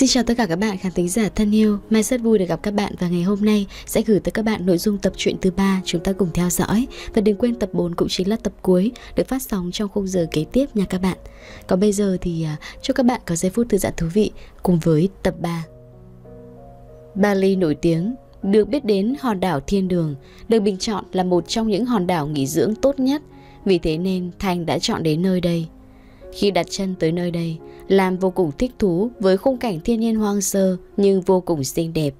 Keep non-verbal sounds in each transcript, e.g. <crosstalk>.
Xin chào tất cả các bạn khán thính giả thân yêu Mai rất vui được gặp các bạn và ngày hôm nay sẽ gửi tới các bạn nội dung tập truyện thứ ba chúng ta cùng theo dõi Và đừng quên tập 4 cũng chính là tập cuối được phát sóng trong khung giờ kế tiếp nha các bạn Còn bây giờ thì à, chúc các bạn có giây phút thư giãn thú vị cùng với tập 3 Bali nổi tiếng được biết đến hòn đảo thiên đường được bình chọn là một trong những hòn đảo nghỉ dưỡng tốt nhất vì thế nên Thanh đã chọn đến nơi đây khi đặt chân tới nơi đây, Lam vô cùng thích thú với khung cảnh thiên nhiên hoang sơ nhưng vô cùng xinh đẹp.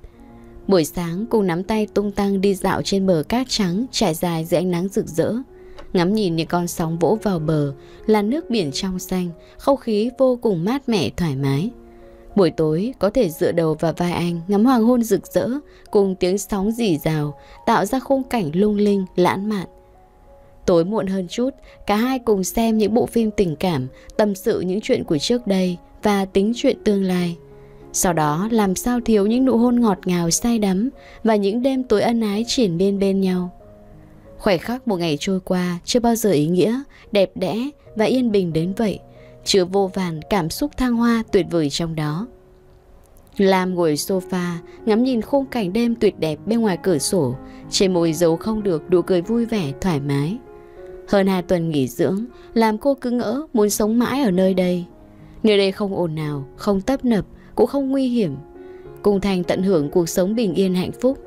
Buổi sáng cùng nắm tay tung tăng đi dạo trên bờ cát trắng trải dài dưới ánh nắng rực rỡ. Ngắm nhìn những con sóng vỗ vào bờ là nước biển trong xanh, không khí vô cùng mát mẻ thoải mái. Buổi tối có thể dựa đầu vào vai anh ngắm hoàng hôn rực rỡ cùng tiếng sóng rỉ rào tạo ra khung cảnh lung linh lãng mạn Tối muộn hơn chút, cả hai cùng xem những bộ phim tình cảm, tâm sự những chuyện của trước đây và tính chuyện tương lai. Sau đó làm sao thiếu những nụ hôn ngọt ngào say đắm và những đêm tối ân ái triển miên bên nhau. Khoảnh khắc một ngày trôi qua chưa bao giờ ý nghĩa, đẹp đẽ và yên bình đến vậy, chứa vô vàn cảm xúc thăng hoa tuyệt vời trong đó. Lam ngồi sofa, ngắm nhìn khung cảnh đêm tuyệt đẹp bên ngoài cửa sổ, trên môi giấu không được đủ cười vui vẻ thoải mái. Hơn 2 tuần nghỉ dưỡng, làm cô cứ ngỡ muốn sống mãi ở nơi đây. Nơi đây không ồn nào, không tấp nập, cũng không nguy hiểm. Cùng Thành tận hưởng cuộc sống bình yên hạnh phúc.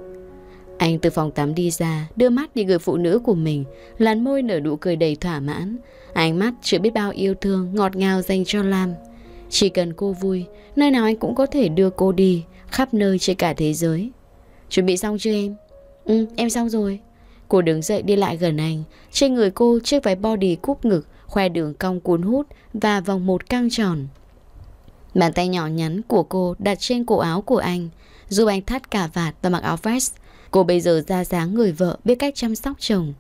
Anh từ phòng tắm đi ra, đưa mắt đi người phụ nữ của mình, làn môi nở nụ cười đầy thỏa mãn. Ánh mắt chưa biết bao yêu thương, ngọt ngào dành cho Lam. Chỉ cần cô vui, nơi nào anh cũng có thể đưa cô đi, khắp nơi trên cả thế giới. Chuẩn bị xong chưa em? Ừ, em xong rồi. Cô đứng dậy đi lại gần anh. Trên người cô chiếc váy body cúp ngực, khoe đường cong cuốn hút và vòng một căng tròn. Bàn tay nhỏ nhắn của cô đặt trên cổ áo của anh, giúp anh thắt cả vạt và mặc áo vest. Cô bây giờ ra dáng người vợ biết cách chăm sóc chồng.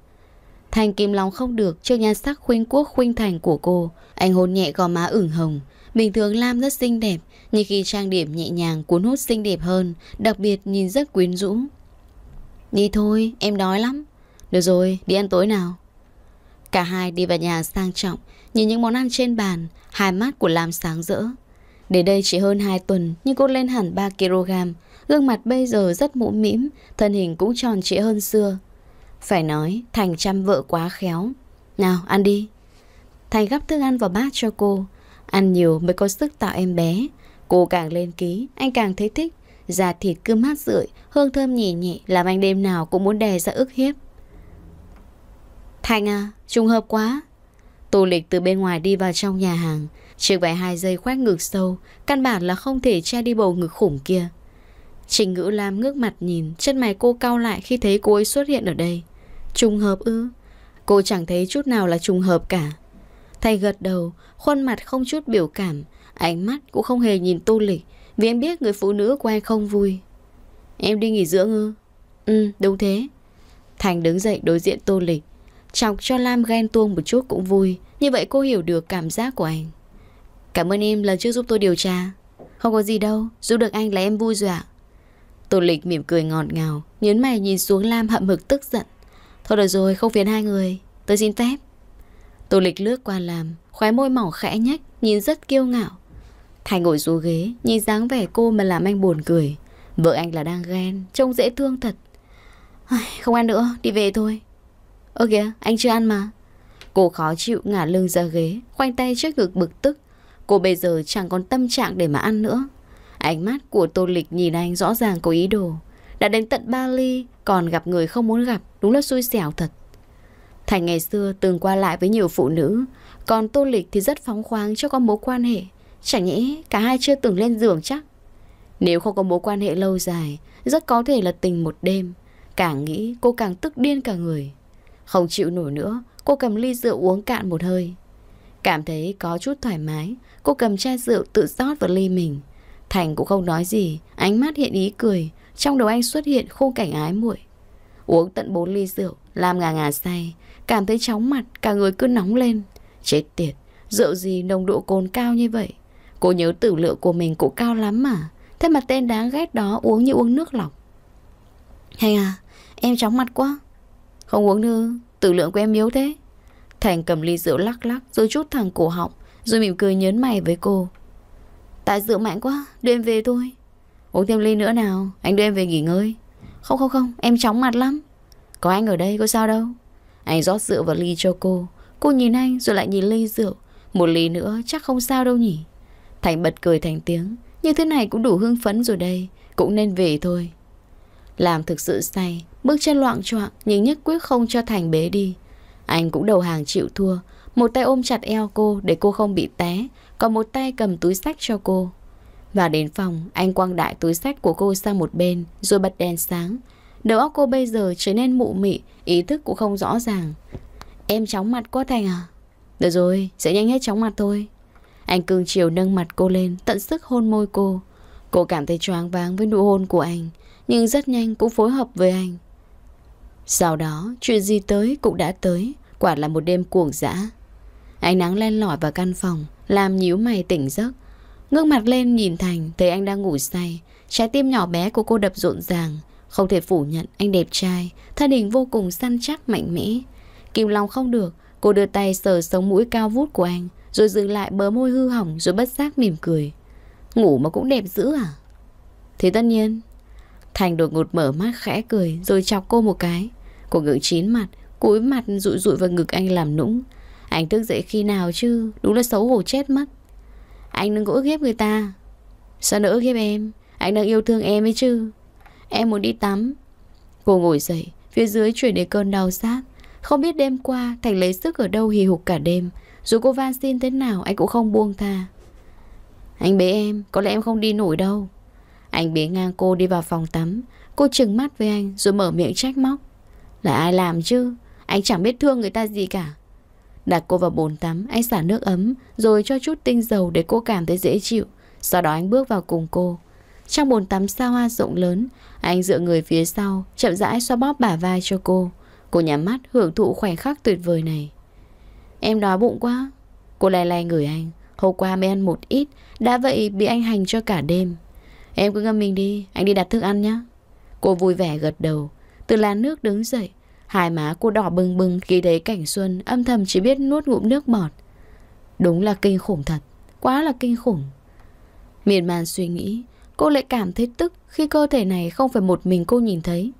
Thành kim lòng không được trước nhan sắc khuynh quốc khuynh thành của cô. Anh hôn nhẹ gò má ửng hồng. Bình thường Lam rất xinh đẹp, nhưng khi trang điểm nhẹ nhàng cuốn hút xinh đẹp hơn, đặc biệt nhìn rất quyến rũ. Đi thôi, em đói lắm. Được rồi, đi ăn tối nào. Cả hai đi vào nhà sang trọng, nhìn những món ăn trên bàn, hai mắt của Lam sáng rỡ. để đây chỉ hơn 2 tuần, nhưng cô lên hẳn 3 kg, gương mặt bây giờ rất mũ mĩm, thân hình cũng tròn trịa hơn xưa. Phải nói, Thành chăm vợ quá khéo. Nào, ăn đi. Thành gắp thức ăn vào bát cho cô. Ăn nhiều mới có sức tạo em bé. Cô càng lên ký, anh càng thấy thích. Da thịt cứ mát rượi, hương thơm nhỉ nhẹ làm anh đêm nào cũng muốn đè ra ức hiếp. Thành à, trùng hợp quá. Tô lịch từ bên ngoài đi vào trong nhà hàng. Chiếc váy hai giây khoét ngực sâu, căn bản là không thể che đi bầu ngực khủng kia. Trình ngữ Lam ngước mặt nhìn, chân mày cô cau lại khi thấy cô ấy xuất hiện ở đây. Trùng hợp ư? Cô chẳng thấy chút nào là trùng hợp cả. Thầy gật đầu, khuôn mặt không chút biểu cảm, ánh mắt cũng không hề nhìn tô lịch, vì em biết người phụ nữ của anh không vui. Em đi nghỉ dưỡng ư? Ừ, đúng thế. Thành đứng dậy đối diện tô lịch, Chọc cho Lam ghen tuông một chút cũng vui Như vậy cô hiểu được cảm giác của anh Cảm ơn em lần trước giúp tôi điều tra Không có gì đâu Giúp được anh là em vui rồi ạ Tô Lịch mỉm cười ngọt ngào Nhớn mày nhìn xuống Lam hậm hực tức giận Thôi được rồi không phiền hai người Tôi xin phép Tô Lịch lướt qua Lam Khóe môi mỏng khẽ nhách Nhìn rất kiêu ngạo Thành ngồi xuống ghế Nhìn dáng vẻ cô mà làm anh buồn cười Vợ anh là đang ghen Trông dễ thương thật Không ăn nữa đi về thôi Ơ kìa, anh chưa ăn mà. Cô khó chịu ngả lưng ra ghế, khoanh tay trước ngực bực tức. Cô bây giờ chẳng còn tâm trạng để mà ăn nữa. Ánh mắt của Tô Lịch nhìn anh rõ ràng có ý đồ. Đã đến tận Bali, còn gặp người không muốn gặp, đúng là xui xẻo thật. Thành ngày xưa từng qua lại với nhiều phụ nữ, còn Tô Lịch thì rất phóng khoáng cho có mối quan hệ. Chẳng nhẽ cả hai chưa từng lên giường chắc. Nếu không có mối quan hệ lâu dài, rất có thể là tình một đêm. Càng nghĩ cô càng tức điên cả người. Không chịu nổi nữa, cô cầm ly rượu uống cạn một hơi. Cảm thấy có chút thoải mái, cô cầm chai rượu tự rót vào ly mình. Thành cũng không nói gì, ánh mắt hiện ý cười, trong đầu anh xuất hiện khung cảnh ái muội. Uống tận bốn ly rượu, làm ngà ngà say, cảm thấy chóng mặt, cả người cứ nóng lên. Chết tiệt, rượu gì nồng độ cồn cao như vậy? Cô nhớ tử lượng của mình cũng cao lắm mà, thế mà tên đáng ghét đó uống như uống nước lọc. Hay à, em chóng mặt quá, không uống nữa tự lượng của em yếu thế Thành cầm ly rượu lắc lắc Rồi chút thẳng cổ họng Rồi mỉm cười nhớn mày với cô Tại rượu mạnh quá Đưa em về thôi Uống thêm ly nữa nào Anh đưa em về nghỉ ngơi Không không không Em chóng mặt lắm Có anh ở đây có sao đâu Anh rót rượu vào ly cho cô Cô nhìn anh rồi lại nhìn ly rượu Một ly nữa chắc không sao đâu nhỉ Thành bật cười thành tiếng Như thế này cũng đủ hưng phấn rồi đây Cũng nên về thôi Làm thực sự say Bước chân loạn choạng nhưng nhất quyết không cho Thành bế đi. Anh cũng đầu hàng chịu thua, một tay ôm chặt eo cô để cô không bị té, còn một tay cầm túi sách cho cô. Và đến phòng, anh quăng đại túi sách của cô sang một bên, rồi bật đèn sáng. Đầu óc cô bây giờ trở nên mụ mị, ý thức cũng không rõ ràng. Em chóng mặt quá Thành à? Được rồi, sẽ nhanh hết chóng mặt thôi. Anh cương chiều nâng mặt cô lên, tận sức hôn môi cô. Cô cảm thấy choáng váng với nụ hôn của anh, nhưng rất nhanh cũng phối hợp với anh. Sau đó, chuyện gì tới cũng đã tới, quả là một đêm cuồng dã. Ánh nắng len lỏi vào căn phòng, làm nhíu mày tỉnh giấc. Ngước mặt lên nhìn Thành, thấy anh đang ngủ say. Trái tim nhỏ bé của cô đập rộn ràng. Không thể phủ nhận, anh đẹp trai, thân hình vô cùng săn chắc mạnh mẽ. Kim lòng không được, cô đưa tay sờ sống mũi cao vút của anh, rồi dừng lại bờ môi hư hỏng rồi bất giác mỉm cười. Ngủ mà cũng đẹp dữ à? Thế tất nhiên, Thành đột ngột mở mắt khẽ cười Rồi chọc cô một cái Cô ngưỡng chín mặt Cúi mặt rụi rụi vào ngực anh làm nũng Anh thức dậy khi nào chứ Đúng là xấu hổ chết mất Anh đừng có ức hiếp người ta Sao nỡ ức hiếp em Anh đang yêu thương em ấy chứ Em muốn đi tắm Cô ngồi dậy Phía dưới chuyển đến cơn đau sát Không biết đêm qua Thành lấy sức ở đâu hì hục cả đêm Dù cô van xin thế nào anh cũng không buông tha Anh bế em Có lẽ em không đi nổi đâu anh bế ngang cô đi vào phòng tắm Cô trừng mắt với anh rồi mở miệng trách móc Là ai làm chứ Anh chẳng biết thương người ta gì cả Đặt cô vào bồn tắm Anh xả nước ấm Rồi cho chút tinh dầu để cô cảm thấy dễ chịu Sau đó anh bước vào cùng cô Trong bồn tắm xa hoa rộng lớn Anh dựa người phía sau Chậm rãi xoa bóp bả vai cho cô Cô nhắm mắt hưởng thụ khoảnh khắc tuyệt vời này Em đói bụng quá Cô lay lay người anh Hôm qua mới ăn một ít Đã vậy bị anh hành cho cả đêm Em cứ ngâm mình đi, anh đi đặt thức ăn nhé. Cô vui vẻ gật đầu, từ làn nước đứng dậy. Hai má cô đỏ bừng bừng khi thấy cảnh Xuân âm thầm chỉ biết nuốt ngụm nước bọt. Đúng là kinh khủng thật, quá là kinh khủng. Miền man suy nghĩ, cô lại cảm thấy tức khi cơ thể này không phải một mình cô nhìn thấy.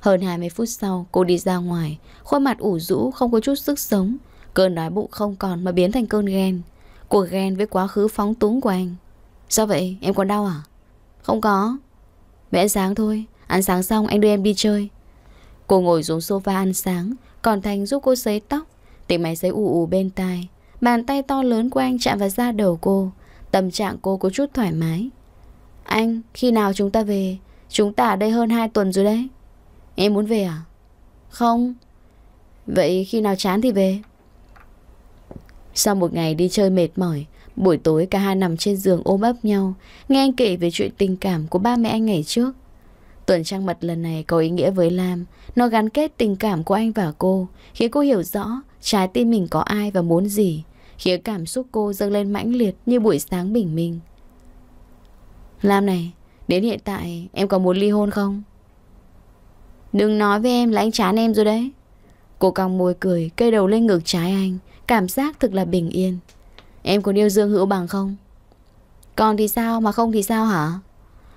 Hơn 20 phút sau, cô đi ra ngoài, khuôn mặt ủ rũ không có chút sức sống. Cơn đói bụng không còn mà biến thành cơn ghen. Cuộc ghen với quá khứ phóng túng của anh. Sao vậy? Em còn đau à? Không có Mẹ ăn sáng thôi Ăn sáng xong anh đưa em đi chơi Cô ngồi xuống sofa ăn sáng Còn Thành giúp cô sấy tóc Tiếng máy sấy ù ù bên tai Bàn tay to lớn của anh chạm vào da đầu cô Tâm trạng cô có chút thoải mái Anh, khi nào chúng ta về Chúng ta ở đây hơn 2 tuần rồi đấy Em muốn về à? Không Vậy khi nào chán thì về Sau một ngày đi chơi mệt mỏi Buổi tối cả hai nằm trên giường ôm ấp nhau Nghe anh kể về chuyện tình cảm của ba mẹ anh ngày trước Tuần trăng mật lần này có ý nghĩa với Lam Nó gắn kết tình cảm của anh và cô Khiến cô hiểu rõ trái tim mình có ai và muốn gì Khiến cảm xúc cô dâng lên mãnh liệt như buổi sáng bình minh Lam này, đến hiện tại em có muốn ly hôn không? Đừng nói với em là anh chán em rồi đấy Cô cong môi cười, cây đầu lên ngực trái anh Cảm giác thực là bình yên Em còn yêu Dương Hữu Bằng không? Còn thì sao mà không thì sao hả?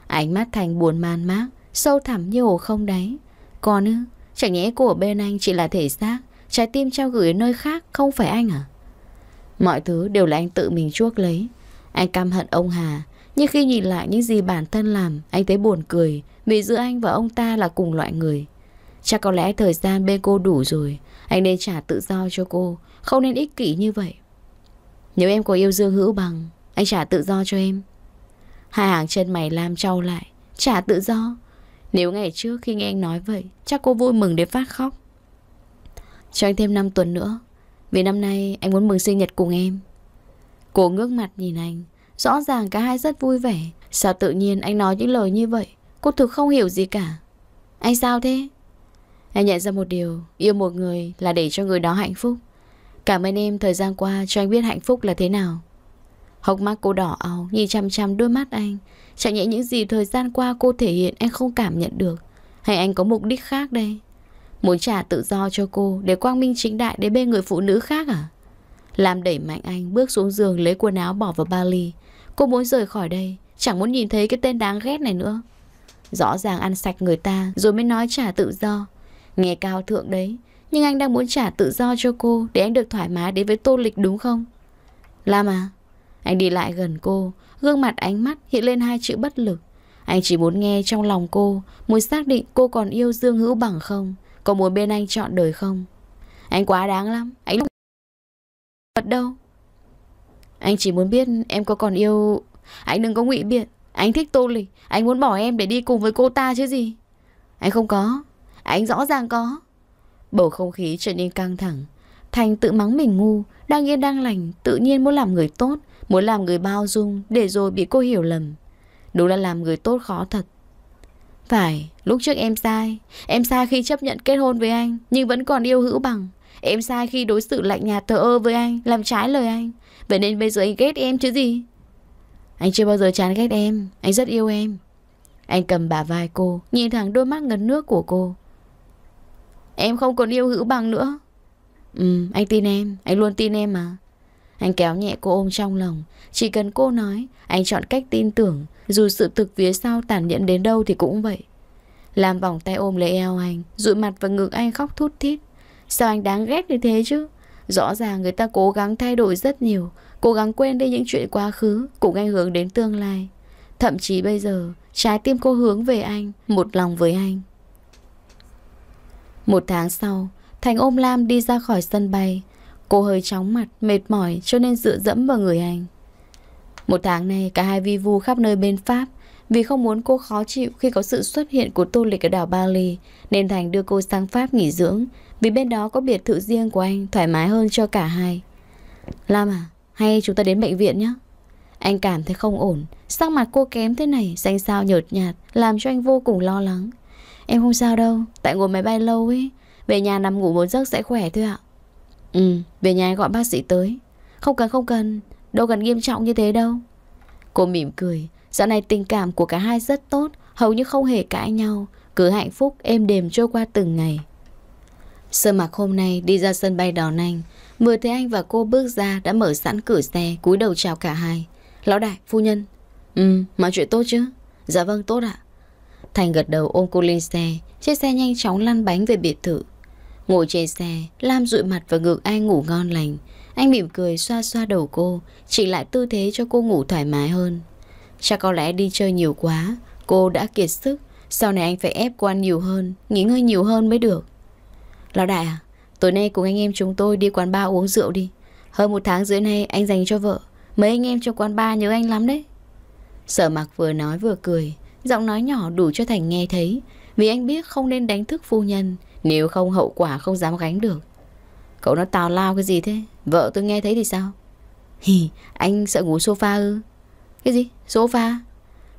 Ánh mắt Thành buồn man mác, sâu thẳm như hồ không đáy. Còn ư, chẳng nhẽ cô ở bên anh chỉ là thể xác, trái tim trao gửi nơi khác không phải anh à? Mọi thứ đều là anh tự mình chuốc lấy. Anh căm hận ông Hà, nhưng khi nhìn lại những gì bản thân làm, anh thấy buồn cười vì giữa anh và ông ta là cùng loại người. Chắc có lẽ thời gian bên cô đủ rồi, anh nên trả tự do cho cô, không nên ích kỷ như vậy. Nếu em có yêu Dương Hữu Bằng Anh trả tự do cho em Hai hàng chân mày làm trao lại Trả tự do Nếu ngày trước khi nghe anh nói vậy Chắc cô vui mừng đến phát khóc Cho anh thêm 5 tuần nữa Vì năm nay anh muốn mừng sinh nhật cùng em Cô ngước mặt nhìn anh Rõ ràng cả hai rất vui vẻ Sao tự nhiên anh nói những lời như vậy Cô thực không hiểu gì cả Anh sao thế Anh nhận ra một điều Yêu một người là để cho người đó hạnh phúc Cảm ơn em thời gian qua cho anh biết hạnh phúc là thế nào Hốc mắt cô đỏ ao, Nhìn chăm chăm đôi mắt anh Chẳng nhẽ những gì thời gian qua cô thể hiện Anh không cảm nhận được Hay anh có mục đích khác đây Muốn trả tự do cho cô Để quang minh chính đại đến bên người phụ nữ khác à Làm đẩy mạnh anh bước xuống giường Lấy quần áo bỏ vào ba vali Cô muốn rời khỏi đây Chẳng muốn nhìn thấy cái tên đáng ghét này nữa Rõ ràng ăn sạch người ta Rồi mới nói trả tự do Nghe cao thượng đấy nhưng anh đang muốn trả tự do cho cô Để anh được thoải mái đến với tô lịch đúng không Lam à Anh đi lại gần cô Gương mặt ánh mắt hiện lên hai chữ bất lực Anh chỉ muốn nghe trong lòng cô Muốn xác định cô còn yêu Dương Hữu Bằng không Có muốn bên anh chọn đời không Anh quá đáng lắm Anh lúc Thật đâu Anh chỉ muốn biết em có còn yêu Anh đừng có ngụy biện Anh thích tô lịch Anh muốn bỏ em để đi cùng với cô ta chứ gì Anh không có Anh rõ ràng có Bầu không khí trở nên căng thẳng. Thành tự mắng mình ngu, đang yên đang lành, tự nhiên muốn làm người tốt, muốn làm người bao dung để rồi bị cô hiểu lầm. Đúng là làm người tốt khó thật. Phải, lúc trước em sai. Em sai khi chấp nhận kết hôn với anh, nhưng vẫn còn yêu hữu bằng. Em sai khi đối xử lạnh nhạt thờ ơ với anh, làm trái lời anh. Vậy nên bây giờ anh ghét em chứ gì? Anh chưa bao giờ chán ghét em, anh rất yêu em. Anh cầm bà vai cô, nhìn thẳng đôi mắt ngấn nước của cô. Em không còn yêu hữu bằng nữa Ừ anh tin em Anh luôn tin em mà Anh kéo nhẹ cô ôm trong lòng Chỉ cần cô nói Anh chọn cách tin tưởng Dù sự thực phía sau tàn nhẫn đến đâu thì cũng vậy Làm vòng tay ôm lấy eo anh Rụi mặt vào ngực anh khóc thút thít Sao anh đáng ghét như thế chứ Rõ ràng người ta cố gắng thay đổi rất nhiều Cố gắng quên đi những chuyện quá khứ Cũng anh hướng đến tương lai Thậm chí bây giờ Trái tim cô hướng về anh Một lòng với anh một tháng sau, Thành ôm Lam đi ra khỏi sân bay. Cô hơi chóng mặt, mệt mỏi cho nên dựa dẫm vào người anh. Một tháng nay, cả hai vi vu khắp nơi bên Pháp. Vì không muốn cô khó chịu khi có sự xuất hiện của tô lịch ở đảo Bali, nên Thành đưa cô sang Pháp nghỉ dưỡng. Vì bên đó có biệt thự riêng của anh, thoải mái hơn cho cả hai. Lam à, hay chúng ta đến bệnh viện nhé? Anh cảm thấy không ổn, sắc mặt cô kém thế này, xanh sao nhợt nhạt, làm cho anh vô cùng lo lắng. Em không sao đâu, tại ngồi máy bay lâu ấy Về nhà nằm ngủ một giấc sẽ khỏe thôi ạ Ừ, về nhà gọi bác sĩ tới Không cần không cần, đâu cần nghiêm trọng như thế đâu Cô mỉm cười Dạo này tình cảm của cả hai rất tốt Hầu như không hề cãi nhau Cứ hạnh phúc êm đềm trôi qua từng ngày Sơ mặc hôm nay đi ra sân bay đón anh Vừa thấy anh và cô bước ra Đã mở sẵn cửa xe cúi đầu chào cả hai Lão đại, phu nhân Ừ, mọi chuyện tốt chứ Dạ vâng, tốt ạ Thành gật đầu ôm cô lên xe Chiếc xe nhanh chóng lăn bánh về biệt thự Ngồi trên xe Lam dụi mặt vào ngực anh ngủ ngon lành Anh mỉm cười xoa xoa đầu cô Chỉ lại tư thế cho cô ngủ thoải mái hơn Chắc có lẽ đi chơi nhiều quá Cô đã kiệt sức Sau này anh phải ép quan nhiều hơn Nghỉ ngơi nhiều hơn mới được Lão đại à Tối nay cùng anh em chúng tôi đi quán bar uống rượu đi Hơn một tháng rưỡi nay anh dành cho vợ Mấy anh em cho quán bar nhớ anh lắm đấy Sở mặc vừa nói vừa cười Giọng nói nhỏ đủ cho Thành nghe thấy Vì anh biết không nên đánh thức phu nhân Nếu không hậu quả không dám gánh được Cậu nó tào lao cái gì thế Vợ tôi nghe thấy thì sao Hì, anh sợ ngủ sofa ư Cái gì, sofa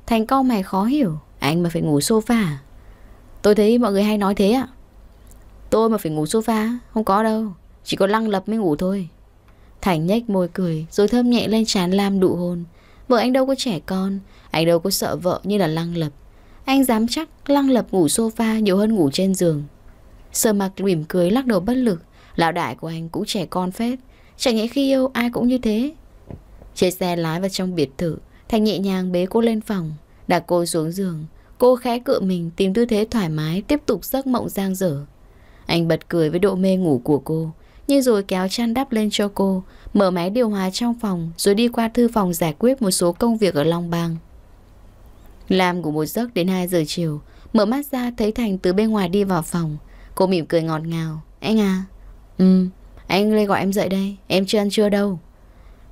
Thành câu mày khó hiểu Anh mà phải ngủ sofa à? Tôi thấy mọi người hay nói thế ạ Tôi mà phải ngủ sofa Không có đâu Chỉ có lăng lập mới ngủ thôi Thành nhếch môi cười Rồi thơm nhẹ lên trán Lam đụ hôn Vợ anh đâu có trẻ con Anh đâu có sợ vợ như là lăng lập Anh dám chắc lăng lập ngủ sofa nhiều hơn ngủ trên giường Sơ mặc mỉm cười lắc đầu bất lực Lão đại của anh cũng trẻ con phết Chả nhẽ khi yêu ai cũng như thế Trên xe lái vào trong biệt thự Thành nhẹ nhàng bế cô lên phòng Đặt cô xuống giường Cô khẽ cựa mình tìm tư thế thoải mái Tiếp tục giấc mộng giang dở Anh bật cười với độ mê ngủ của cô nhưng rồi kéo chăn đắp lên cho cô, mở máy điều hòa trong phòng rồi đi qua thư phòng giải quyết một số công việc ở Long Bang. làm của một giấc đến 2 giờ chiều, mở mắt ra thấy Thành từ bên ngoài đi vào phòng. Cô mỉm cười ngọt ngào. Anh à? Ừ, anh Lê gọi em dậy đây, em chưa ăn trưa đâu.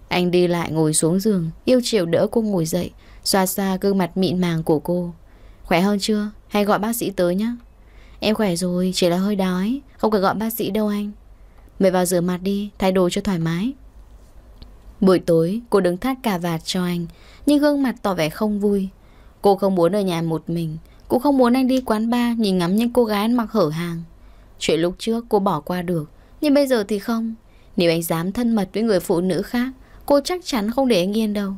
Anh đi lại ngồi xuống giường, yêu chiều đỡ cô ngồi dậy, xoa xoa gương mặt mịn màng của cô. Khỏe hơn chưa? Hay gọi bác sĩ tới nhá Em khỏe rồi, chỉ là hơi đói, không cần gọi bác sĩ đâu anh. Vậy vào rửa mặt đi, thay đồ cho thoải mái. Buổi tối, cô đứng thắt cà vạt cho anh, nhưng gương mặt tỏ vẻ không vui. Cô không muốn ở nhà một mình, cũng không muốn anh đi quán bar nhìn ngắm những cô gái mặc hở hàng. Chuyện lúc trước cô bỏ qua được, nhưng bây giờ thì không. Nếu anh dám thân mật với người phụ nữ khác, cô chắc chắn không để anh yên đâu.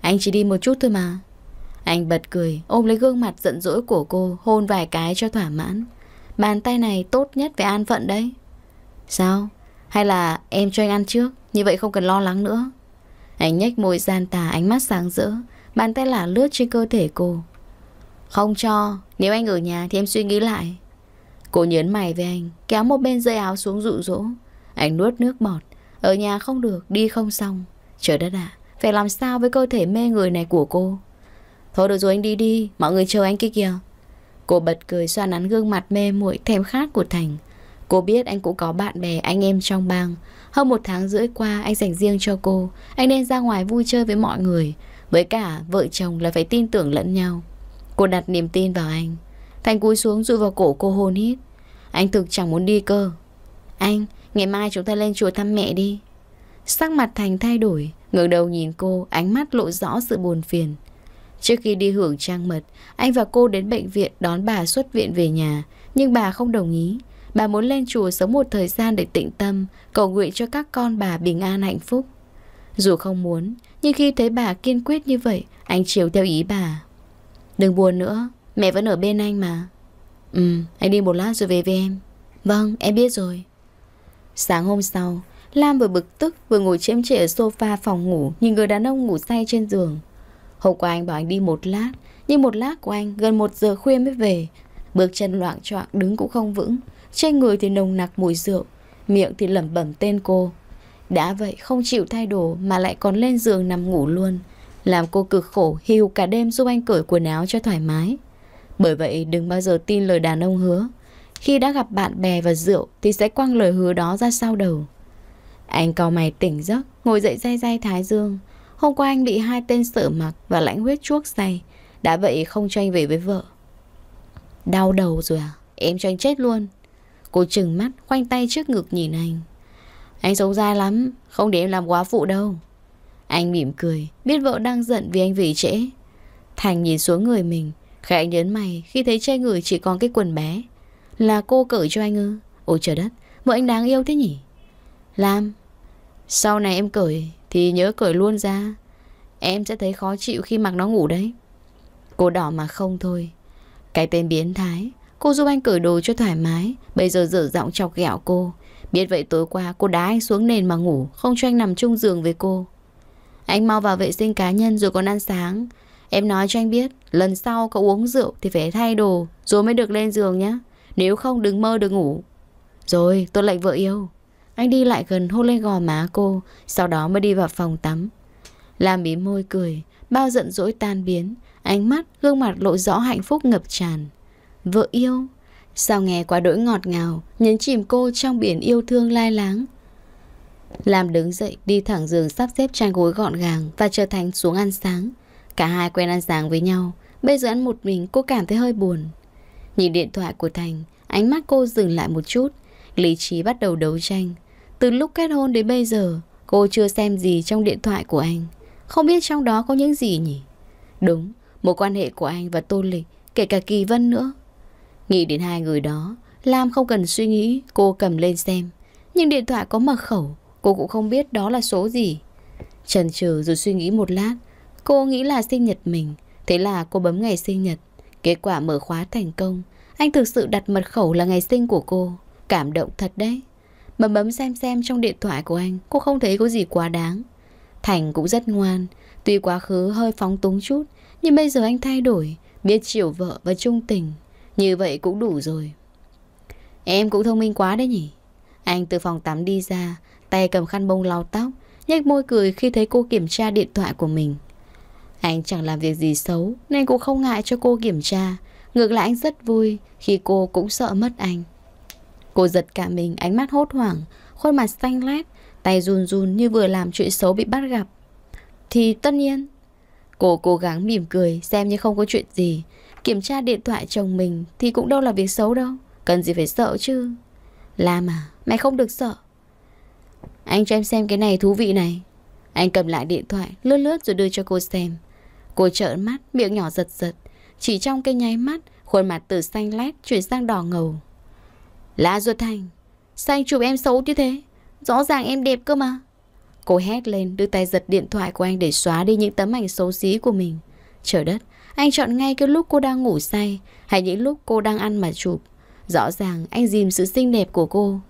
Anh chỉ đi một chút thôi mà. Anh bật cười, ôm lấy gương mặt giận dỗi của cô, hôn vài cái cho thỏa mãn. Bàn tay này tốt nhất về an phận đấy. Sao? Hay là em cho anh ăn trước Như vậy không cần lo lắng nữa Anh nhếch môi gian tà ánh mắt sáng rỡ Bàn tay lả lướt trên cơ thể cô Không cho Nếu anh ở nhà thì em suy nghĩ lại Cô nhớn mày với anh Kéo một bên dây áo xuống dụ dỗ Anh nuốt nước bọt Ở nhà không được, đi không xong Trời đất ạ, phải làm sao với cơ thể mê người này của cô Thôi được rồi anh đi đi Mọi người chờ anh kia kìa Cô bật cười xoa nắn gương mặt mê muội thèm khát của Thành Cô biết anh cũng có bạn bè anh em trong bang Hơn một tháng rưỡi qua anh dành riêng cho cô Anh nên ra ngoài vui chơi với mọi người Với cả vợ chồng là phải tin tưởng lẫn nhau Cô đặt niềm tin vào anh Thành cúi xuống rụi vào cổ cô hôn hít Anh thực chẳng muốn đi cơ Anh, ngày mai chúng ta lên chùa thăm mẹ đi Sắc mặt Thành thay đổi ngẩng đầu nhìn cô, ánh mắt lộ rõ sự buồn phiền Trước khi đi hưởng trang mật Anh và cô đến bệnh viện đón bà xuất viện về nhà Nhưng bà không đồng ý Bà muốn lên chùa sống một thời gian để tịnh tâm, cầu nguyện cho các con bà bình an hạnh phúc. Dù không muốn, nhưng khi thấy bà kiên quyết như vậy, anh chiều theo ý bà. Đừng buồn nữa, mẹ vẫn ở bên anh mà. Ừ, anh đi một lát rồi về với em. Vâng, em biết rồi. Sáng hôm sau, Lam vừa bực tức vừa ngồi chém trệ ở sofa phòng ngủ nhìn người đàn ông ngủ say trên giường. Hôm qua anh bảo anh đi một lát, nhưng một lát của anh gần một giờ khuya mới về. Bước chân loạn choạng đứng cũng không vững. Trên người thì nồng nặc mùi rượu Miệng thì lẩm bẩm tên cô Đã vậy không chịu thay đồ Mà lại còn lên giường nằm ngủ luôn Làm cô cực khổ hiu cả đêm giúp anh cởi quần áo cho thoải mái Bởi vậy đừng bao giờ tin lời đàn ông hứa Khi đã gặp bạn bè và rượu Thì sẽ quăng lời hứa đó ra sau đầu Anh cau mày tỉnh giấc Ngồi dậy day day thái dương Hôm qua anh bị hai tên sợ mặc Và lãnh huyết chuốc say Đã vậy không cho anh về với vợ Đau đầu rồi à Em cho anh chết luôn Cô trừng mắt khoanh tay trước ngực nhìn anh Anh sống dai lắm Không để em làm quá phụ đâu Anh mỉm cười Biết vợ đang giận vì anh về trễ Thành nhìn xuống người mình Khẽ anh nhấn mày khi thấy trên người chỉ còn cái quần bé Là cô cởi cho anh ư Ôi trời đất Vợ anh đáng yêu thế nhỉ Lam Sau này em cởi Thì nhớ cởi luôn ra Em sẽ thấy khó chịu khi mặc nó ngủ đấy Cô đỏ mà không thôi Cái tên biến thái Cô giúp anh cởi đồ cho thoải mái Bây giờ dở giọng chọc ghẹo cô Biết vậy tối qua cô đá anh xuống nền mà ngủ Không cho anh nằm chung giường với cô Anh mau vào vệ sinh cá nhân rồi còn ăn sáng Em nói cho anh biết Lần sau cậu uống rượu thì phải thay đồ Rồi mới được lên giường nhé Nếu không đừng mơ được ngủ Rồi tôi lệnh vợ yêu Anh đi lại gần hôn lên gò má cô Sau đó mới đi vào phòng tắm Làm bí môi cười Bao giận dỗi tan biến Ánh mắt gương mặt lộ rõ hạnh phúc ngập tràn Vợ yêu Sao nghe quá đỗi ngọt ngào Nhấn chìm cô trong biển yêu thương lai láng Lam đứng dậy đi thẳng giường sắp xếp chăn gối gọn gàng Và trở thành xuống ăn sáng Cả hai quen ăn sáng với nhau Bây giờ ăn một mình cô cảm thấy hơi buồn Nhìn điện thoại của Thành Ánh mắt cô dừng lại một chút Lý trí bắt đầu đấu tranh Từ lúc kết hôn đến bây giờ Cô chưa xem gì trong điện thoại của anh Không biết trong đó có những gì nhỉ Đúng, mối quan hệ của anh và Tô Lịch Kể cả Kỳ Vân nữa Nghĩ đến hai người đó, Lam không cần suy nghĩ, cô cầm lên xem. Nhưng điện thoại có mật khẩu, cô cũng không biết đó là số gì. Trần trừ rồi suy nghĩ một lát, cô nghĩ là sinh nhật mình, thế là cô bấm ngày sinh nhật. Kết quả mở khóa thành công, anh thực sự đặt mật khẩu là ngày sinh của cô. Cảm động thật đấy. Bấm bấm xem xem trong điện thoại của anh, cô không thấy có gì quá đáng. Thành cũng rất ngoan, tuy quá khứ hơi phóng túng chút, nhưng bây giờ anh thay đổi, biết chiều vợ và trung tình. Như vậy cũng đủ rồi Em cũng thông minh quá đấy nhỉ Anh từ phòng tắm đi ra Tay cầm khăn bông lau tóc nhếch môi cười khi thấy cô kiểm tra điện thoại của mình Anh chẳng làm việc gì xấu Nên cũng không ngại cho cô kiểm tra Ngược lại anh rất vui Khi cô cũng sợ mất anh Cô giật cả mình ánh mắt hốt hoảng Khuôn mặt xanh lét Tay run run như vừa làm chuyện xấu bị bắt gặp Thì tất nhiên Cô cố gắng mỉm cười xem như không có chuyện gì Kiểm tra điện thoại chồng mình Thì cũng đâu là việc xấu đâu Cần gì phải sợ chứ Lam à mày không được sợ Anh cho em xem cái này thú vị này Anh cầm lại điện thoại lướt lướt rồi đưa cho cô xem Cô trợn mắt miệng nhỏ giật giật Chỉ trong cái nháy mắt Khuôn mặt từ xanh lét chuyển sang đỏ ngầu Lá ruột thành Sao anh chụp em xấu như thế Rõ ràng em đẹp cơ mà Cô hét lên đưa tay giật điện thoại của anh để xóa đi những tấm ảnh xấu xí của mình Trời đất anh chọn ngay cái lúc cô đang ngủ say Hay những lúc cô đang ăn mà chụp Rõ ràng anh dìm sự xinh đẹp của cô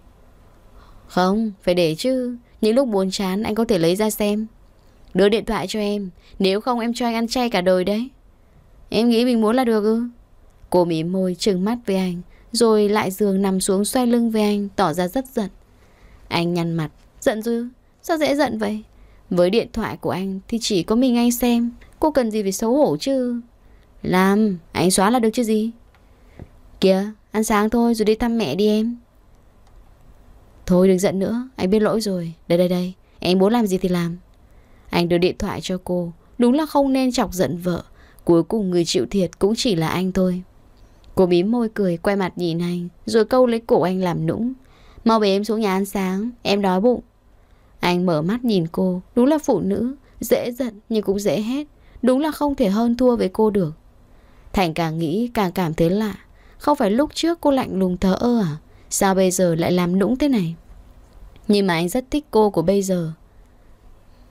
Không, phải để chứ Những lúc buồn chán anh có thể lấy ra xem Đưa điện thoại cho em Nếu không em cho anh ăn chay cả đời đấy Em nghĩ mình muốn là được ư Cô mỉm môi trừng mắt với anh Rồi lại giường nằm xuống xoay lưng với anh Tỏ ra rất giận Anh nhăn mặt Giận dư Sao dễ giận vậy Với điện thoại của anh thì chỉ có mình anh xem Cô cần gì phải xấu hổ chứ làm, anh xóa là được chứ gì Kìa, ăn sáng thôi rồi đi thăm mẹ đi em Thôi đừng giận nữa, anh biết lỗi rồi Đây đây đây, em muốn làm gì thì làm Anh đưa điện thoại cho cô Đúng là không nên chọc giận vợ Cuối cùng người chịu thiệt cũng chỉ là anh thôi Cô mím môi cười quay mặt nhìn anh Rồi câu lấy cổ anh làm nũng Mau bế em xuống nhà ăn sáng Em đói bụng Anh mở mắt nhìn cô Đúng là phụ nữ Dễ giận nhưng cũng dễ hết Đúng là không thể hơn thua với cô được Thành càng nghĩ càng cảm thấy lạ Không phải lúc trước cô lạnh lùng thờ ơ à Sao bây giờ lại làm nũng thế này Nhưng mà anh rất thích cô của bây giờ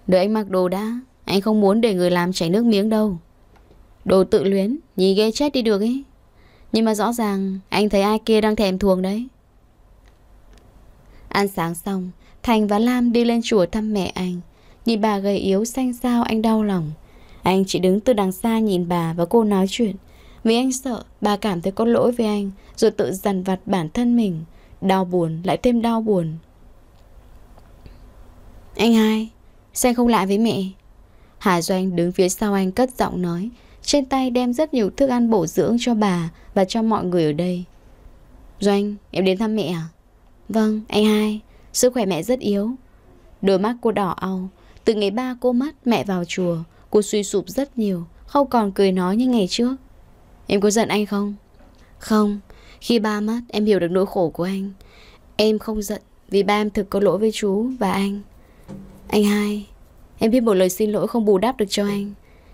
Đợi anh mặc đồ đã Anh không muốn để người làm chảy nước miếng đâu Đồ tự luyến Nhìn ghê chết đi được ấy Nhưng mà rõ ràng anh thấy ai kia đang thèm thuồng đấy Ăn sáng xong Thành và Lam đi lên chùa thăm mẹ anh Nhìn bà gầy yếu xanh xao anh đau lòng Anh chỉ đứng từ đằng xa nhìn bà và cô nói chuyện vì anh sợ, bà cảm thấy có lỗi với anh, rồi tự dằn vặt bản thân mình. Đau buồn, lại thêm đau buồn. Anh hai, sao không lại với mẹ? Hà Doanh đứng phía sau anh cất giọng nói, trên tay đem rất nhiều thức ăn bổ dưỡng cho bà và cho mọi người ở đây. Doanh, em đến thăm mẹ à? Vâng, anh hai, sức khỏe mẹ rất yếu. Đôi mắt cô đỏ au, từ ngày ba cô mất mẹ vào chùa, cô suy sụp rất nhiều, không còn cười nói như ngày trước. Em có giận anh không? Không, khi ba mất em hiểu được nỗi khổ của anh Em không giận vì ba em thực có lỗi với chú và anh Anh hai, em biết một lời xin lỗi không bù đắp được cho anh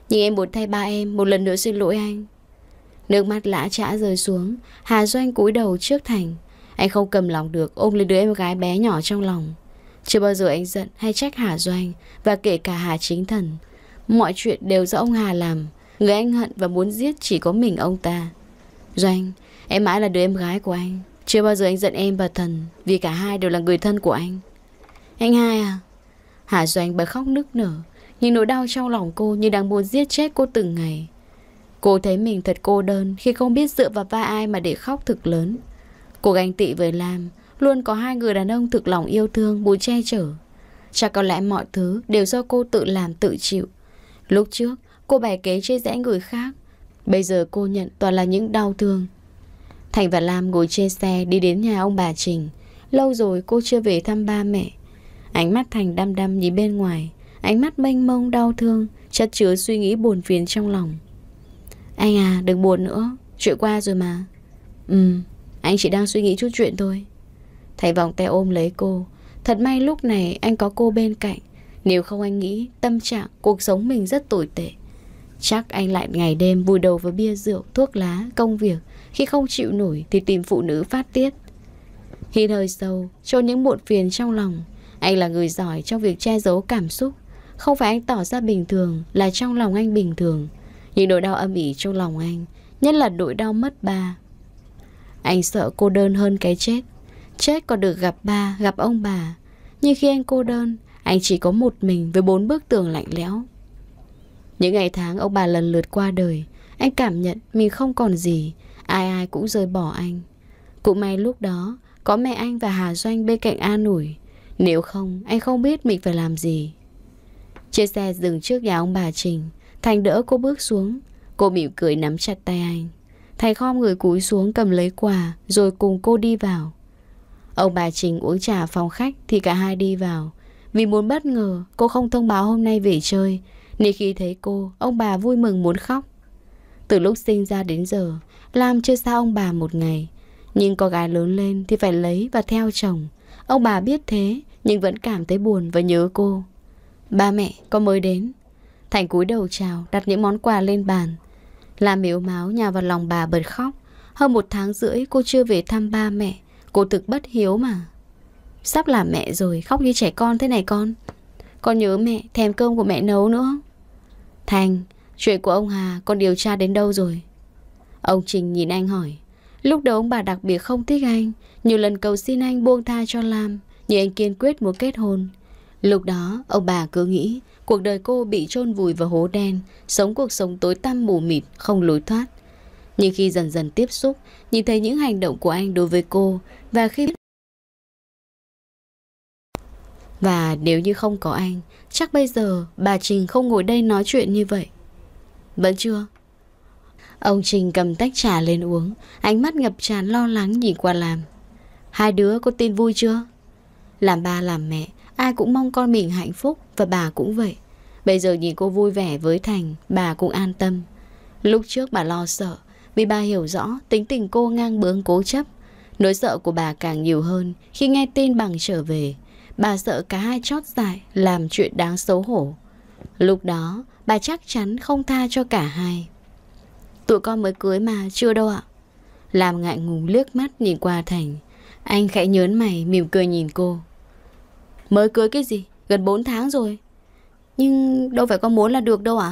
Nhưng em muốn thay ba em một lần nữa xin lỗi anh Nước mắt lã trã rơi xuống Hà Doanh cúi đầu trước Thành Anh không cầm lòng được ôm lấy đứa em gái bé nhỏ trong lòng Chưa bao giờ anh giận hay trách Hà Doanh Và kể cả Hà Chính Thần Mọi chuyện đều do ông Hà làm Người anh hận và muốn giết chỉ có mình ông ta Doanh Em mãi là đứa em gái của anh Chưa bao giờ anh giận em và Thần Vì cả hai đều là người thân của anh Anh hai à Hà Doanh bật khóc nức nở Nhưng nỗi đau trong lòng cô như đang muốn giết chết cô từng ngày Cô thấy mình thật cô đơn Khi không biết dựa vào vai ai mà để khóc thực lớn Cô ganh tị với Lam Luôn có hai người đàn ông thực lòng yêu thương Muốn che chở Chắc có lẽ mọi thứ đều do cô tự làm tự chịu Lúc trước Cô bẻ kế chia rẽ người khác Bây giờ cô nhận toàn là những đau thương Thành và Lam ngồi trên xe đi đến nhà ông bà Trình Lâu rồi cô chưa về thăm ba mẹ Ánh mắt Thành đăm đăm nhìn bên ngoài Ánh mắt mênh mông đau thương Chất chứa suy nghĩ buồn phiền trong lòng Anh à đừng buồn nữa Chuyện qua rồi mà Ừ anh chỉ đang suy nghĩ chút chuyện thôi Thành vòng tay ôm lấy cô Thật may lúc này anh có cô bên cạnh Nếu không anh nghĩ tâm trạng cuộc sống mình rất tồi tệ Chắc anh lại ngày đêm vùi đầu với bia rượu, thuốc lá, công việc. Khi không chịu nổi thì tìm phụ nữ phát tiết. Hít hơi sâu, cho những muộn phiền trong lòng. Anh là người giỏi trong việc che giấu cảm xúc. Không phải anh tỏ ra bình thường, là trong lòng anh bình thường. những nỗi đau âm ỉ trong lòng anh, nhất là nỗi đau mất ba. Anh sợ cô đơn hơn cái chết. Chết còn được gặp ba, gặp ông bà. Nhưng khi anh cô đơn, anh chỉ có một mình với bốn bức tường lạnh lẽo những ngày tháng ông bà lần lượt qua đời Anh cảm nhận mình không còn gì Ai ai cũng rời bỏ anh Cụ may lúc đó Có mẹ anh và Hà Doanh bên cạnh an ủi Nếu không anh không biết mình phải làm gì Chiếc xe dừng trước nhà ông bà Trình Thành đỡ cô bước xuống Cô mỉm cười nắm chặt tay anh Thành khom người cúi xuống cầm lấy quà Rồi cùng cô đi vào Ông bà Trình uống trà phòng khách Thì cả hai đi vào Vì muốn bất ngờ cô không thông báo hôm nay về chơi nên khi thấy cô, ông bà vui mừng muốn khóc. Từ lúc sinh ra đến giờ, Lam chưa xa ông bà một ngày. Nhưng con gái lớn lên thì phải lấy và theo chồng. Ông bà biết thế, nhưng vẫn cảm thấy buồn và nhớ cô. Ba mẹ, con mới đến. Thành cúi đầu chào, đặt những món quà lên bàn. Lam miếu máu nhà vào lòng bà bật khóc. Hơn một tháng rưỡi cô chưa về thăm ba mẹ. Cô thực bất hiếu mà. Sắp là mẹ rồi, khóc như trẻ con thế này con. Con nhớ mẹ, thèm cơm của mẹ nấu nữa. Thành, chuyện của ông Hà con điều tra đến đâu rồi? Ông Trình nhìn anh hỏi. Lúc đầu ông bà đặc biệt không thích anh, nhiều lần cầu xin anh buông tha cho Lam, nhưng anh kiên quyết muốn kết hôn. Lúc đó, ông bà cứ nghĩ cuộc đời cô bị chôn vùi vào hố đen, sống cuộc sống tối tăm mù mịt, không lối thoát. Nhưng khi dần dần tiếp xúc, nhìn thấy những hành động của anh đối với cô và khi và nếu như không có anh, chắc bây giờ bà Trình không ngồi đây nói chuyện như vậy. Vẫn chưa? Ông Trình cầm tách trà lên uống, ánh mắt ngập tràn lo lắng nhìn qua làm. Hai đứa có tin vui chưa? Làm ba làm mẹ, ai cũng mong con mình hạnh phúc và bà cũng vậy. Bây giờ nhìn cô vui vẻ với Thành, bà cũng an tâm. Lúc trước bà lo sợ, vì bà hiểu rõ tính tình cô ngang bướng cố chấp. Nỗi sợ của bà càng nhiều hơn khi nghe tin bằng trở về Bà sợ cả hai chót dại làm chuyện đáng xấu hổ. Lúc đó, bà chắc chắn không tha cho cả hai. Tụi con mới cưới mà, chưa đâu ạ. Làm ngại ngùng liếc mắt nhìn qua Thành. Anh khẽ nhớn mày, mỉm cười nhìn cô. Mới cưới cái gì? Gần 4 tháng rồi. Nhưng đâu phải con muốn là được đâu ạ.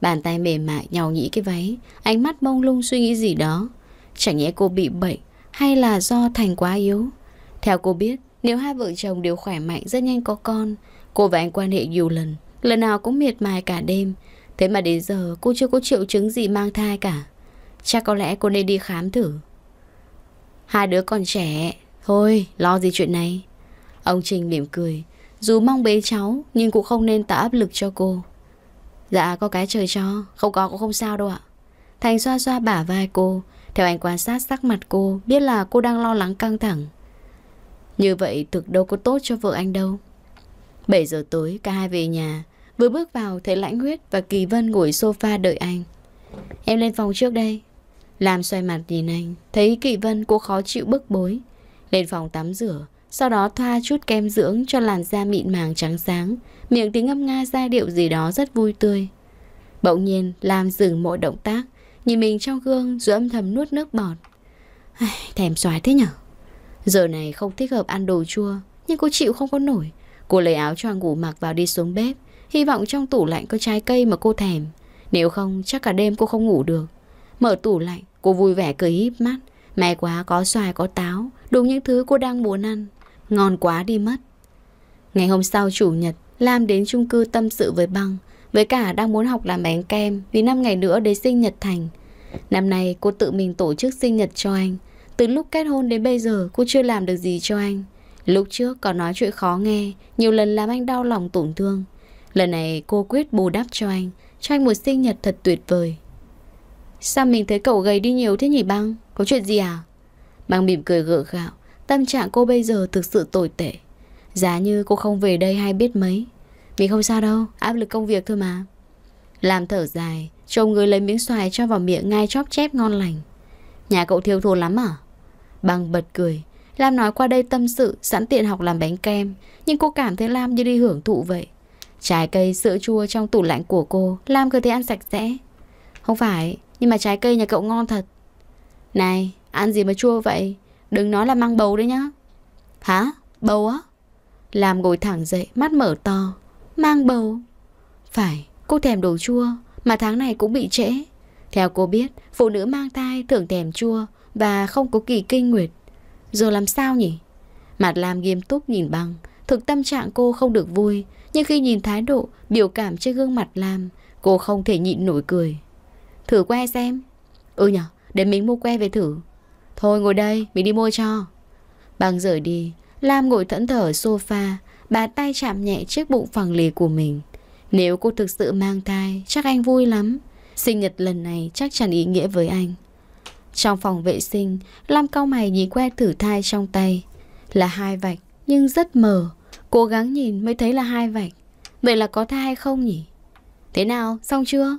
Bàn tay mềm mại nhào nhĩ cái váy, ánh mắt mông lung suy nghĩ gì đó. Chẳng nhẽ cô bị bệnh hay là do Thành quá yếu. Theo cô biết, nếu hai vợ chồng đều khỏe mạnh rất nhanh có con Cô và anh quan hệ nhiều lần Lần nào cũng miệt mài cả đêm Thế mà đến giờ cô chưa có triệu chứng gì mang thai cả Chắc có lẽ cô nên đi khám thử Hai đứa còn trẻ Thôi lo gì chuyện này Ông Trình mỉm cười Dù mong bế cháu nhưng cũng không nên tạo áp lực cho cô Dạ có cái trời cho Không có cũng không sao đâu ạ Thành xoa xoa bả vai cô Theo anh quan sát sắc mặt cô Biết là cô đang lo lắng căng thẳng như vậy thực đâu có tốt cho vợ anh đâu 7 giờ tối cả hai về nhà Vừa bước vào thấy Lãnh Huyết và Kỳ Vân ngồi sofa đợi anh Em lên phòng trước đây Làm xoay mặt nhìn anh Thấy Kỳ Vân cô khó chịu bức bối Lên phòng tắm rửa Sau đó thoa chút kem dưỡng cho làn da mịn màng trắng sáng Miệng tiếng âm nga giai điệu gì đó rất vui tươi Bỗng nhiên làm dừng mọi động tác Nhìn mình trong gương rồi âm thầm nuốt nước bọt Thèm xoái thế nhở Giờ này không thích hợp ăn đồ chua Nhưng cô chịu không có nổi Cô lấy áo choàng ngủ mặc vào đi xuống bếp Hy vọng trong tủ lạnh có trái cây mà cô thèm Nếu không chắc cả đêm cô không ngủ được Mở tủ lạnh Cô vui vẻ cười híp mắt Mẹ quá có xoài có táo Đúng những thứ cô đang muốn ăn Ngon quá đi mất Ngày hôm sau chủ nhật Lam đến chung cư tâm sự với băng Với cả đang muốn học làm bánh kem Vì năm ngày nữa đến sinh nhật Thành Năm nay cô tự mình tổ chức sinh nhật cho anh từ lúc kết hôn đến bây giờ cô chưa làm được gì cho anh Lúc trước còn nói chuyện khó nghe Nhiều lần làm anh đau lòng tổn thương Lần này cô quyết bù đắp cho anh Cho anh một sinh nhật thật tuyệt vời Sao mình thấy cậu gầy đi nhiều thế nhỉ băng Có chuyện gì à Băng mỉm cười gượng gạo Tâm trạng cô bây giờ thực sự tồi tệ Giá như cô không về đây hay biết mấy Mình không sao đâu Áp lực công việc thôi mà Làm thở dài Chồng người lấy miếng xoài cho vào miệng ngay chóp chép ngon lành Nhà cậu thiếu thốn lắm à Bằng bật cười. Lam nói qua đây tâm sự, sẵn tiện học làm bánh kem. Nhưng cô cảm thấy Lam như đi hưởng thụ vậy. Trái cây, sữa chua trong tủ lạnh của cô, Lam cứ thấy ăn sạch sẽ. Không phải, nhưng mà trái cây nhà cậu ngon thật. Này, ăn gì mà chua vậy? Đừng nói là mang bầu đấy nhá. Hả? Bầu á? Lam ngồi thẳng dậy, mắt mở to. Mang bầu? Phải, cô thèm đồ chua, mà tháng này cũng bị trễ. Theo cô biết, phụ nữ mang thai thường thèm chua, và không có kỳ kinh nguyệt. rồi làm sao nhỉ? mặt Lam nghiêm túc nhìn băng, thực tâm trạng cô không được vui, nhưng khi nhìn thái độ, biểu cảm trên gương mặt Lam, cô không thể nhịn nổi cười. Thử que xem. Ừ nhở, để mình mua que về thử. Thôi ngồi đây, mình đi mua cho. Băng rời đi, Lam ngồi thẫn thờ ở sofa, bà tay chạm nhẹ chiếc bụng phẳng lì của mình. Nếu cô thực sự mang thai, chắc anh vui lắm. Sinh nhật lần này chắc chắn ý nghĩa với anh. Trong phòng vệ sinh, Lam cao mày nhìn que thử thai trong tay. Là hai vạch, nhưng rất mờ. Cố gắng nhìn mới thấy là hai vạch. Vậy là có thai hay không nhỉ? Thế nào, xong chưa?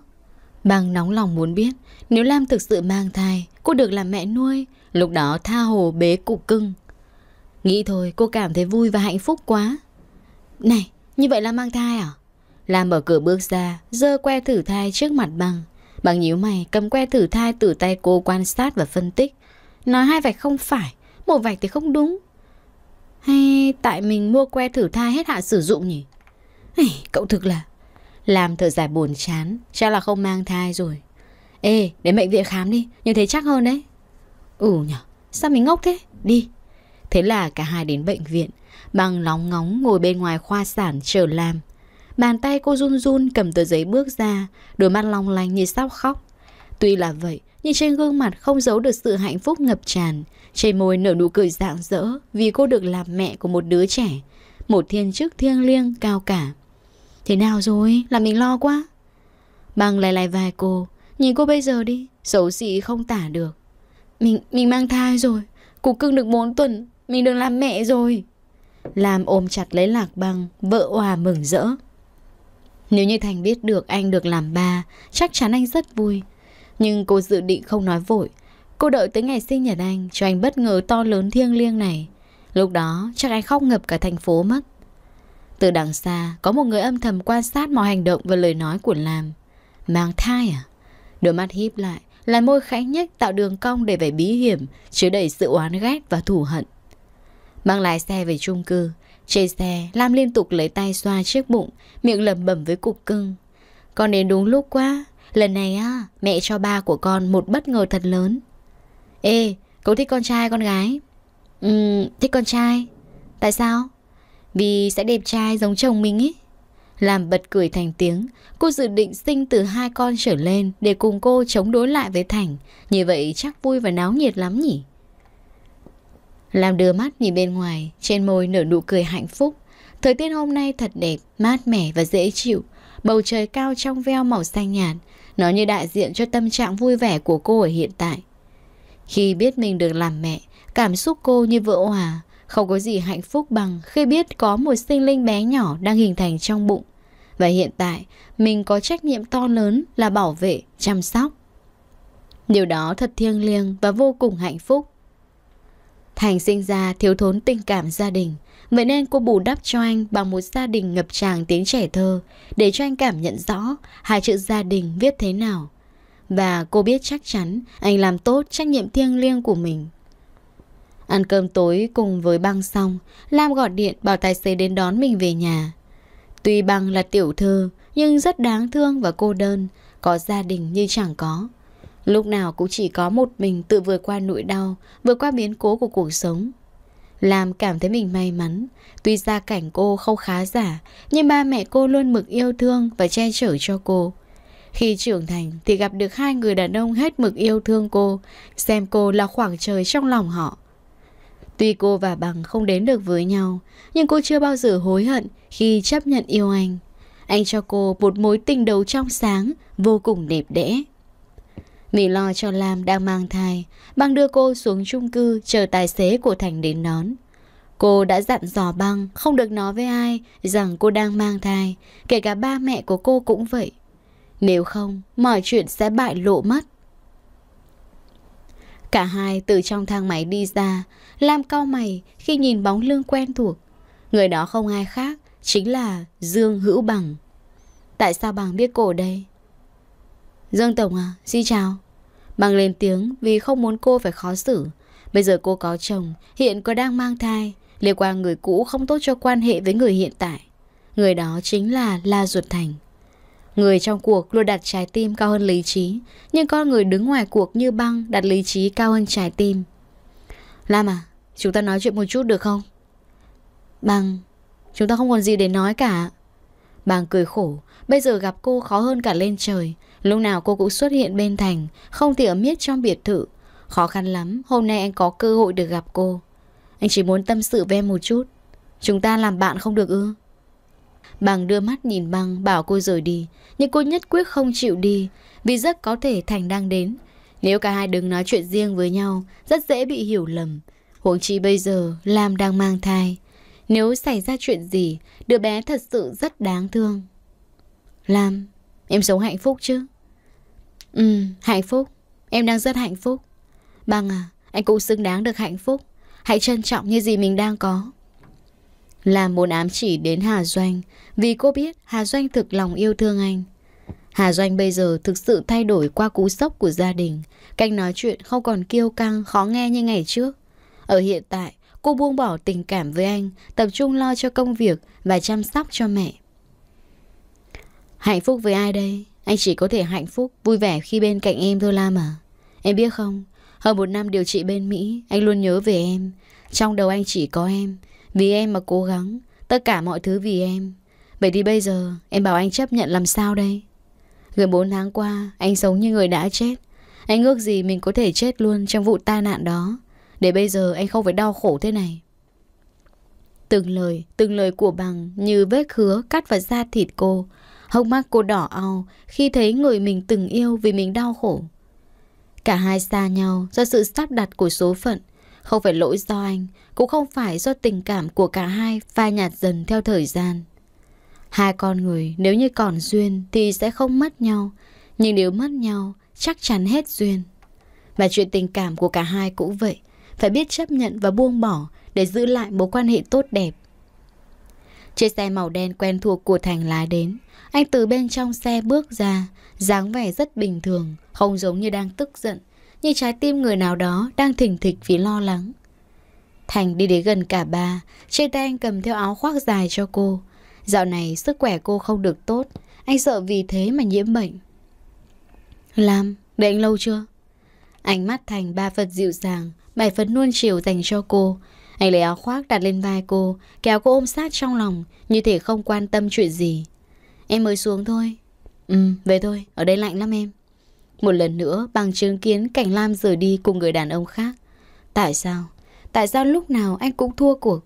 Bằng nóng lòng muốn biết, nếu Lam thực sự mang thai, cô được làm mẹ nuôi, lúc đó tha hồ bế cục cưng. Nghĩ thôi, cô cảm thấy vui và hạnh phúc quá. Này, như vậy là mang thai à? Lam mở cửa bước ra, dơ que thử thai trước mặt bằng bằng nhíu mày cầm que thử thai từ tay cô quan sát và phân tích. Nói hai vạch không phải, một vạch thì không đúng. Hay tại mình mua que thử thai hết hạn sử dụng nhỉ? Hey, cậu thực là... Làm thở dài buồn chán, chắc là không mang thai rồi. Ê, đến bệnh viện khám đi, như thế chắc hơn đấy. Ừ nhở, sao mình ngốc thế? Đi. Thế là cả hai đến bệnh viện, bằng lóng ngóng ngồi bên ngoài khoa sản chờ làm. Bàn tay cô run run cầm tờ giấy bước ra, đôi mắt long lanh như sắp khóc. Tuy là vậy, nhưng trên gương mặt không giấu được sự hạnh phúc ngập tràn. Trên môi nở nụ cười rạng rỡ vì cô được làm mẹ của một đứa trẻ, một thiên chức thiêng liêng cao cả. Thế nào rồi? Làm mình lo quá. Bằng lại lại vài cô, nhìn cô bây giờ đi, xấu xị không tả được. Mình mình mang thai rồi, cục cưng được 4 tuần, mình đừng làm mẹ rồi. Làm ôm chặt lấy lạc băng, vợ hòa mừng rỡ. Nếu như Thành biết được anh được làm ba, chắc chắn anh rất vui. Nhưng cô dự định không nói vội. Cô đợi tới ngày sinh nhật anh cho anh bất ngờ to lớn thiêng liêng này. Lúc đó chắc anh khóc ngập cả thành phố mất. Từ đằng xa, có một người âm thầm quan sát mọi hành động và lời nói của Lam. Mang thai à? Đôi mắt híp lại, là môi khẽ nhếch tạo đường cong để vẻ bí hiểm, chứa đầy sự oán ghét và thù hận. Mang lái xe về chung cư, trên xe, Lam liên tục lấy tay xoa chiếc bụng, miệng lẩm bẩm với cục cưng. Con đến đúng lúc quá, lần này á, mẹ cho ba của con một bất ngờ thật lớn. Ê, cậu thích con trai con gái? Ừ, thích con trai. Tại sao? Vì sẽ đẹp trai giống chồng mình ý. Làm bật cười thành tiếng, cô dự định sinh từ hai con trở lên để cùng cô chống đối lại với Thành. Như vậy chắc vui và náo nhiệt lắm nhỉ? Làm đưa mắt nhìn bên ngoài, trên môi nở nụ cười hạnh phúc. Thời tiết hôm nay thật đẹp, mát mẻ và dễ chịu. Bầu trời cao trong veo màu xanh nhạt. Nó như đại diện cho tâm trạng vui vẻ của cô ở hiện tại. Khi biết mình được làm mẹ, cảm xúc cô như vỡ hòa. Không có gì hạnh phúc bằng khi biết có một sinh linh bé nhỏ đang hình thành trong bụng. Và hiện tại, mình có trách nhiệm to lớn là bảo vệ, chăm sóc. Điều đó thật thiêng liêng và vô cùng hạnh phúc. Thành sinh ra thiếu thốn tình cảm gia đình, vậy nên cô bù đắp cho anh bằng một gia đình ngập tràn tiếng trẻ thơ để cho anh cảm nhận rõ hai chữ gia đình viết thế nào. Và cô biết chắc chắn anh làm tốt trách nhiệm thiêng liêng của mình. Ăn cơm tối cùng với băng xong, Lam gọi điện bảo tài xế đến đón mình về nhà. Tuy băng là tiểu thư, nhưng rất đáng thương và cô đơn, có gia đình như chẳng có. Lúc nào cũng chỉ có một mình tự vượt qua nỗi đau, vượt qua biến cố của cuộc sống. làm cảm thấy mình may mắn, tuy gia cảnh cô không khá giả, nhưng ba mẹ cô luôn mực yêu thương và che chở cho cô. Khi trưởng thành thì gặp được hai người đàn ông hết mực yêu thương cô, xem cô là khoảng trời trong lòng họ. Tuy cô và Bằng không đến được với nhau, nhưng cô chưa bao giờ hối hận khi chấp nhận yêu anh. Anh cho cô một mối tình đầu trong sáng, vô cùng đẹp đẽ. Vì lo cho Lam đang mang thai, Băng đưa cô xuống chung cư chờ tài xế của Thành đến đón. Cô đã dặn dò Băng không được nói với ai rằng cô đang mang thai, kể cả ba mẹ của cô cũng vậy. Nếu không, mọi chuyện sẽ bại lộ mất. Cả hai từ trong thang máy đi ra, Lam cau mày khi nhìn bóng lưng quen thuộc. Người đó không ai khác, chính là Dương Hữu Bằng. Tại sao Bằng biết cô đây? Dương Tổng à, xin chào. Mang lên tiếng vì không muốn cô phải khó xử. Bây giờ cô có chồng, hiện cô đang mang thai. Liên quan người cũ không tốt cho quan hệ với người hiện tại. Người đó chính là La Duật Thành. Người trong cuộc luôn đặt trái tim cao hơn lý trí, nhưng con người đứng ngoài cuộc như băng đặt lý trí cao hơn trái tim. Lam à, chúng ta nói chuyện một chút được không? Bằng, chúng ta không còn gì để nói cả. Bằng cười khổ, bây giờ gặp cô khó hơn cả lên trời. Lúc nào cô cũng xuất hiện bên Thành, không ở miết trong biệt thự. Khó khăn lắm, hôm nay anh có cơ hội được gặp cô. Anh chỉ muốn tâm sự với em một chút. Chúng ta làm bạn không được ư? Bằng đưa mắt nhìn băng bảo cô rời đi, nhưng cô nhất quyết không chịu đi, vì rất có thể Thành đang đến. Nếu cả hai đừng nói chuyện riêng với nhau, rất dễ bị hiểu lầm. Huống chi bây giờ, Lam đang mang thai. Nếu xảy ra chuyện gì, đứa bé thật sự rất đáng thương. Lam, em sống hạnh phúc chứ? Ừ, hạnh phúc. Em đang rất hạnh phúc. Băng à, anh cũng xứng đáng được hạnh phúc. Hãy trân trọng như gì mình đang có. Làm muốn ám chỉ đến Hà Doanh vì cô biết Hà Doanh thực lòng yêu thương anh. Hà Doanh bây giờ thực sự thay đổi qua cú sốc của gia đình. Cách nói chuyện không còn kiêu căng, khó nghe như ngày trước. Ở hiện tại, cô buông bỏ tình cảm với anh, tập trung lo cho công việc và chăm sóc cho mẹ. Hạnh phúc với ai đây? Anh chỉ có thể hạnh phúc, vui vẻ khi bên cạnh em thôi Lam à. Em biết không, hơn một năm điều trị bên Mỹ, anh luôn nhớ về em. Trong đầu anh chỉ có em, vì em mà cố gắng, tất cả mọi thứ vì em. Vậy thì bây giờ, em bảo anh chấp nhận làm sao đây? Gần 4 tháng qua, anh sống như người đã chết. Anh ước gì mình có thể chết luôn trong vụ tai nạn đó, để bây giờ anh không phải đau khổ thế này. Từng lời, từng lời của bằng như vết khứa cắt vào da thịt cô, Hốc mắt cô đỏ ao khi thấy người mình từng yêu vì mình đau khổ. Cả hai xa nhau do sự sắp đặt của số phận. Không phải lỗi do anh, cũng không phải do tình cảm của cả hai phai nhạt dần theo thời gian. Hai con người nếu như còn duyên thì sẽ không mất nhau, nhưng nếu mất nhau chắc chắn hết duyên. Và chuyện tình cảm của cả hai cũng vậy, phải biết chấp nhận và buông bỏ để giữ lại mối quan hệ tốt đẹp. Chiếc xe màu đen quen thuộc của Thành lái đến. Anh từ bên trong xe bước ra, dáng vẻ rất bình thường, không giống như đang tức giận, như trái tim người nào đó đang thỉnh thịch vì lo lắng. Thành đi đến gần cả ba, trên tay anh cầm theo áo khoác dài cho cô. Dạo này sức khỏe cô không được tốt, anh sợ vì thế mà nhiễm bệnh. Lam, đợi anh lâu chưa? Ánh mắt Thành ba phật dịu dàng, bảy phật nuôn chiều dành cho cô. Anh lấy áo khoác đặt lên vai cô, kéo cô ôm sát trong lòng, như thể không quan tâm chuyện gì. Em mới xuống thôi Ừ về thôi ở đây lạnh lắm em Một lần nữa bằng chứng kiến Cảnh Lam rời đi cùng người đàn ông khác Tại sao Tại sao lúc nào anh cũng thua cuộc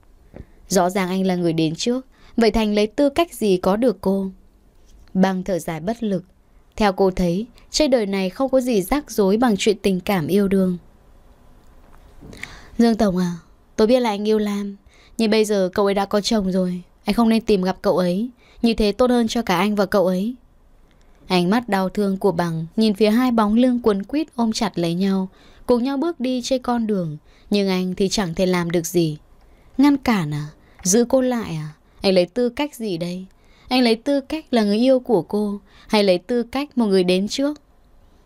Rõ ràng anh là người đến trước Vậy Thành lấy tư cách gì có được cô Bằng thở dài bất lực Theo cô thấy Trên đời này không có gì rắc rối bằng chuyện tình cảm yêu đương Dương Tổng à Tôi biết là anh yêu Lam Nhưng bây giờ cậu ấy đã có chồng rồi Anh không nên tìm gặp cậu ấy như thế tốt hơn cho cả anh và cậu ấy Ánh mắt đau thương của bằng Nhìn phía hai bóng lưng cuốn quýt ôm chặt lấy nhau Cùng nhau bước đi trên con đường Nhưng anh thì chẳng thể làm được gì Ngăn cản à Giữ cô lại à Anh lấy tư cách gì đây Anh lấy tư cách là người yêu của cô Hay lấy tư cách một người đến trước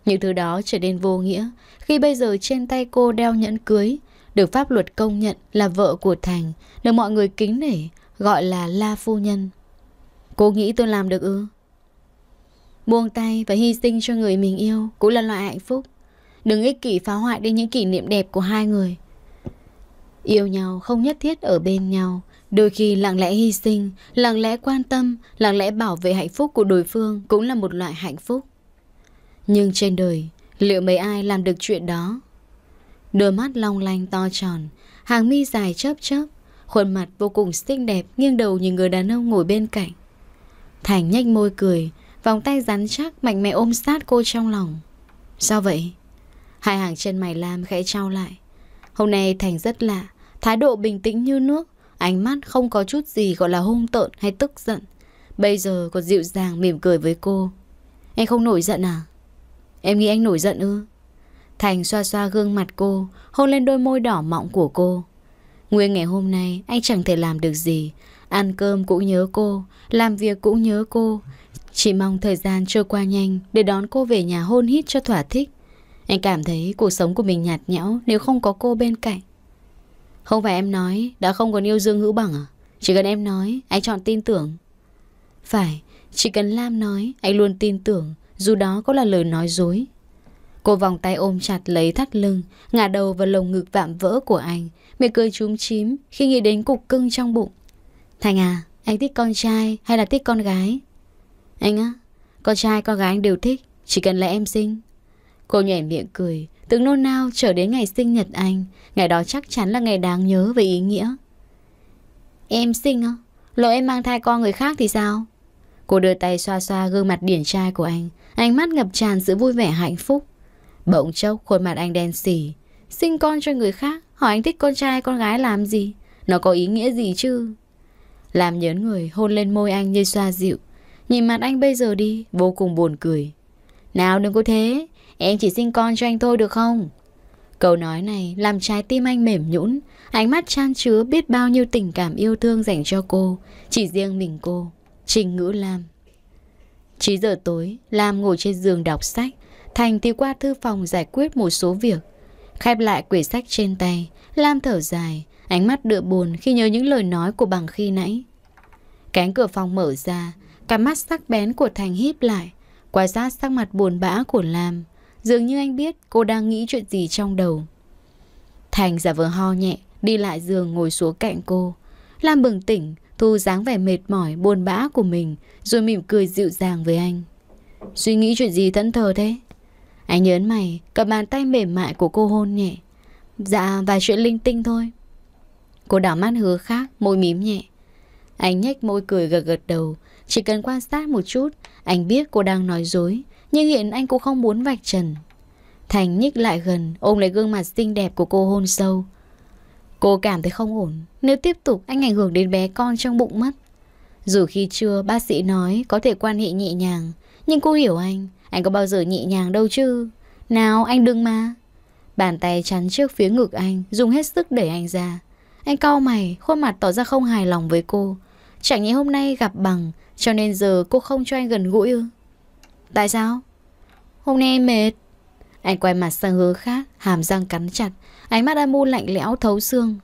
Những thứ đó trở nên vô nghĩa Khi bây giờ trên tay cô đeo nhẫn cưới Được pháp luật công nhận là vợ của Thành Được mọi người kính nể Gọi là La Phu Nhân Cô nghĩ tôi làm được ư Buông tay và hy sinh cho người mình yêu Cũng là loại hạnh phúc Đừng ích kỷ phá hoại đi những kỷ niệm đẹp của hai người Yêu nhau không nhất thiết ở bên nhau Đôi khi lặng lẽ hy sinh Lặng lẽ quan tâm Lặng lẽ bảo vệ hạnh phúc của đối phương Cũng là một loại hạnh phúc Nhưng trên đời Liệu mấy ai làm được chuyện đó Đôi mắt long lanh to tròn Hàng mi dài chớp chớp Khuôn mặt vô cùng xinh đẹp Nghiêng đầu nhìn người đàn ông ngồi bên cạnh Thành nhếch môi cười, vòng tay rắn chắc mạnh mẽ ôm sát cô trong lòng. Sao vậy? Hai hàng chân mày Lam khẽ trao lại. Hôm nay Thành rất lạ, thái độ bình tĩnh như nước, ánh mắt không có chút gì gọi là hung tợn hay tức giận. Bây giờ còn dịu dàng mỉm cười với cô. Em không nổi giận à? Em nghĩ anh nổi giận ư? Thành xoa xoa gương mặt cô, hôn lên đôi môi đỏ mọng của cô. Nguyên ngày hôm nay anh chẳng thể làm được gì Ăn cơm cũng nhớ cô, làm việc cũng nhớ cô. Chỉ mong thời gian trôi qua nhanh để đón cô về nhà hôn hít cho thỏa thích. Anh cảm thấy cuộc sống của mình nhạt nhẽo nếu không có cô bên cạnh. Không phải em nói đã không còn yêu Dương Hữu Bằng à? Chỉ cần em nói, anh chọn tin tưởng. Phải, chỉ cần Lam nói, anh luôn tin tưởng, dù đó có là lời nói dối. Cô vòng tay ôm chặt lấy thắt lưng, ngả đầu vào lồng ngực vạm vỡ của anh, miệng cười trúng chím khi nghĩ đến cục cưng trong bụng. Thành à, anh thích con trai hay là thích con gái? Anh á, con trai con gái anh đều thích, chỉ cần là em sinh. Cô nhảy miệng cười, từng nôn nao trở đến ngày sinh nhật anh, ngày đó chắc chắn là ngày đáng nhớ về ý nghĩa. Em sinh á, lỗi em mang thai con người khác thì sao? Cô đưa tay xoa xoa gương mặt điển trai của anh, ánh mắt ngập tràn sự vui vẻ hạnh phúc. Bỗng chốc khuôn mặt anh đen xỉ, sinh con cho người khác, hỏi anh thích con trai con gái làm gì? Nó có ý nghĩa gì chứ? Làm nhớn người hôn lên môi anh như xoa dịu Nhìn mặt anh bây giờ đi Vô cùng buồn cười Nào đừng có thế Em chỉ sinh con cho anh thôi được không Câu nói này làm trái tim anh mềm nhũn Ánh mắt chan chứa biết bao nhiêu tình cảm yêu thương dành cho cô Chỉ riêng mình cô Trình ngữ Lam 9 giờ tối Lam ngồi trên giường đọc sách Thành thì qua thư phòng giải quyết một số việc Khép lại quyển sách trên tay Lam thở dài Ánh mắt đượm buồn khi nhớ những lời nói của bằng khi nãy. Cánh cửa phòng mở ra, cả mắt sắc bén của Thành híp lại, quan sát sắc mặt buồn bã của Lam. Dường như anh biết cô đang nghĩ chuyện gì trong đầu. Thành giả vờ ho nhẹ, đi lại giường ngồi xuống cạnh cô. Lam bừng tỉnh, thu dáng vẻ mệt mỏi, buồn bã của mình, rồi mỉm cười dịu dàng với anh. Suy nghĩ chuyện gì thẫn thờ thế? Anh nhớn mày, cầm bàn tay mềm mại của cô hôn nhẹ. Dạ, vài chuyện linh tinh thôi. Cô đảo mắt hứa khác, môi mím nhẹ. Anh nhếch môi cười gật gật đầu. Chỉ cần quan sát một chút, anh biết cô đang nói dối. Nhưng hiện anh cũng không muốn vạch trần. Thành nhích lại gần, ôm lấy gương mặt xinh đẹp của cô hôn sâu. Cô cảm thấy không ổn. Nếu tiếp tục, anh ảnh hưởng đến bé con trong bụng mất. Dù khi chưa, bác sĩ nói có thể quan hệ nhẹ nhàng. Nhưng cô hiểu anh, anh có bao giờ nhẹ nhàng đâu chứ. Nào, anh đừng mà. Bàn tay chắn trước phía ngực anh, dùng hết sức đẩy anh ra. Anh cau mày, khuôn mặt tỏ ra không hài lòng với cô. Chẳng nhẽ hôm nay gặp bằng, cho nên giờ cô không cho anh gần gũi ư? Tại sao? Hôm nay em mệt. Anh quay mặt sang hướng khác, hàm răng cắn chặt, ánh mắt âm u lạnh lẽo thấu xương.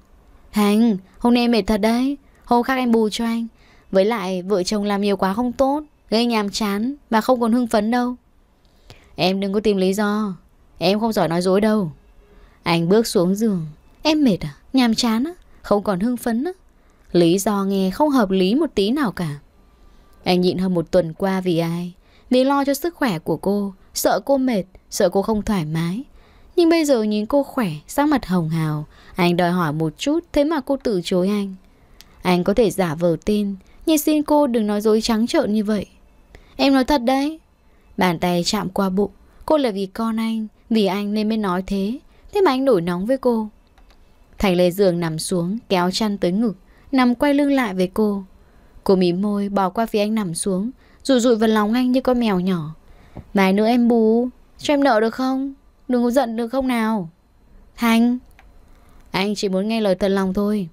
Thành, hôm nay em mệt thật đấy, hôm khác em bù cho anh. Với lại, vợ chồng làm nhiều quá không tốt, gây nhàm chán và không còn hưng phấn đâu. Em đừng có tìm lý do, em không giỏi nói dối đâu. Anh bước xuống giường, em mệt à, nhàm chán á. Không còn hưng phấn nữa. Lý do nghe không hợp lý một tí nào cả. Anh nhịn hơn một tuần qua vì ai? Vì lo cho sức khỏe của cô, sợ cô mệt, sợ cô không thoải mái. Nhưng bây giờ nhìn cô khỏe, sắc mặt hồng hào, anh đòi hỏi một chút, thế mà cô từ chối anh. Anh có thể giả vờ tin, nhưng xin cô đừng nói dối trắng trợn như vậy. Em nói thật đấy. Bàn tay chạm qua bụng, cô là vì con anh, vì anh nên mới nói thế. Thế mà anh nổi nóng với cô. Thành lê giường nằm xuống, kéo chăn tới ngực, nằm quay lưng lại với cô. Cô mỉm môi, bỏ qua phía anh nằm xuống, rụi rụi vào lòng anh như con mèo nhỏ. Mai nữa em bú, cho em nợ được không? Đừng có giận được không nào? Thành! Anh chỉ muốn nghe lời thật lòng thôi.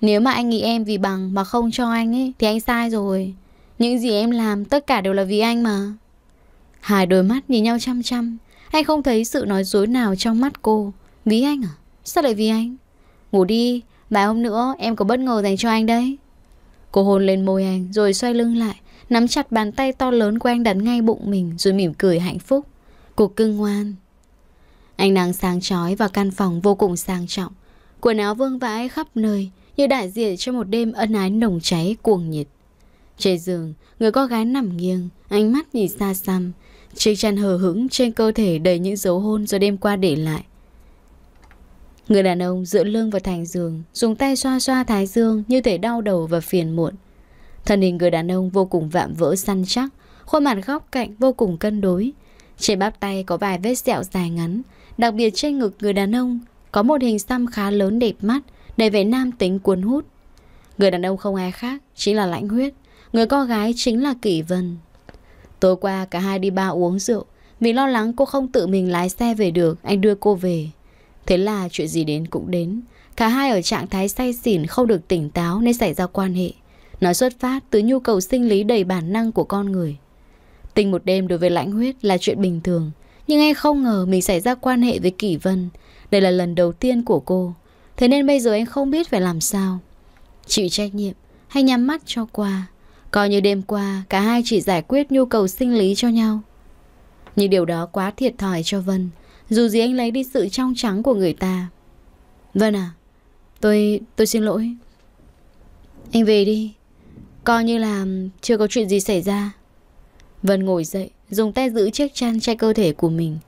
Nếu mà anh nghĩ em vì bằng mà không cho anh ấy thì anh sai rồi. Những gì em làm tất cả đều là vì anh mà. Hai đôi mắt nhìn nhau chăm chăm, anh không thấy sự nói dối nào trong mắt cô. Ví anh à? Sao lại vì anh? Ngủ đi, vài hôm nữa em có bất ngờ dành cho anh đấy. Cô hôn lên môi anh rồi xoay lưng lại, nắm chặt bàn tay to lớn của anh đặt ngay bụng mình rồi mỉm cười hạnh phúc. Cô cưng ngoan. anh nắng sáng chói vào căn phòng vô cùng sang trọng. Quần áo vương vãi khắp nơi như đại diện cho một đêm ân ái nồng cháy cuồng nhiệt. Trên giường, người con gái nằm nghiêng, ánh mắt nhìn xa xăm. Chiếc chăn hờ hững trên cơ thể đầy những dấu hôn do đêm qua để lại Người đàn ông dựa lưng vào thành giường Dùng tay xoa xoa thái dương Như thể đau đầu và phiền muộn Thân hình người đàn ông vô cùng vạm vỡ săn chắc Khuôn mặt góc cạnh vô cùng cân đối Trên bắp tay có vài vết sẹo dài ngắn Đặc biệt trên ngực người đàn ông Có một hình xăm khá lớn đẹp mắt Đầy vẻ nam tính cuốn hút Người đàn ông không ai khác Chính là lãnh huyết Người con gái chính là Kỷ Vân Tối qua cả hai đi ba uống rượu Vì lo lắng cô không tự mình lái xe về được Anh đưa cô về Thế là chuyện gì đến cũng đến. Cả hai ở trạng thái say xỉn không được tỉnh táo nên xảy ra quan hệ. Nó xuất phát từ nhu cầu sinh lý đầy bản năng của con người. Tình một đêm đối với lãnh huyết là chuyện bình thường. Nhưng anh không ngờ mình xảy ra quan hệ với Kỷ Vân. Đây là lần đầu tiên của cô. Thế nên bây giờ anh không biết phải làm sao. Chịu trách nhiệm, hay nhắm mắt cho qua. Coi như đêm qua, cả hai chỉ giải quyết nhu cầu sinh lý cho nhau. Nhưng điều đó quá thiệt thòi cho Vân. Dù gì anh lấy đi sự trong trắng của người ta vân à Tôi... tôi xin lỗi Anh về đi Coi như là chưa có chuyện gì xảy ra Vân ngồi dậy Dùng tay giữ chiếc chăn che cơ thể của mình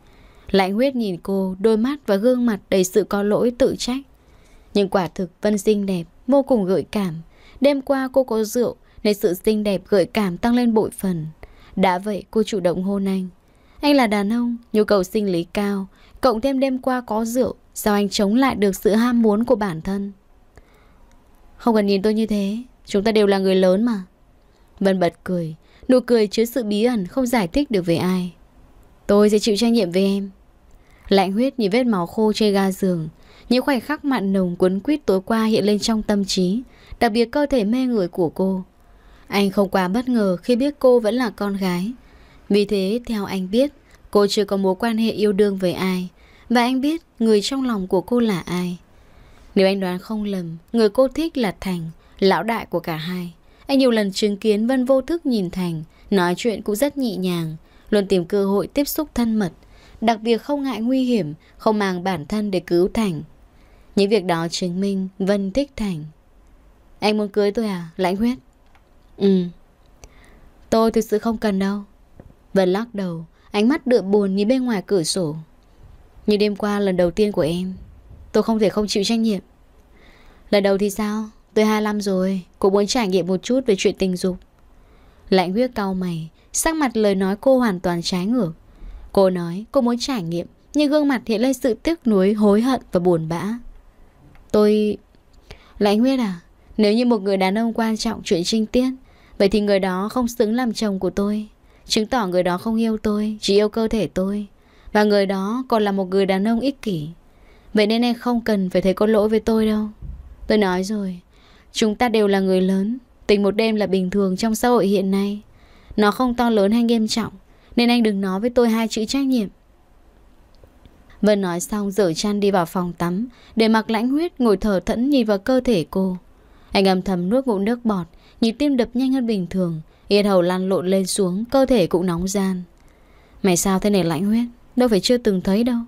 lạnh huyết nhìn cô Đôi mắt và gương mặt đầy sự có lỗi tự trách Nhưng quả thực Vân xinh đẹp Vô cùng gợi cảm Đêm qua cô có rượu Nên sự xinh đẹp gợi cảm tăng lên bội phần Đã vậy cô chủ động hôn anh anh là đàn ông, nhu cầu sinh lý cao, cộng thêm đêm qua có rượu, sao anh chống lại được sự ham muốn của bản thân? Không cần nhìn tôi như thế, chúng ta đều là người lớn mà. Vân bật cười, nụ cười chứa sự bí ẩn không giải thích được với ai. Tôi sẽ chịu trách nhiệm với em. Lạnh huyết như vết máu khô trên ga giường, những khoảnh khắc mặn nồng cuốn quýt tối qua hiện lên trong tâm trí, đặc biệt cơ thể mê người của cô. Anh không quá bất ngờ khi biết cô vẫn là con gái. Vì thế, theo anh biết, cô chưa có mối quan hệ yêu đương với ai, và anh biết người trong lòng của cô là ai. Nếu anh đoán không lầm, người cô thích là Thành, lão đại của cả hai. Anh nhiều lần chứng kiến Vân vô thức nhìn Thành, nói chuyện cũng rất nhị nhàng, luôn tìm cơ hội tiếp xúc thân mật, đặc biệt không ngại nguy hiểm, không màng bản thân để cứu Thành. Những việc đó chứng minh Vân thích Thành. Anh muốn cưới tôi à, lãnh huyết? Ừ. Tôi thực sự không cần đâu. Vân lắc đầu Ánh mắt đượm buồn nhìn bên ngoài cửa sổ Như đêm qua lần đầu tiên của em Tôi không thể không chịu trách nhiệm Lần đầu thì sao Tôi 25 rồi Cũng muốn trải nghiệm một chút về chuyện tình dục Lạnh huyết cau mày Sắc mặt lời nói cô hoàn toàn trái ngược Cô nói cô muốn trải nghiệm Nhưng gương mặt hiện lên sự tiếc nuối Hối hận và buồn bã Tôi... lạnh huyết à Nếu như một người đàn ông quan trọng chuyện trinh tiết Vậy thì người đó không xứng làm chồng của tôi Chứng tỏ người đó không yêu tôi Chỉ yêu cơ thể tôi Và người đó còn là một người đàn ông ích kỷ Vậy nên em không cần phải thấy có lỗi với tôi đâu Tôi nói rồi Chúng ta đều là người lớn Tình một đêm là bình thường trong xã hội hiện nay Nó không to lớn hay nghiêm trọng Nên anh đừng nói với tôi hai chữ trách nhiệm Vân nói xong dở chăn đi vào phòng tắm Để mặc lãnh huyết ngồi thở thẫn nhìn vào cơ thể cô Anh âm thầm nuốt ngụm nước bọt Nhịp tim đập nhanh hơn bình thường Yết hầu lăn lộn lên xuống Cơ thể cũng nóng gian Mày sao thế này lạnh huyết Đâu phải chưa từng thấy đâu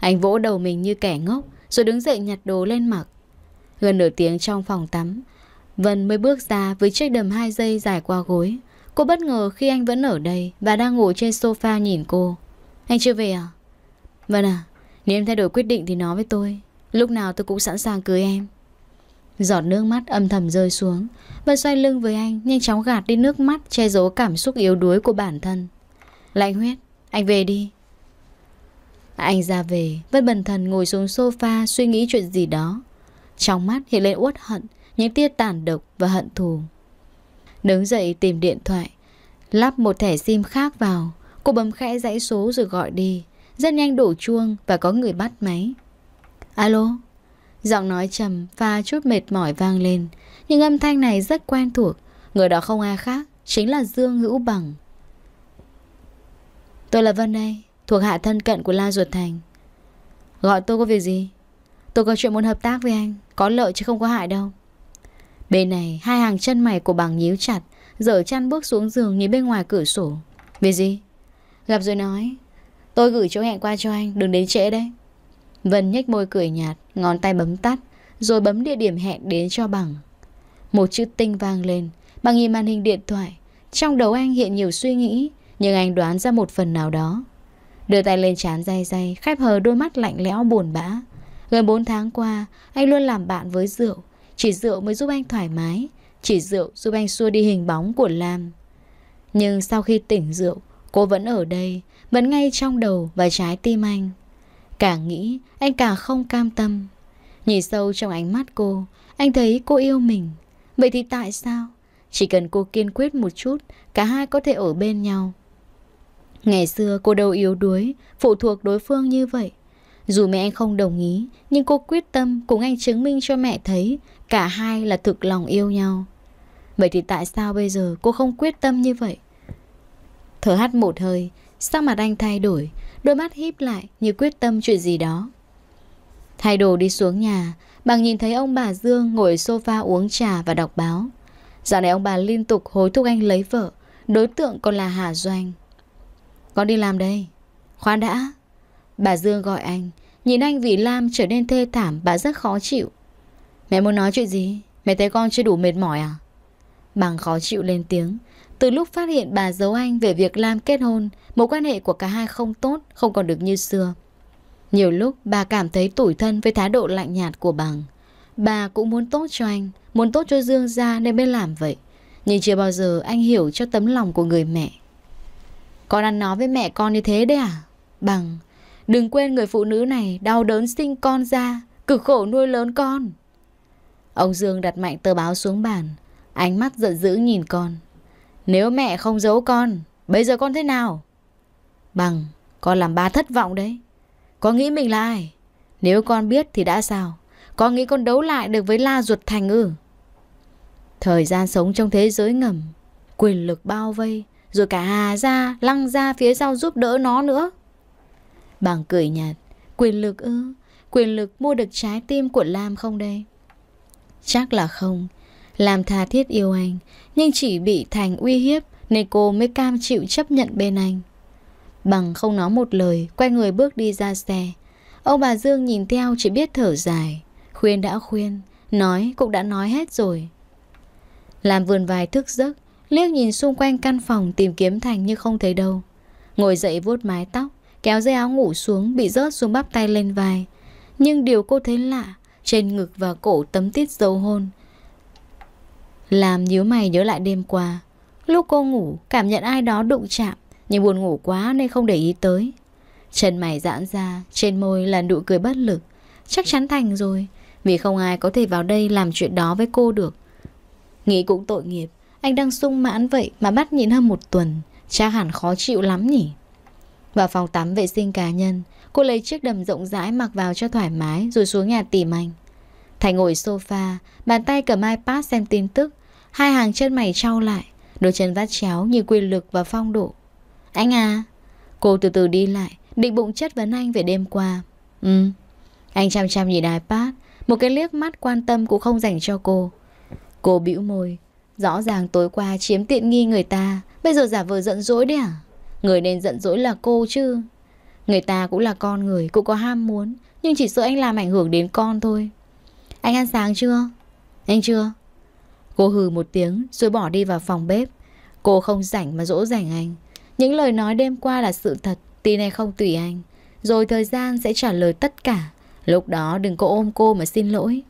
Anh vỗ đầu mình như kẻ ngốc Rồi đứng dậy nhặt đồ lên mặc Gần nửa tiếng trong phòng tắm Vân mới bước ra với chiếc đầm hai giây dài qua gối Cô bất ngờ khi anh vẫn ở đây Và đang ngủ trên sofa nhìn cô Anh chưa về à? Vân à, nếu em thay đổi quyết định thì nói với tôi Lúc nào tôi cũng sẵn sàng cưới em Giọt nước mắt âm thầm rơi xuống Vân xoay lưng với anh Nhanh chóng gạt đi nước mắt Che giấu cảm xúc yếu đuối của bản thân Lạnh huyết Anh về đi Anh ra về Vân bần thần ngồi xuống sofa Suy nghĩ chuyện gì đó Trong mắt hiện lên uất hận Những tia tàn độc và hận thù Đứng dậy tìm điện thoại Lắp một thẻ sim khác vào Cô bấm khẽ dãy số rồi gọi đi Rất nhanh đổ chuông và có người bắt máy Alo Giọng nói trầm và chút mệt mỏi vang lên Nhưng âm thanh này rất quen thuộc Người đó không ai khác Chính là Dương Hữu Bằng Tôi là Vân đây Thuộc hạ thân cận của La Duật Thành Gọi tôi có việc gì Tôi có chuyện muốn hợp tác với anh Có lợi chứ không có hại đâu Bên này hai hàng chân mày của bằng nhíu chặt Dở chăn bước xuống giường nhìn bên ngoài cửa sổ Vì gì Gặp rồi nói Tôi gửi chỗ hẹn qua cho anh đừng đến trễ đấy Vân nhếch môi cười nhạt Ngón tay bấm tắt Rồi bấm địa điểm hẹn đến cho bằng Một chữ tinh vang lên Bằng nhìn màn hình điện thoại Trong đầu anh hiện nhiều suy nghĩ Nhưng anh đoán ra một phần nào đó Đưa tay lên chán dây dây Khép hờ đôi mắt lạnh lẽo buồn bã Gần 4 tháng qua Anh luôn làm bạn với rượu Chỉ rượu mới giúp anh thoải mái Chỉ rượu giúp anh xua đi hình bóng của Lam Nhưng sau khi tỉnh rượu Cô vẫn ở đây Vẫn ngay trong đầu và trái tim anh Càng nghĩ, anh càng không cam tâm. Nhìn sâu trong ánh mắt cô, anh thấy cô yêu mình. Vậy thì tại sao? Chỉ cần cô kiên quyết một chút, cả hai có thể ở bên nhau. Ngày xưa cô đâu yếu đuối, phụ thuộc đối phương như vậy. Dù mẹ anh không đồng ý, nhưng cô quyết tâm cùng anh chứng minh cho mẹ thấy cả hai là thực lòng yêu nhau. Vậy thì tại sao bây giờ cô không quyết tâm như vậy? Thở hắt một hơi, sao mặt anh thay đổi, Đôi mắt híp lại như quyết tâm chuyện gì đó Thay đồ đi xuống nhà Bằng nhìn thấy ông bà Dương ngồi sofa uống trà và đọc báo Dạo này ông bà liên tục hối thúc anh lấy vợ Đối tượng còn là Hà Doanh Con đi làm đây Khoan đã Bà Dương gọi anh Nhìn anh vì Lam trở nên thê thảm Bà rất khó chịu Mẹ muốn nói chuyện gì Mẹ thấy con chưa đủ mệt mỏi à Bằng khó chịu lên tiếng từ lúc phát hiện bà giấu anh về việc làm kết hôn, mối quan hệ của cả hai không tốt, không còn được như xưa. Nhiều lúc bà cảm thấy tủi thân với thái độ lạnh nhạt của bằng. Bà cũng muốn tốt cho anh, muốn tốt cho Dương gia nên mới làm vậy. Nhưng chưa bao giờ anh hiểu cho tấm lòng của người mẹ. Con ăn nói với mẹ con như thế đấy à? Bằng, đừng quên người phụ nữ này đau đớn sinh con ra, cực khổ nuôi lớn con. Ông Dương đặt mạnh tờ báo xuống bàn, ánh mắt giận dữ nhìn con. Nếu mẹ không giấu con, bây giờ con thế nào? Bằng, con làm ba thất vọng đấy. Con nghĩ mình là ai? Nếu con biết thì đã sao? Con nghĩ con đấu lại được với La Ruột Thành ư? Thời gian sống trong thế giới ngầm, quyền lực bao vây, rồi cả Hà ra, Lăng ra phía sau giúp đỡ nó nữa. Bằng cười nhạt, quyền lực ư? Quyền lực mua được trái tim của Lam không đây? Chắc là không, làm tha thiết yêu anh Nhưng chỉ bị Thành uy hiếp Nên cô mới cam chịu chấp nhận bên anh Bằng không nói một lời Quay người bước đi ra xe Ông bà Dương nhìn theo chỉ biết thở dài Khuyên đã khuyên Nói cũng đã nói hết rồi Làm vườn vài thức giấc Liếc nhìn xung quanh căn phòng tìm kiếm Thành như không thấy đâu Ngồi dậy vuốt mái tóc Kéo dây áo ngủ xuống Bị rớt xuống bắp tay lên vai Nhưng điều cô thấy lạ Trên ngực và cổ tấm tít dấu hôn làm nhíu mày nhớ lại đêm qua Lúc cô ngủ cảm nhận ai đó đụng chạm Nhưng buồn ngủ quá nên không để ý tới Chân mày giãn ra Trên môi là nụ cười bất lực Chắc chắn thành rồi Vì không ai có thể vào đây làm chuyện đó với cô được Nghĩ cũng tội nghiệp Anh đang sung mãn vậy mà bắt nhịn hơn một tuần Chắc hẳn khó chịu lắm nhỉ Vào phòng tắm vệ sinh cá nhân Cô lấy chiếc đầm rộng rãi mặc vào cho thoải mái Rồi xuống nhà tìm anh Thành ngồi sofa Bàn tay cầm iPad xem tin tức Hai hàng chân mày trao lại Đôi chân vắt chéo như quyền lực và phong độ Anh à Cô từ từ đi lại Định bụng chất vấn anh về đêm qua Ừ Anh chăm chăm nhìn iPad Một cái liếc mắt quan tâm cũng không dành cho cô Cô bĩu môi Rõ ràng tối qua chiếm tiện nghi người ta Bây giờ giả vờ giận dỗi đấy à Người nên giận dỗi là cô chứ Người ta cũng là con người Cũng có ham muốn Nhưng chỉ sợ anh làm ảnh hưởng đến con thôi Anh ăn sáng chưa Anh chưa Cô hừ một tiếng rồi bỏ đi vào phòng bếp. Cô không rảnh mà dỗ rảnh anh. Những lời nói đêm qua là sự thật, tin hay không tùy anh. Rồi thời gian sẽ trả lời tất cả. Lúc đó đừng có ôm cô mà xin lỗi.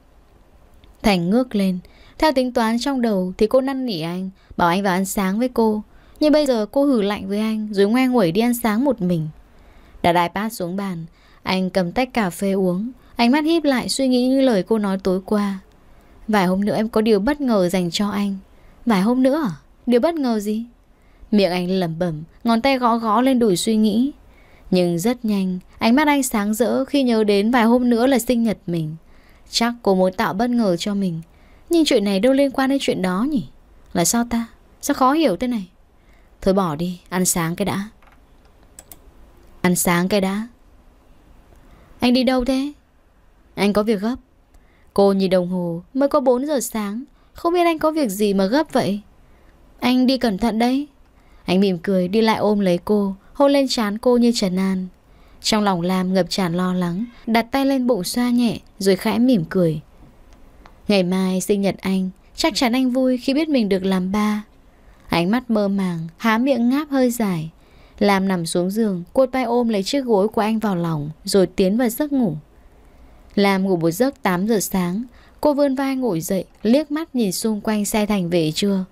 Thành ngước lên. Theo tính toán trong đầu thì cô năn nỉ anh, bảo anh vào ăn sáng với cô. Nhưng bây giờ cô hừ lạnh với anh rồi ngoe nguẩy đi ăn sáng một mình. Đặt iPad xuống bàn, anh cầm tách cà phê uống. Ánh mắt híp lại suy nghĩ như lời cô nói tối qua. Vài hôm nữa em có điều bất ngờ dành cho anh Vài hôm nữa à? Điều bất ngờ gì? Miệng anh lẩm bẩm Ngón tay gõ gõ lên đùi suy nghĩ Nhưng rất nhanh Ánh mắt anh sáng rỡ khi nhớ đến vài hôm nữa là sinh nhật mình Chắc cô muốn tạo bất ngờ cho mình Nhưng chuyện này đâu liên quan đến chuyện đó nhỉ Là sao ta? Sao khó hiểu thế này? Thôi bỏ đi, ăn sáng cái đã Ăn sáng cái đã Anh đi đâu thế? Anh có việc gấp Cô nhìn đồng hồ mới có 4 giờ sáng Không biết anh có việc gì mà gấp vậy Anh đi cẩn thận đấy Anh mỉm cười đi lại ôm lấy cô Hôn lên trán cô như trần an Trong lòng Lam ngập tràn lo lắng Đặt tay lên bụng xoa nhẹ Rồi khẽ mỉm cười Ngày mai sinh nhật anh Chắc chắn anh vui khi biết mình được làm ba Ánh mắt mơ màng Há miệng ngáp hơi dài Lam nằm xuống giường cuột tay ôm lấy chiếc gối của anh vào lòng Rồi tiến vào giấc ngủ làm ngủ một giấc 8 giờ sáng, cô vươn vai ngồi dậy, liếc mắt nhìn xung quanh xe thành về chưa.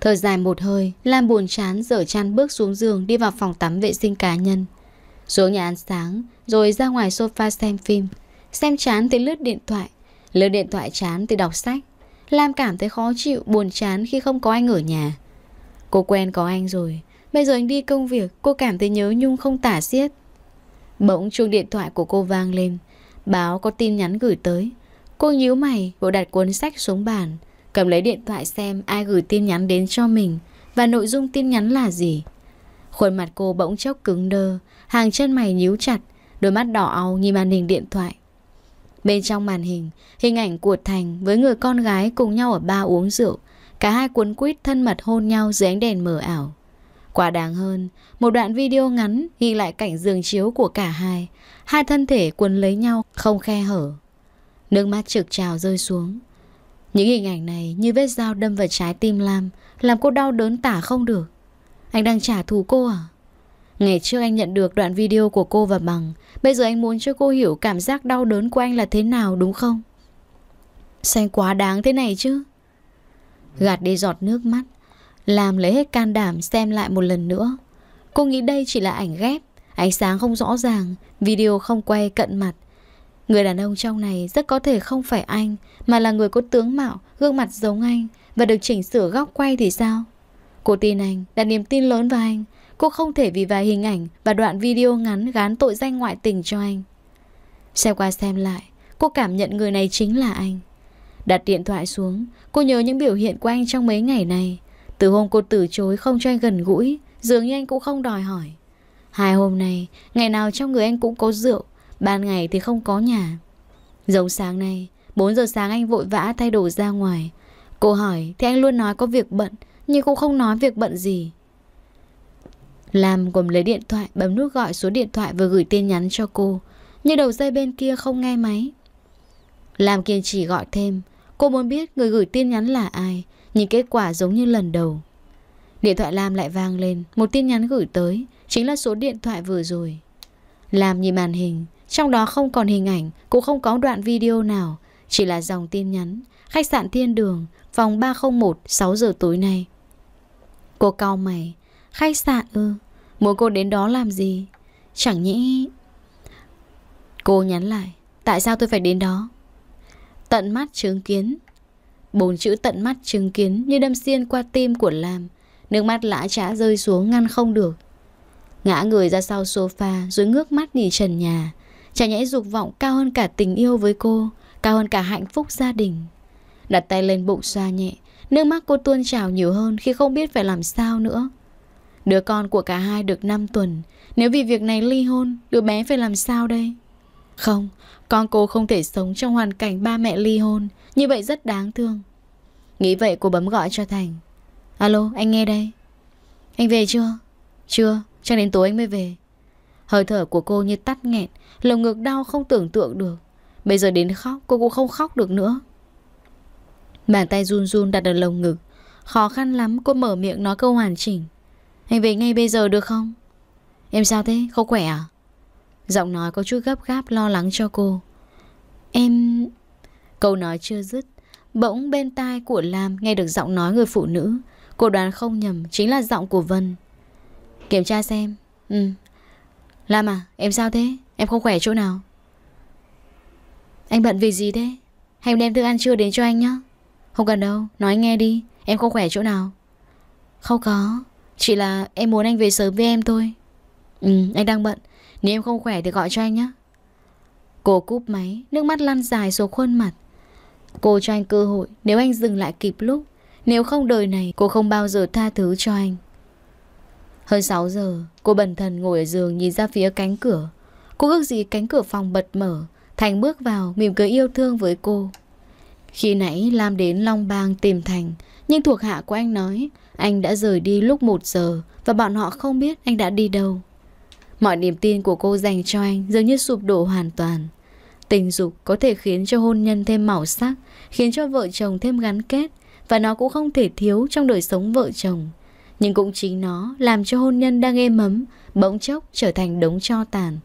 Thở dài một hơi, Lam buồn chán dở chăn bước xuống giường đi vào phòng tắm vệ sinh cá nhân. Xuống nhà ăn sáng, rồi ra ngoài sofa xem phim. Xem chán thì lướt điện thoại, lướt điện thoại chán thì đọc sách. Lam cảm thấy khó chịu, buồn chán khi không có anh ở nhà. Cô quen có anh rồi, bây giờ anh đi công việc, cô cảm thấy nhớ nhung không tả xiết. Bỗng chuông điện thoại của cô vang lên, Báo có tin nhắn gửi tới Cô nhíu mày vội đặt cuốn sách xuống bàn Cầm lấy điện thoại xem ai gửi tin nhắn đến cho mình Và nội dung tin nhắn là gì Khuôn mặt cô bỗng chốc cứng đơ Hàng chân mày nhíu chặt Đôi mắt đỏ au nhìn màn hình điện thoại Bên trong màn hình Hình ảnh của Thành với người con gái cùng nhau ở ba uống rượu Cả hai cuốn quýt thân mật hôn nhau dưới ánh đèn mờ ảo Quả đáng hơn, một đoạn video ngắn ghi lại cảnh giường chiếu của cả hai, hai thân thể quấn lấy nhau không khe hở. Nước mắt trực trào rơi xuống. Những hình ảnh này như vết dao đâm vào trái tim Lam, làm cô đau đớn tả không được. Anh đang trả thù cô à? Ngày trước anh nhận được đoạn video của cô và bằng, bây giờ anh muốn cho cô hiểu cảm giác đau đớn của anh là thế nào đúng không? xanh quá đáng thế này chứ? Gạt đi giọt nước mắt, làm lấy hết can đảm xem lại một lần nữa Cô nghĩ đây chỉ là ảnh ghép Ánh sáng không rõ ràng Video không quay cận mặt Người đàn ông trong này rất có thể không phải anh Mà là người có tướng mạo Gương mặt giống anh Và được chỉnh sửa góc quay thì sao Cô tin anh Đặt niềm tin lớn vào anh Cô không thể vì vài hình ảnh Và đoạn video ngắn gán tội danh ngoại tình cho anh Xem qua xem lại Cô cảm nhận người này chính là anh Đặt điện thoại xuống Cô nhớ những biểu hiện của anh trong mấy ngày này từ hôm cô từ chối không cho anh gần gũi Dường như anh cũng không đòi hỏi Hai hôm nay Ngày nào trong người anh cũng có rượu Ban ngày thì không có nhà Giống sáng nay 4 giờ sáng anh vội vã thay đồ ra ngoài Cô hỏi thì anh luôn nói có việc bận Nhưng cũng không nói việc bận gì Làm gồm lấy điện thoại Bấm nút gọi số điện thoại vừa gửi tin nhắn cho cô Nhưng đầu dây bên kia không nghe máy Làm kiên trì gọi thêm Cô muốn biết người gửi tin nhắn là ai nhưng kết quả giống như lần đầu Điện thoại Lam lại vang lên Một tin nhắn gửi tới Chính là số điện thoại vừa rồi Lam nhìn màn hình Trong đó không còn hình ảnh Cũng không có đoạn video nào Chỉ là dòng tin nhắn Khách sạn Thiên Đường Phòng 301 6 giờ tối nay Cô cao mày Khách sạn ư ừ. Muốn cô đến đó làm gì Chẳng nhẽ Cô nhắn lại Tại sao tôi phải đến đó Tận mắt chứng kiến Bốn chữ tận mắt chứng kiến như đâm xiên qua tim của Lam. Nước mắt lã trã rơi xuống ngăn không được. Ngã người ra sau sofa rồi ngước mắt nhìn trần nhà. Chả nhẽ dục vọng cao hơn cả tình yêu với cô, cao hơn cả hạnh phúc gia đình. Đặt tay lên bụng xoa nhẹ, nước mắt cô tuôn trào nhiều hơn khi không biết phải làm sao nữa. Đứa con của cả hai được 5 tuần, nếu vì việc này ly hôn, đứa bé phải làm sao đây? Không, con cô không thể sống trong hoàn cảnh ba mẹ ly hôn, như vậy rất đáng thương. Nghĩ vậy cô bấm gọi cho Thành. Alo, anh nghe đây. Anh về chưa? Chưa, cho đến tối anh mới về. Hơi thở của cô như tắt nghẹn, lồng ngực đau không tưởng tượng được. Bây giờ đến khóc, cô cũng không khóc được nữa. Bàn tay run run đặt ở lồng ngực. Khó khăn lắm cô mở miệng nói câu hoàn chỉnh. Anh về ngay bây giờ được không? Em sao thế? Không khỏe à? Giọng nói có chút gấp gáp lo lắng cho cô Em... Câu nói chưa dứt Bỗng bên tai của Lam nghe được giọng nói người phụ nữ Cô đoán không nhầm Chính là giọng của Vân Kiểm tra xem Ừ Lam à em sao thế Em không khỏe chỗ nào Anh bận vì gì thế Hay đem thức ăn trưa đến cho anh nhá Không cần đâu Nói nghe đi Em không khỏe chỗ nào Không có Chỉ là em muốn anh về sớm với em thôi Ừ anh đang bận nếu em không khỏe thì gọi cho anh nhé Cô cúp máy Nước mắt lăn dài xuống khuôn mặt Cô cho anh cơ hội Nếu anh dừng lại kịp lúc Nếu không đời này cô không bao giờ tha thứ cho anh Hơn 6 giờ Cô bần thần ngồi ở giường nhìn ra phía cánh cửa Cô ước gì cánh cửa phòng bật mở Thành bước vào mỉm cười yêu thương với cô Khi nãy Lam đến Long Bang tìm Thành Nhưng thuộc hạ của anh nói Anh đã rời đi lúc 1 giờ Và bọn họ không biết anh đã đi đâu Mọi niềm tin của cô dành cho anh dường như sụp đổ hoàn toàn. Tình dục có thể khiến cho hôn nhân thêm màu sắc, khiến cho vợ chồng thêm gắn kết và nó cũng không thể thiếu trong đời sống vợ chồng. Nhưng cũng chính nó làm cho hôn nhân đang êm ấm, bỗng chốc trở thành đống cho tàn.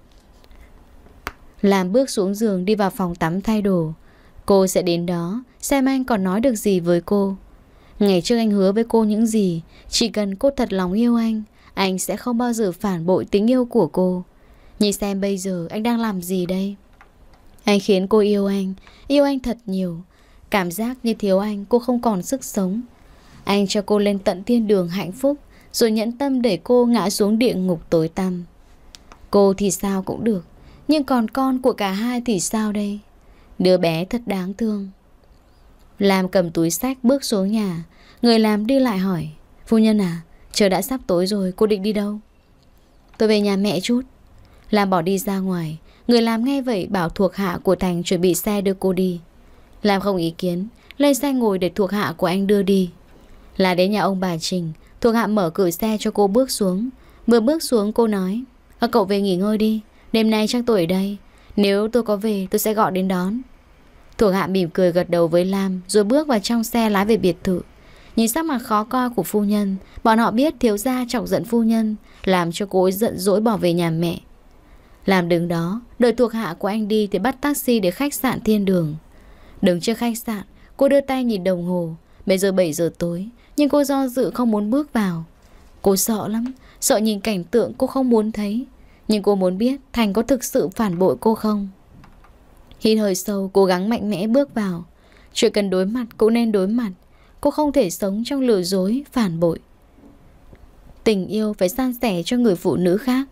Làm bước xuống giường đi vào phòng tắm thay đồ. Cô sẽ đến đó, xem anh còn nói được gì với cô. Ngày trước anh hứa với cô những gì, chỉ cần cô thật lòng yêu anh, anh sẽ không bao giờ phản bội tình yêu của cô Nhìn xem bây giờ anh đang làm gì đây Anh khiến cô yêu anh Yêu anh thật nhiều Cảm giác như thiếu anh cô không còn sức sống Anh cho cô lên tận thiên đường hạnh phúc Rồi nhẫn tâm để cô ngã xuống địa ngục tối tăm Cô thì sao cũng được Nhưng còn con của cả hai thì sao đây Đứa bé thật đáng thương Làm cầm túi sách bước xuống nhà Người làm đi lại hỏi Phu nhân à Trời đã sắp tối rồi cô định đi đâu Tôi về nhà mẹ chút Lam bỏ đi ra ngoài Người làm nghe vậy bảo thuộc hạ của Thành chuẩn bị xe đưa cô đi Lam không ý kiến Lên xe ngồi để thuộc hạ của anh đưa đi Là đến nhà ông bà Trình Thuộc hạ mở cửa xe cho cô bước xuống Vừa bước xuống cô nói à, Cậu về nghỉ ngơi đi Đêm nay chắc tôi ở đây Nếu tôi có về tôi sẽ gọi đến đón Thuộc hạ mỉm cười gật đầu với Lam Rồi bước vào trong xe lái về biệt thự Nhìn sắc mặt khó coi của phu nhân Bọn họ biết thiếu gia trọng giận phu nhân Làm cho cô ấy giận dỗi bỏ về nhà mẹ Làm đứng đó Đợi thuộc hạ của anh đi thì bắt taxi Để khách sạn thiên đường Đứng trước khách sạn Cô đưa tay nhìn đồng hồ Bây giờ 7 giờ tối Nhưng cô do dự không muốn bước vào Cô sợ lắm Sợ nhìn cảnh tượng cô không muốn thấy Nhưng cô muốn biết Thành có thực sự phản bội cô không Hít hơi sâu cố gắng mạnh mẽ bước vào Chuyện cần đối mặt cũng nên đối mặt Cô không thể sống trong lừa dối, phản bội Tình yêu phải san sẻ cho người phụ nữ khác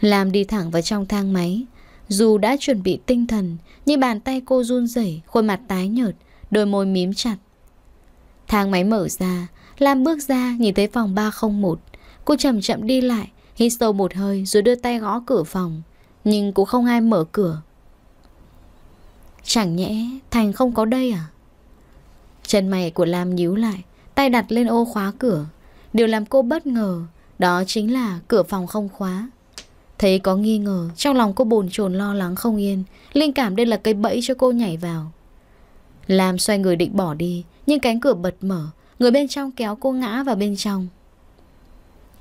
Lam đi thẳng vào trong thang máy Dù đã chuẩn bị tinh thần Nhưng bàn tay cô run rẩy Khuôn mặt tái nhợt Đôi môi mím chặt Thang máy mở ra Lam bước ra nhìn thấy phòng ba một Cô chậm chậm đi lại Hít sâu một hơi rồi đưa tay gõ cửa phòng Nhưng cũng không ai mở cửa Chẳng nhẽ Thành không có đây à Chân mày của Lam nhíu lại, tay đặt lên ô khóa cửa. Điều làm cô bất ngờ, đó chính là cửa phòng không khóa. Thấy có nghi ngờ, trong lòng cô bồn chồn lo lắng không yên, linh cảm đây là cây bẫy cho cô nhảy vào. Lam xoay người định bỏ đi, nhưng cánh cửa bật mở, người bên trong kéo cô ngã vào bên trong.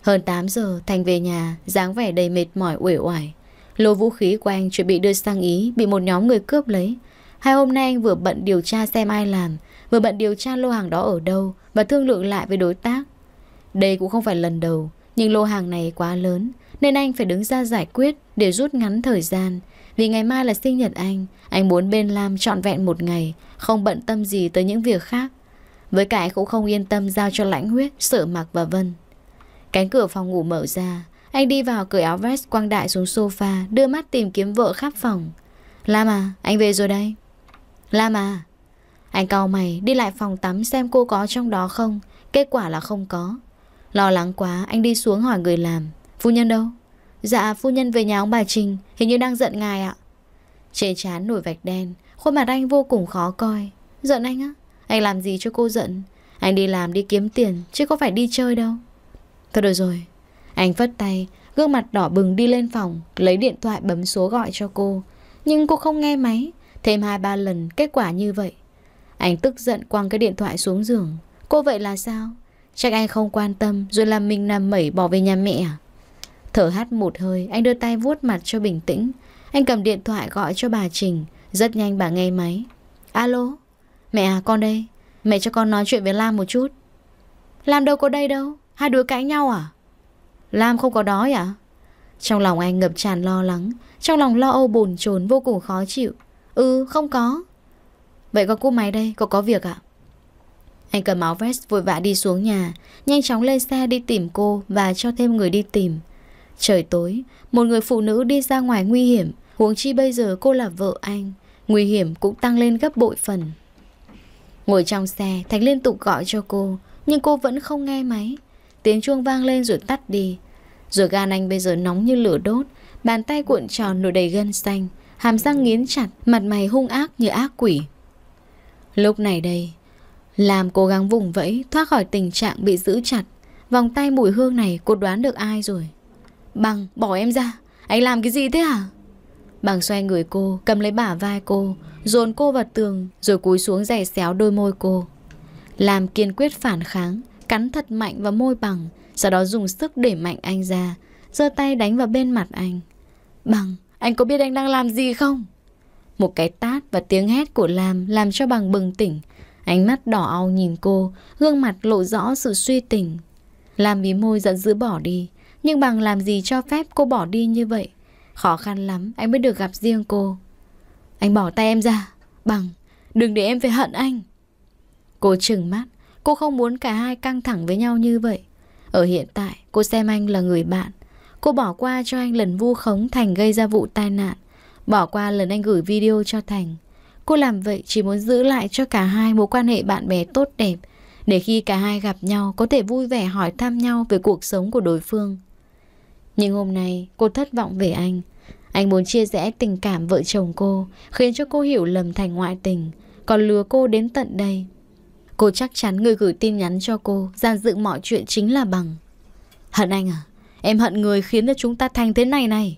Hơn 8 giờ, Thành về nhà, dáng vẻ đầy mệt mỏi uể oải. Lô vũ khí của anh chuẩn bị đưa sang Ý, bị một nhóm người cướp lấy. Hai hôm nay anh vừa bận điều tra xem ai làm, vừa bận điều tra lô hàng đó ở đâu và thương lượng lại với đối tác. Đây cũng không phải lần đầu, nhưng lô hàng này quá lớn, nên anh phải đứng ra giải quyết để rút ngắn thời gian. Vì ngày mai là sinh nhật anh, anh muốn bên Lam trọn vẹn một ngày, không bận tâm gì tới những việc khác. Với cả cũng không yên tâm giao cho lãnh huyết, sợ mặc và vân. Cánh cửa phòng ngủ mở ra, anh đi vào cởi áo vest quang đại xuống sofa, đưa mắt tìm kiếm vợ khắp phòng. Lam à, anh về rồi đây. Lam à, anh cau mày đi lại phòng tắm xem cô có trong đó không Kết quả là không có Lo lắng quá anh đi xuống hỏi người làm Phu nhân đâu? Dạ phu nhân về nhà ông bà Trình Hình như đang giận ngài ạ Trên chán nổi vạch đen Khuôn mặt anh vô cùng khó coi Giận anh á? Anh làm gì cho cô giận? Anh đi làm đi kiếm tiền Chứ có phải đi chơi đâu Thôi được rồi Anh phất tay Gương mặt đỏ bừng đi lên phòng Lấy điện thoại bấm số gọi cho cô Nhưng cô không nghe máy Thêm hai ba lần kết quả như vậy anh tức giận quăng cái điện thoại xuống giường Cô vậy là sao? Chắc anh không quan tâm rồi làm mình nằm mẩy bỏ về nhà mẹ à? Thở hắt một hơi Anh đưa tay vuốt mặt cho bình tĩnh Anh cầm điện thoại gọi cho bà Trình Rất nhanh bà nghe máy Alo Mẹ à con đây Mẹ cho con nói chuyện với Lam một chút Lam đâu có đây đâu Hai đứa cãi nhau à Lam không có đói à Trong lòng anh ngập tràn lo lắng Trong lòng lo âu bồn chồn vô cùng khó chịu Ừ không có Vậy con cúp máy đây, có có việc ạ? Anh cầm áo vest vội vã đi xuống nhà, nhanh chóng lên xe đi tìm cô và cho thêm người đi tìm. Trời tối, một người phụ nữ đi ra ngoài nguy hiểm, huống chi bây giờ cô là vợ anh. Nguy hiểm cũng tăng lên gấp bội phần. Ngồi trong xe, thành liên tục gọi cho cô, nhưng cô vẫn không nghe máy. Tiếng chuông vang lên rồi tắt đi. Rồi gan anh bây giờ nóng như lửa đốt, bàn tay cuộn tròn nổi đầy gân xanh, hàm răng nghiến chặt, mặt mày hung ác như ác quỷ. Lúc này đây, làm cố gắng vùng vẫy thoát khỏi tình trạng bị giữ chặt. Vòng tay mùi hương này cô đoán được ai rồi? Bằng, bỏ em ra. Anh làm cái gì thế hả? Bằng xoay người cô, cầm lấy bả vai cô, dồn cô vào tường rồi cúi xuống giày xéo đôi môi cô. Làm kiên quyết phản kháng, cắn thật mạnh vào môi bằng, sau đó dùng sức để mạnh anh ra, giơ tay đánh vào bên mặt anh. Bằng, anh có biết anh đang làm gì không? Một cái tát và tiếng hét của Lam làm cho bằng bừng tỉnh. Ánh mắt đỏ au nhìn cô, gương mặt lộ rõ sự suy tình. Lam bí môi giận dữ bỏ đi, nhưng bằng làm gì cho phép cô bỏ đi như vậy? Khó khăn lắm anh mới được gặp riêng cô. Anh bỏ tay em ra, bằng, đừng để em phải hận anh. Cô trừng mắt, cô không muốn cả hai căng thẳng với nhau như vậy. Ở hiện tại, cô xem anh là người bạn. Cô bỏ qua cho anh lần vu khống thành gây ra vụ tai nạn. Bỏ qua lần anh gửi video cho Thành Cô làm vậy chỉ muốn giữ lại cho cả hai mối quan hệ bạn bè tốt đẹp Để khi cả hai gặp nhau có thể vui vẻ hỏi thăm nhau về cuộc sống của đối phương Nhưng hôm nay cô thất vọng về anh Anh muốn chia rẽ tình cảm vợ chồng cô Khiến cho cô hiểu lầm thành ngoại tình Còn lừa cô đến tận đây Cô chắc chắn người gửi tin nhắn cho cô Giàn dựng mọi chuyện chính là bằng Hận anh à Em hận người khiến cho chúng ta thành thế này này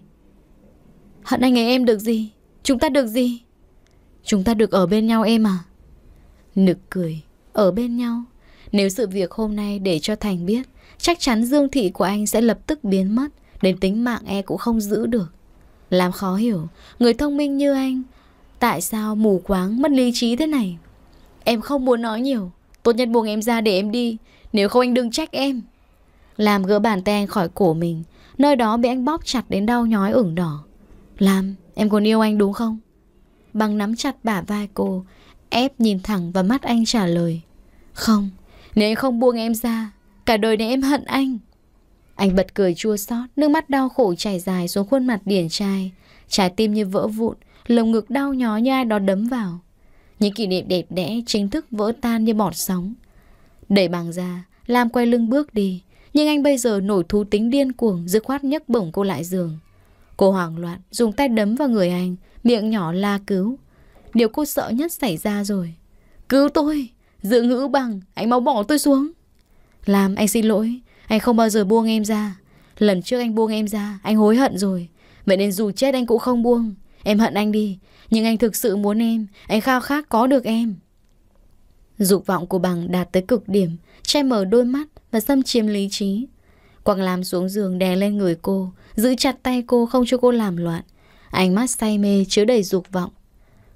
Hận anh ấy em được gì Chúng ta được gì Chúng ta được ở bên nhau em à Nực cười Ở bên nhau Nếu sự việc hôm nay để cho Thành biết Chắc chắn dương thị của anh sẽ lập tức biến mất Đến tính mạng e cũng không giữ được Làm khó hiểu Người thông minh như anh Tại sao mù quáng mất lý trí thế này Em không muốn nói nhiều Tốt nhất buông em ra để em đi Nếu không anh đừng trách em Làm gỡ bàn tay anh khỏi cổ mình Nơi đó bị anh bóp chặt đến đau nhói ửng đỏ làm, em còn yêu anh đúng không? Bằng nắm chặt bả vai cô, ép nhìn thẳng vào mắt anh trả lời. Không, nếu anh không buông em ra, cả đời này em hận anh. Anh bật cười chua xót, nước mắt đau khổ chảy dài xuống khuôn mặt điển trai. Trái tim như vỡ vụn, lồng ngực đau nhói như ai đó đấm vào. Những kỷ niệm đẹp đẽ chính thức vỡ tan như bọt sóng. Đẩy bằng ra, làm quay lưng bước đi. Nhưng anh bây giờ nổi thú tính điên cuồng, dứt khoát nhấc bổng cô lại giường. Cô hoảng loạn, dùng tay đấm vào người anh, miệng nhỏ la cứu. Điều cô sợ nhất xảy ra rồi. Cứu tôi! Dự ngữ bằng, anh mau bỏ tôi xuống. Làm, anh xin lỗi. Anh không bao giờ buông em ra. Lần trước anh buông em ra, anh hối hận rồi. Vậy nên dù chết anh cũng không buông. Em hận anh đi. Nhưng anh thực sự muốn em. Anh khao khát có được em. Dục vọng của bằng đạt tới cực điểm, che mở đôi mắt và xâm chiếm lý trí. Quang Lam xuống giường đè lên người cô, giữ chặt tay cô không cho cô làm loạn. Ánh mắt say mê chứa đầy dục vọng.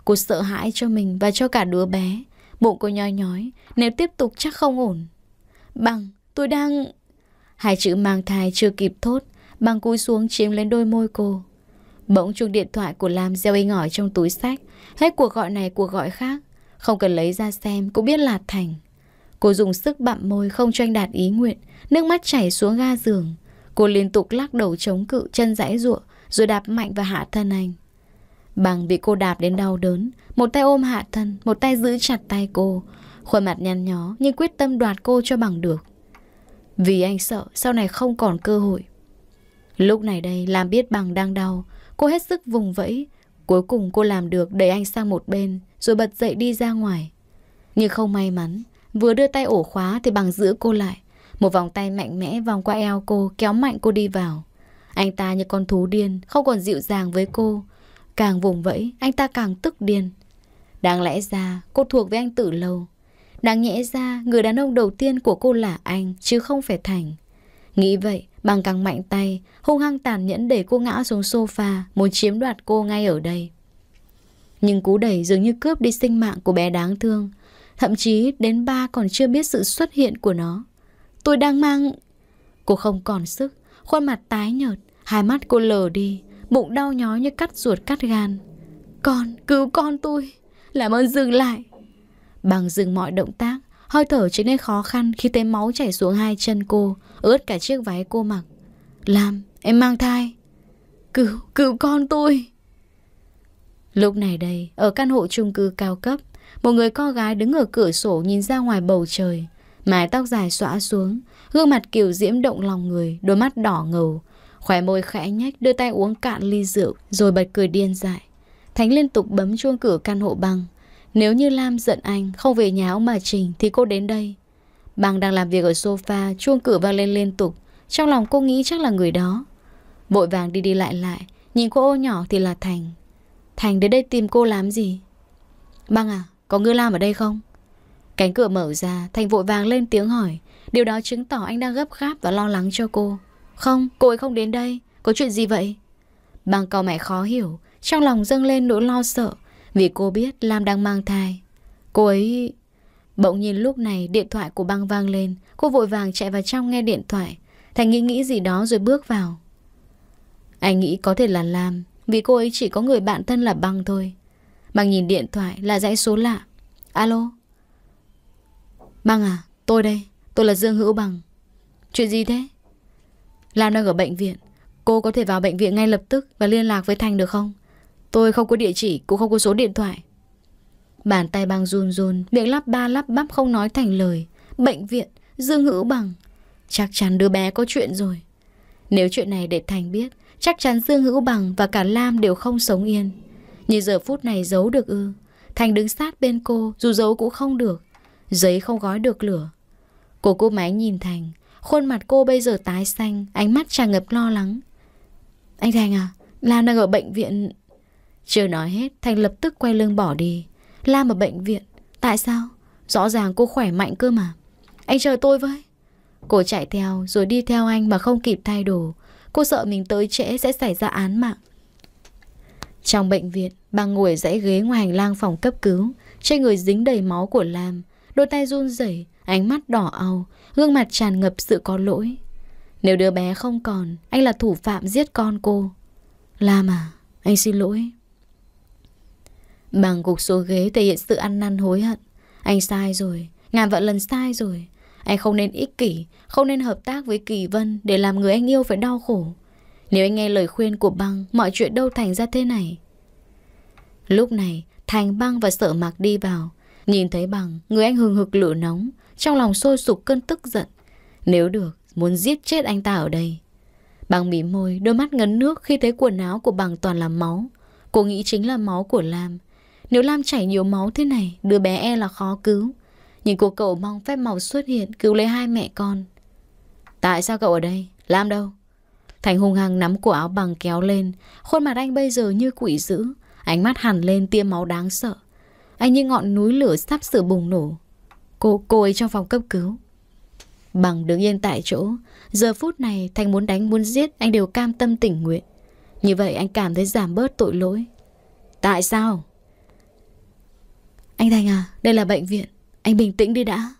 Cô sợ hãi cho mình và cho cả đứa bé. Bụng cô nhói nhói, nếu tiếp tục chắc không ổn. Bằng, tôi đang... Hai chữ mang thai chưa kịp thốt, bằng cúi xuống chiếm lên đôi môi cô. Bỗng chuông điện thoại của Lam gieo inh ỏi trong túi sách. Hết cuộc gọi này cuộc gọi khác. Không cần lấy ra xem, cũng biết là Thành. Cô dùng sức bặm môi không cho anh đạt ý nguyện Nước mắt chảy xuống ga giường Cô liên tục lắc đầu chống cự chân rãi ruộng Rồi đạp mạnh vào hạ thân anh Bằng bị cô đạp đến đau đớn Một tay ôm hạ thân Một tay giữ chặt tay cô Khuôn mặt nhăn nhó nhưng quyết tâm đoạt cô cho bằng được Vì anh sợ sau này không còn cơ hội Lúc này đây làm biết bằng đang đau Cô hết sức vùng vẫy Cuối cùng cô làm được đẩy anh sang một bên Rồi bật dậy đi ra ngoài Nhưng không may mắn Vừa đưa tay ổ khóa thì bằng giữ cô lại. Một vòng tay mạnh mẽ vòng qua eo cô, kéo mạnh cô đi vào. Anh ta như con thú điên, không còn dịu dàng với cô. Càng vùng vẫy, anh ta càng tức điên. Đáng lẽ ra, cô thuộc với anh tử lâu. Đáng nhẽ ra, người đàn ông đầu tiên của cô là anh, chứ không phải Thành. Nghĩ vậy, bằng càng mạnh tay, hung hăng tàn nhẫn để cô ngã xuống sofa, muốn chiếm đoạt cô ngay ở đây. Nhưng cú đẩy dường như cướp đi sinh mạng của bé đáng thương, Thậm chí đến ba còn chưa biết sự xuất hiện của nó Tôi đang mang... Cô không còn sức Khuôn mặt tái nhợt Hai mắt cô lờ đi Bụng đau nhói như cắt ruột cắt gan Con, cứu con tôi Làm ơn dừng lại Bằng dừng mọi động tác Hơi thở trở nên khó khăn khi thấy máu chảy xuống hai chân cô Ướt cả chiếc váy cô mặc Làm, em mang thai Cứu, cứu con tôi Lúc này đây, ở căn hộ chung cư cao cấp một người con gái đứng ở cửa sổ nhìn ra ngoài bầu trời, mái tóc dài xõa xuống, gương mặt kiểu diễm động lòng người, đôi mắt đỏ ngầu, khóe môi khẽ nhách đưa tay uống cạn ly rượu rồi bật cười điên dại. Thánh liên tục bấm chuông cửa căn hộ băng. Nếu như Lam giận anh không về nhà ông bà Trình thì cô đến đây. Băng đang làm việc ở sofa, chuông cửa vang lên liên tục. Trong lòng cô nghĩ chắc là người đó. Vội vàng đi đi lại lại, nhìn cô ô nhỏ thì là Thành. Thành đến đây tìm cô làm gì? Băng à, có Ngư Lam ở đây không? Cánh cửa mở ra, Thành vội vàng lên tiếng hỏi. Điều đó chứng tỏ anh đang gấp gáp và lo lắng cho cô. Không, cô ấy không đến đây. Có chuyện gì vậy? Bằng cầu mẹ khó hiểu, trong lòng dâng lên nỗi lo sợ vì cô biết Lam đang mang thai. Cô ấy... Bỗng nhìn lúc này điện thoại của băng vang lên, cô vội vàng chạy vào trong nghe điện thoại. Thành nghĩ nghĩ gì đó rồi bước vào. Anh nghĩ có thể là Lam, vì cô ấy chỉ có người bạn thân là băng thôi. Bằng nhìn điện thoại là dãy số lạ. Alo? Bằng à, tôi đây. Tôi là Dương Hữu Bằng. Chuyện gì thế? Lam đang ở bệnh viện. Cô có thể vào bệnh viện ngay lập tức và liên lạc với Thành được không? Tôi không có địa chỉ, cũng không có số điện thoại. Bàn tay băng run run, miệng lắp ba lắp bắp không nói thành lời. Bệnh viện, Dương Hữu Bằng. Chắc chắn đứa bé có chuyện rồi. Nếu chuyện này để Thành biết, chắc chắn Dương Hữu Bằng và cả Lam đều không sống yên như giờ phút này giấu được ư Thành đứng sát bên cô Dù giấu cũng không được Giấy không gói được lửa Cô cô máy nhìn Thành Khuôn mặt cô bây giờ tái xanh Ánh mắt tràn ngập lo lắng Anh Thành à Lan đang ở bệnh viện Chưa nói hết Thành lập tức quay lưng bỏ đi Lam ở bệnh viện Tại sao Rõ ràng cô khỏe mạnh cơ mà Anh chờ tôi với Cô chạy theo rồi đi theo anh mà không kịp thay đồ Cô sợ mình tới trễ sẽ xảy ra án mạng trong bệnh viện, bà ngồi ở dãy ghế ngoài hành lang phòng cấp cứu, trên người dính đầy máu của Lam, đôi tay run rẩy, ánh mắt đỏ au, gương mặt tràn ngập sự có lỗi. Nếu đứa bé không còn, anh là thủ phạm giết con cô. Lam à, anh xin lỗi. Bằng gục xuống ghế thể hiện sự ăn năn hối hận. Anh sai rồi, ngàn vợ lần sai rồi. Anh không nên ích kỷ, không nên hợp tác với Kỳ Vân để làm người anh yêu phải đau khổ. Nếu anh nghe lời khuyên của băng Mọi chuyện đâu thành ra thế này Lúc này Thành băng và sợ mạc đi vào Nhìn thấy bằng Người anh hừng hực lửa nóng Trong lòng sôi sục cơn tức giận Nếu được Muốn giết chết anh ta ở đây Bằng mỉ môi Đôi mắt ngấn nước Khi thấy quần áo của bằng toàn là máu Cô nghĩ chính là máu của Lam Nếu Lam chảy nhiều máu thế này Đứa bé e là khó cứu Nhưng cô cậu mong phép màu xuất hiện Cứu lấy hai mẹ con Tại sao cậu ở đây? Lam đâu? Thành hung hăng nắm cổ áo bằng kéo lên Khuôn mặt anh bây giờ như quỷ dữ Ánh mắt hẳn lên tia máu đáng sợ Anh như ngọn núi lửa sắp sửa bùng nổ Cô, cô ấy trong phòng cấp cứu Bằng đứng yên tại chỗ Giờ phút này Thành muốn đánh muốn giết Anh đều cam tâm tình nguyện Như vậy anh cảm thấy giảm bớt tội lỗi Tại sao? Anh Thành à, đây là bệnh viện Anh bình tĩnh đi đã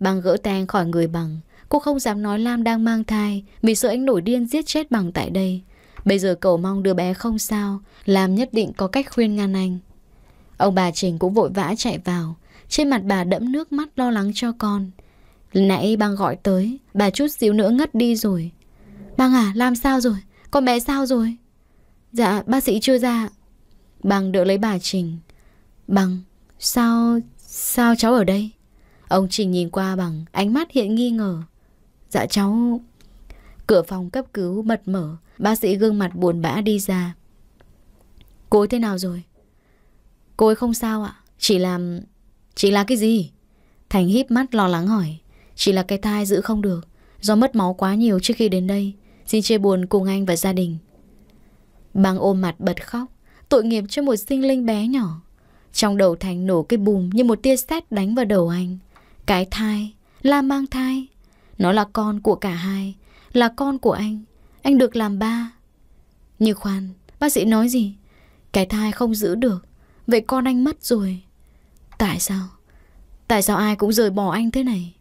Bằng gỡ tay khỏi người bằng Cô không dám nói Lam đang mang thai vì sợ anh nổi điên giết chết bằng tại đây. Bây giờ cậu mong đứa bé không sao, Lam nhất định có cách khuyên ngăn anh. Ông bà Trình cũng vội vã chạy vào, trên mặt bà đẫm nước mắt lo lắng cho con. Nãy băng gọi tới, bà chút xíu nữa ngất đi rồi. Băng à, làm sao rồi? Con bé sao rồi? Dạ, bác sĩ chưa ra. Băng đỡ lấy bà Trình. Băng, sao... sao cháu ở đây? Ông Trình nhìn qua bằng ánh mắt hiện nghi ngờ. Dạ cháu... Cửa phòng cấp cứu bật mở, bác sĩ gương mặt buồn bã đi ra. Cô ấy thế nào rồi? Cô ấy không sao ạ, chỉ là... Chỉ là cái gì? Thành híp mắt lo lắng hỏi. Chỉ là cái thai giữ không được, do mất máu quá nhiều trước khi đến đây. Xin chia buồn cùng anh và gia đình. Bang ôm mặt bật khóc, tội nghiệp cho một sinh linh bé nhỏ. Trong đầu Thành nổ cái bùm như một tia sét đánh vào đầu anh. Cái thai, là mang thai, nó là con của cả hai Là con của anh Anh được làm ba như khoan Bác sĩ nói gì Cái thai không giữ được Vậy con anh mất rồi Tại sao Tại sao ai cũng rời bỏ anh thế này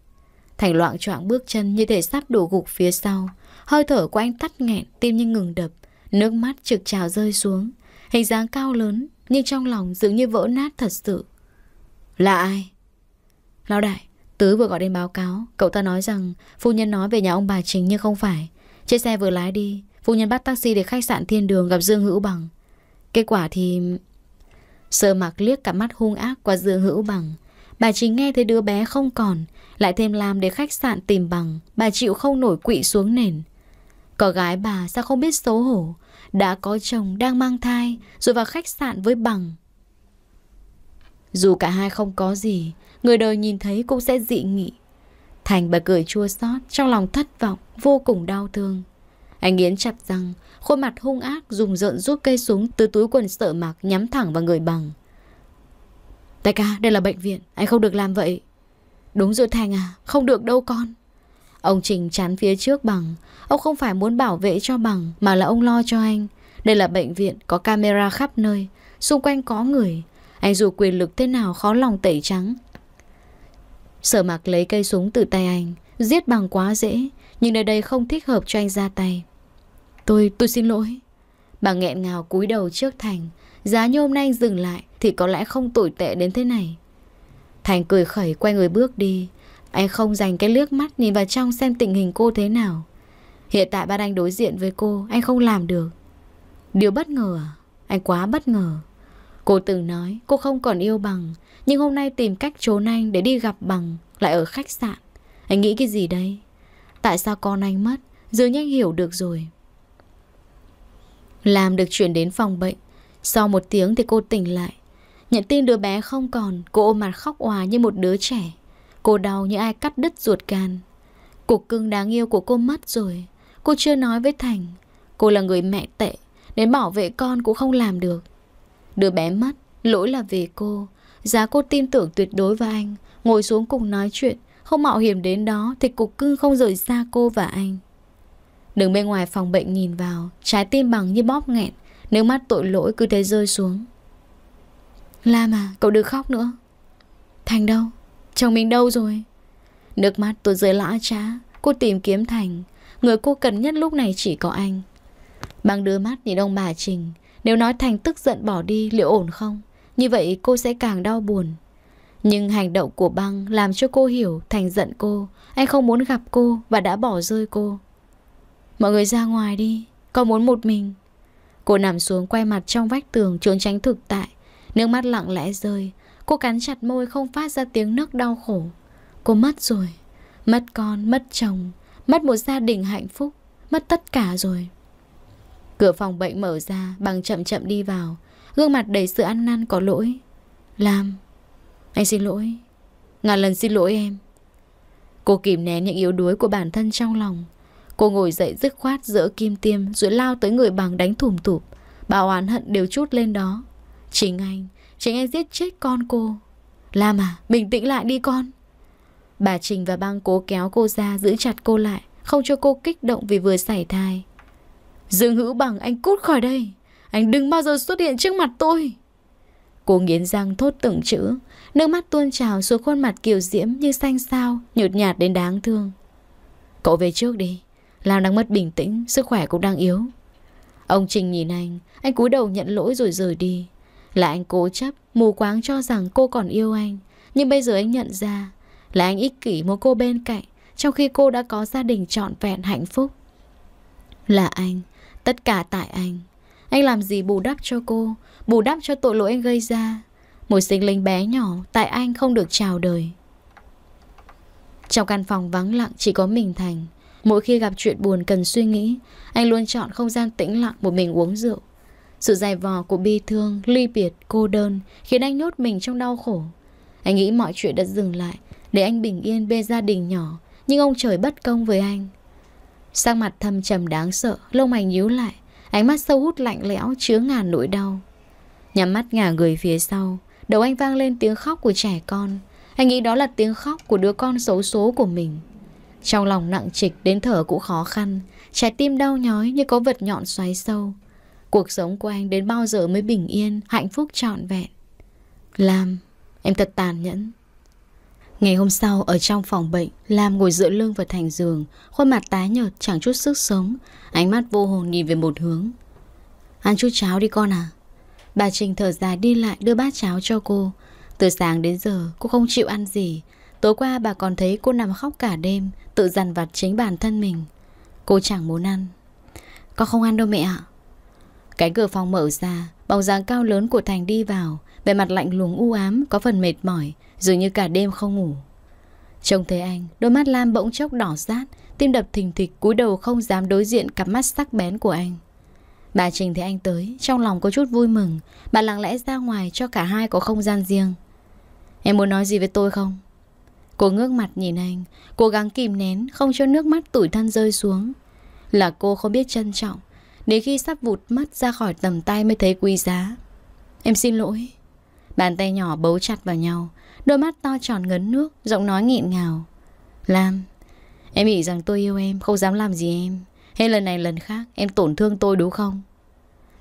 Thành loạn choạng bước chân như thể sắp đổ gục phía sau Hơi thở của anh tắt nghẹn Tim như ngừng đập Nước mắt trực trào rơi xuống Hình dáng cao lớn Nhưng trong lòng dường như vỡ nát thật sự Là ai Lão đại Tứ vừa gọi đến báo cáo, cậu ta nói rằng phu nhân nói về nhà ông bà chính nhưng không phải. Chiếc xe vừa lái đi, phu nhân bắt taxi để khách sạn Thiên Đường gặp Dương Hữu Bằng. Kết quả thì... Sơ mặc liếc cả mắt hung ác qua Dương Hữu Bằng. Bà chính nghe thấy đứa bé không còn, lại thêm làm để khách sạn tìm bằng, bà chịu không nổi quỵ xuống nền. Có gái bà sao không biết xấu hổ, đã có chồng đang mang thai rồi vào khách sạn với bằng. Dù cả hai không có gì, người đời nhìn thấy cũng sẽ dị nghị. Thành bà cười chua xót, trong lòng thất vọng, vô cùng đau thương. Anh nghiến chặt răng, khuôn mặt hung ác dùng rợn rút cây súng từ túi quần sợ mạc nhắm thẳng vào người bằng. Đại ca, đây là bệnh viện, anh không được làm vậy. Đúng rồi Thành à, không được đâu con. Ông Trình chán phía trước bằng, ông không phải muốn bảo vệ cho bằng mà là ông lo cho anh. Đây là bệnh viện, có camera khắp nơi, xung quanh có người. Anh dù quyền lực thế nào khó lòng tẩy trắng, Sở mặc lấy cây súng từ tay anh Giết bằng quá dễ Nhưng nơi đây không thích hợp cho anh ra tay Tôi, tôi xin lỗi Bà nghẹn ngào cúi đầu trước Thành Giá như hôm nay anh dừng lại Thì có lẽ không tồi tệ đến thế này Thành cười khẩy quay người bước đi Anh không dành cái liếc mắt nhìn vào trong xem tình hình cô thế nào Hiện tại ban anh đối diện với cô Anh không làm được Điều bất ngờ à? Anh quá bất ngờ Cô từng nói cô không còn yêu bằng Nhưng hôm nay tìm cách trốn anh để đi gặp bằng Lại ở khách sạn Anh nghĩ cái gì đây Tại sao con anh mất Dường như anh hiểu được rồi Làm được chuyển đến phòng bệnh Sau một tiếng thì cô tỉnh lại Nhận tin đứa bé không còn Cô ôm mặt khóc hòa như một đứa trẻ Cô đau như ai cắt đứt ruột can Cuộc cưng đáng yêu của cô mất rồi Cô chưa nói với Thành Cô là người mẹ tệ Đến bảo vệ con cũng không làm được Đứa bé mất, lỗi là về cô. Giá cô tin tưởng tuyệt đối vào anh, ngồi xuống cùng nói chuyện, không mạo hiểm đến đó thì cục cưng không rời xa cô và anh. Đứng bên ngoài phòng bệnh nhìn vào, trái tim bằng như bóp nghẹn, nước mắt tội lỗi cứ thế rơi xuống. La mà cậu đừng khóc nữa. Thành đâu? Chồng mình đâu rồi? Nước mắt tôi rơi lã trá, cô tìm kiếm Thành, người cô cần nhất lúc này chỉ có anh. Bằng đưa mắt nhìn ông bà Trình, nếu nói Thành tức giận bỏ đi liệu ổn không? Như vậy cô sẽ càng đau buồn. Nhưng hành động của băng làm cho cô hiểu Thành giận cô. Anh không muốn gặp cô và đã bỏ rơi cô. Mọi người ra ngoài đi. Con muốn một mình. Cô nằm xuống quay mặt trong vách tường trốn tránh thực tại. Nước mắt lặng lẽ rơi. Cô cắn chặt môi không phát ra tiếng nức đau khổ. Cô mất rồi. Mất con, mất chồng. Mất một gia đình hạnh phúc. Mất tất cả rồi. Cửa phòng bệnh mở ra, bằng chậm chậm đi vào. Gương mặt đầy sự ăn năn có lỗi. Lam, anh xin lỗi. Ngàn lần xin lỗi em. Cô kìm nén những yếu đuối của bản thân trong lòng. Cô ngồi dậy dứt khoát giữa kim tiêm rồi lao tới người bằng đánh thùm tụp, Bà oán hận đều chút lên đó. Chính anh, chính anh giết chết con cô. Lam à, bình tĩnh lại đi con. Bà Trình và băng cố kéo cô ra giữ chặt cô lại, không cho cô kích động vì vừa xảy thai. Dương Hữu Bằng anh cút khỏi đây Anh đừng bao giờ xuất hiện trước mặt tôi Cô nghiến răng thốt từng chữ Nước mắt tuôn trào xuống khuôn mặt kiều diễm Như xanh sao Nhột nhạt đến đáng thương Cậu về trước đi Lam đang mất bình tĩnh Sức khỏe cũng đang yếu Ông Trình nhìn anh Anh cúi đầu nhận lỗi rồi rời đi Là anh cố chấp Mù quáng cho rằng cô còn yêu anh Nhưng bây giờ anh nhận ra Là anh ích kỷ muốn cô bên cạnh Trong khi cô đã có gia đình trọn vẹn hạnh phúc Là anh Tất cả tại anh Anh làm gì bù đắp cho cô Bù đắp cho tội lỗi anh gây ra Một sinh linh bé nhỏ Tại anh không được chào đời Trong căn phòng vắng lặng chỉ có mình Thành Mỗi khi gặp chuyện buồn cần suy nghĩ Anh luôn chọn không gian tĩnh lặng Một mình uống rượu Sự dày vò của bi thương, ly biệt, cô đơn Khiến anh nhốt mình trong đau khổ Anh nghĩ mọi chuyện đã dừng lại Để anh bình yên bên gia đình nhỏ Nhưng ông trời bất công với anh Sang mặt thâm trầm đáng sợ Lông mày nhíu lại Ánh mắt sâu hút lạnh lẽo chứa ngàn nỗi đau Nhắm mắt ngả người phía sau Đầu anh vang lên tiếng khóc của trẻ con Anh nghĩ đó là tiếng khóc của đứa con xấu số của mình Trong lòng nặng trịch đến thở cũng khó khăn Trái tim đau nhói như có vật nhọn xoáy sâu Cuộc sống của anh đến bao giờ mới bình yên Hạnh phúc trọn vẹn làm Em thật tàn nhẫn Ngày hôm sau ở trong phòng bệnh Lam ngồi dựa lưng vào thành giường Khuôn mặt tái nhợt chẳng chút sức sống Ánh mắt vô hồn nhìn về một hướng Ăn chút cháo đi con à Bà Trình thở dài đi lại đưa bát cháo cho cô Từ sáng đến giờ cô không chịu ăn gì Tối qua bà còn thấy cô nằm khóc cả đêm Tự dằn vặt chính bản thân mình Cô chẳng muốn ăn Con không ăn đâu mẹ ạ Cánh cửa phòng mở ra Bóng dáng cao lớn của Thành đi vào về mặt lạnh lùng u ám Có phần mệt mỏi Dường như cả đêm không ngủ Trông thấy anh Đôi mắt Lam bỗng chốc đỏ rát Tim đập thình thịch cúi đầu không dám đối diện Cặp mắt sắc bén của anh Bà Trình thấy anh tới Trong lòng có chút vui mừng Bà lặng lẽ ra ngoài cho cả hai có không gian riêng Em muốn nói gì với tôi không? Cô ngước mặt nhìn anh Cố gắng kìm nén Không cho nước mắt tủi thân rơi xuống Là cô không biết trân trọng Đến khi sắp vụt mắt ra khỏi tầm tay mới thấy quý giá Em xin lỗi Bàn tay nhỏ bấu chặt vào nhau Đôi mắt to tròn ngấn nước Giọng nói nghẹn ngào Lam Em nghĩ rằng tôi yêu em Không dám làm gì em Hết lần này lần khác Em tổn thương tôi đúng không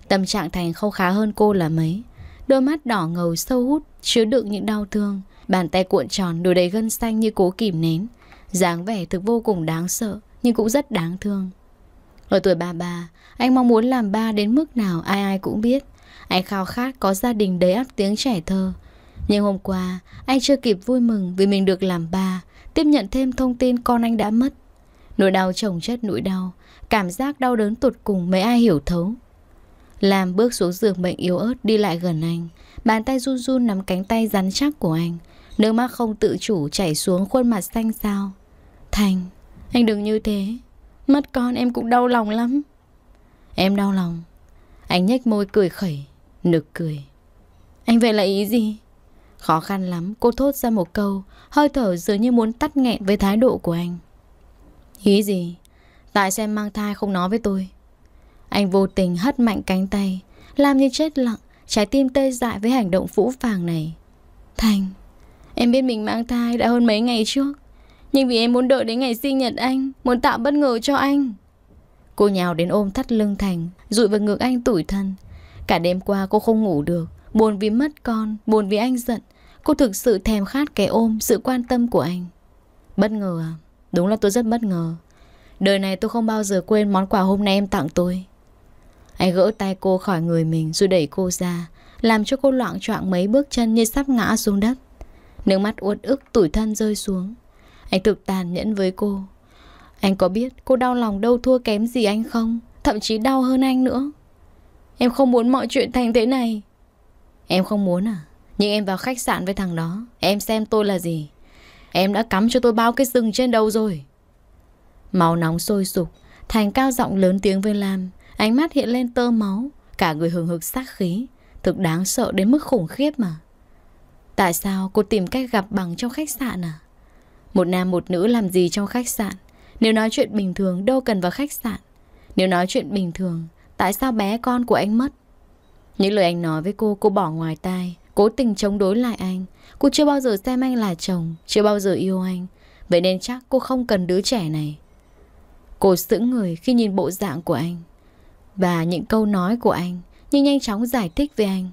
Tâm trạng Thành không khá hơn cô là mấy Đôi mắt đỏ ngầu sâu hút Chứa đựng những đau thương Bàn tay cuộn tròn đùi đầy gân xanh như cố kìm nén dáng vẻ thực vô cùng đáng sợ Nhưng cũng rất đáng thương Ở tuổi 33 Anh mong muốn làm ba đến mức nào ai ai cũng biết anh khao khát có gia đình đầy ắp tiếng trẻ thơ Nhưng hôm qua Anh chưa kịp vui mừng vì mình được làm ba Tiếp nhận thêm thông tin con anh đã mất Nỗi đau chồng chất nỗi đau Cảm giác đau đớn tột cùng mấy ai hiểu thấu Làm bước xuống giường bệnh yếu ớt đi lại gần anh Bàn tay run run nắm cánh tay rắn chắc của anh Nước mắt không tự chủ chảy xuống khuôn mặt xanh xao Thành, anh đừng như thế Mất con em cũng đau lòng lắm Em đau lòng Anh nhếch môi cười khẩy Nực cười Anh vậy là ý gì? Khó khăn lắm cô thốt ra một câu Hơi thở dường như muốn tắt nghẹn với thái độ của anh Ý gì? Tại sao em mang thai không nói với tôi? Anh vô tình hất mạnh cánh tay Làm như chết lặng Trái tim tê dại với hành động phũ phàng này Thành Em biết mình mang thai đã hơn mấy ngày trước Nhưng vì em muốn đợi đến ngày sinh nhật anh Muốn tạo bất ngờ cho anh Cô nhào đến ôm thắt lưng Thành Rụi vào ngược anh tủi thân Cả đêm qua cô không ngủ được Buồn vì mất con, buồn vì anh giận Cô thực sự thèm khát cái ôm, sự quan tâm của anh Bất ngờ à? Đúng là tôi rất bất ngờ Đời này tôi không bao giờ quên món quà hôm nay em tặng tôi Anh gỡ tay cô khỏi người mình rồi đẩy cô ra Làm cho cô loạn choạng mấy bước chân như sắp ngã xuống đất Nước mắt uất ức tủi thân rơi xuống Anh thực tàn nhẫn với cô Anh có biết cô đau lòng đâu thua kém gì anh không Thậm chí đau hơn anh nữa Em không muốn mọi chuyện thành thế này Em không muốn à Nhưng em vào khách sạn với thằng đó Em xem tôi là gì Em đã cắm cho tôi bao cái sừng trên đầu rồi Máu nóng sôi sục Thành cao giọng lớn tiếng với Lam Ánh mắt hiện lên tơ máu Cả người hừng hực sát khí Thực đáng sợ đến mức khủng khiếp mà Tại sao cô tìm cách gặp bằng trong khách sạn à Một nam một nữ làm gì trong khách sạn Nếu nói chuyện bình thường đâu cần vào khách sạn Nếu nói chuyện bình thường Tại sao bé con của anh mất Những lời anh nói với cô Cô bỏ ngoài tai Cố tình chống đối lại anh Cô chưa bao giờ xem anh là chồng Chưa bao giờ yêu anh Vậy nên chắc cô không cần đứa trẻ này Cô sững người khi nhìn bộ dạng của anh Và những câu nói của anh Nhưng nhanh chóng giải thích với anh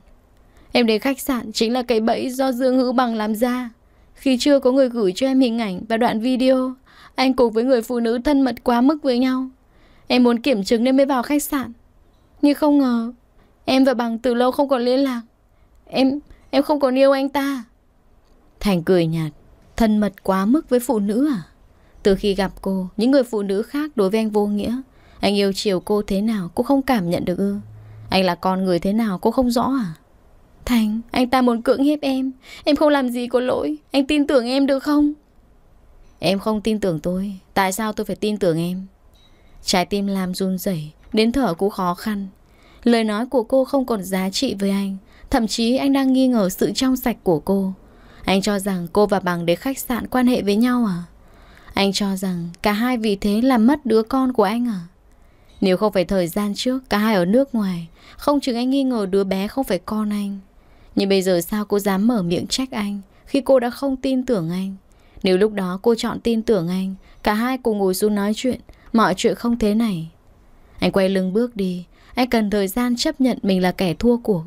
Em đến khách sạn chính là cái bẫy do Dương Hữu Bằng làm ra Khi chưa có người gửi cho em hình ảnh và đoạn video Anh cùng với người phụ nữ thân mật quá mức với nhau Em muốn kiểm chứng nên mới vào khách sạn nhưng không ngờ Em và bằng từ lâu không còn liên lạc Em em không còn yêu anh ta Thành cười nhạt Thân mật quá mức với phụ nữ à Từ khi gặp cô Những người phụ nữ khác đối với anh vô nghĩa Anh yêu chiều cô thế nào Cô không cảm nhận được ư Anh là con người thế nào cô không rõ à Thành anh ta muốn cưỡng hiếp em Em không làm gì có lỗi Anh tin tưởng em được không Em không tin tưởng tôi Tại sao tôi phải tin tưởng em Trái tim Lam run rẩy Đến thở cũng khó khăn Lời nói của cô không còn giá trị với anh Thậm chí anh đang nghi ngờ sự trong sạch của cô Anh cho rằng cô và bằng đến khách sạn quan hệ với nhau à Anh cho rằng cả hai vì thế làm mất đứa con của anh à Nếu không phải thời gian trước Cả hai ở nước ngoài Không chừng anh nghi ngờ đứa bé không phải con anh Nhưng bây giờ sao cô dám mở miệng trách anh Khi cô đã không tin tưởng anh Nếu lúc đó cô chọn tin tưởng anh Cả hai cùng ngồi xuống nói chuyện Mọi chuyện không thế này Anh quay lưng bước đi Anh cần thời gian chấp nhận mình là kẻ thua cuộc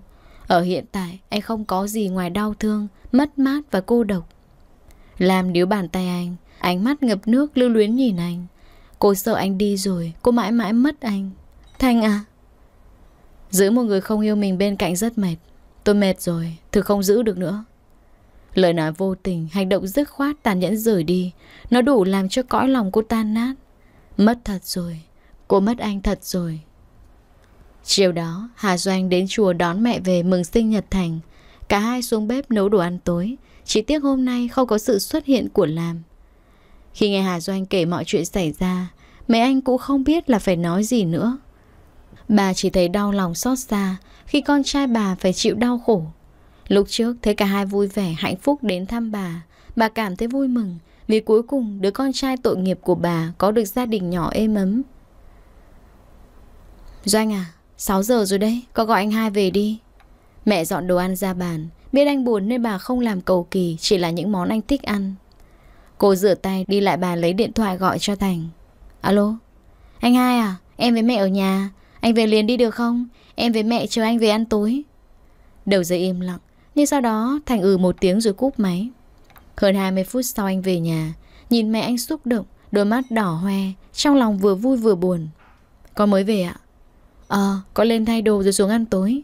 Ở hiện tại anh không có gì ngoài đau thương Mất mát và cô độc Làm điếu bàn tay anh Ánh mắt ngập nước lưu luyến nhìn anh Cô sợ anh đi rồi Cô mãi mãi mất anh Thanh à Giữ một người không yêu mình bên cạnh rất mệt Tôi mệt rồi, thử không giữ được nữa Lời nói vô tình, hành động dứt khoát tàn nhẫn rời đi Nó đủ làm cho cõi lòng cô tan nát Mất thật rồi Cô mất anh thật rồi Chiều đó Hà Doanh đến chùa đón mẹ về mừng sinh nhật Thành Cả hai xuống bếp nấu đồ ăn tối Chỉ tiếc hôm nay không có sự xuất hiện của Lam Khi nghe Hà Doanh kể mọi chuyện xảy ra Mẹ anh cũng không biết là phải nói gì nữa Bà chỉ thấy đau lòng xót xa Khi con trai bà phải chịu đau khổ Lúc trước thấy cả hai vui vẻ hạnh phúc đến thăm bà Bà cảm thấy vui mừng vì cuối cùng đứa con trai tội nghiệp của bà có được gia đình nhỏ êm ấm. Doanh à, 6 giờ rồi đấy, có gọi anh hai về đi. Mẹ dọn đồ ăn ra bàn, biết anh buồn nên bà không làm cầu kỳ, chỉ là những món anh thích ăn. Cô rửa tay đi lại bà lấy điện thoại gọi cho Thành. Alo, anh hai à, em với mẹ ở nhà, anh về liền đi được không? Em với mẹ chờ anh về ăn tối. Đầu dây im lặng, nhưng sau đó Thành ừ một tiếng rồi cúp máy. Hơn 20 phút sau anh về nhà, nhìn mẹ anh xúc động, đôi mắt đỏ hoe, trong lòng vừa vui vừa buồn. Con mới về ạ? Ờ, con lên thay đồ rồi xuống ăn tối.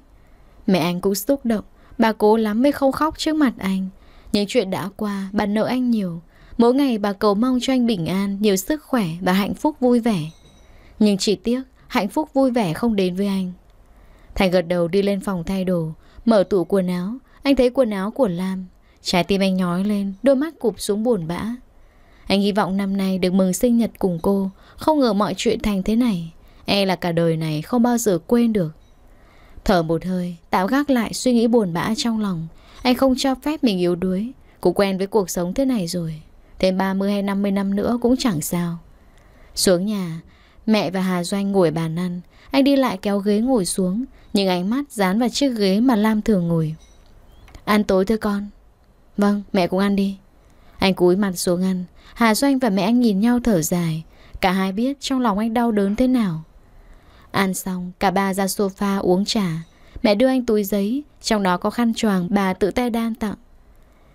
Mẹ anh cũng xúc động, bà cố lắm mới không khóc trước mặt anh. Những chuyện đã qua, bà nợ anh nhiều. Mỗi ngày bà cầu mong cho anh bình an, nhiều sức khỏe và hạnh phúc vui vẻ. Nhưng chỉ tiếc, hạnh phúc vui vẻ không đến với anh. Thành gật đầu đi lên phòng thay đồ, mở tủ quần áo. Anh thấy quần áo của Lam, Trái tim anh nhói lên, đôi mắt cụp xuống buồn bã. Anh hy vọng năm nay được mừng sinh nhật cùng cô, không ngờ mọi chuyện thành thế này. E là cả đời này không bao giờ quên được. Thở một hơi, tạo gác lại suy nghĩ buồn bã trong lòng. Anh không cho phép mình yếu đuối, cũng quen với cuộc sống thế này rồi. Thêm 30 hay 50 năm nữa cũng chẳng sao. Xuống nhà, mẹ và Hà Doanh ngồi bàn ăn. Anh đi lại kéo ghế ngồi xuống, nhưng ánh mắt dán vào chiếc ghế mà Lam thường ngồi. Ăn tối thôi con, Vâng, mẹ cũng ăn đi. Anh cúi mặt xuống ăn. Hà Doanh và mẹ anh nhìn nhau thở dài. Cả hai biết trong lòng anh đau đớn thế nào. Ăn xong, cả ba ra sofa uống trà. Mẹ đưa anh túi giấy, trong đó có khăn choàng bà tự tay đan tặng.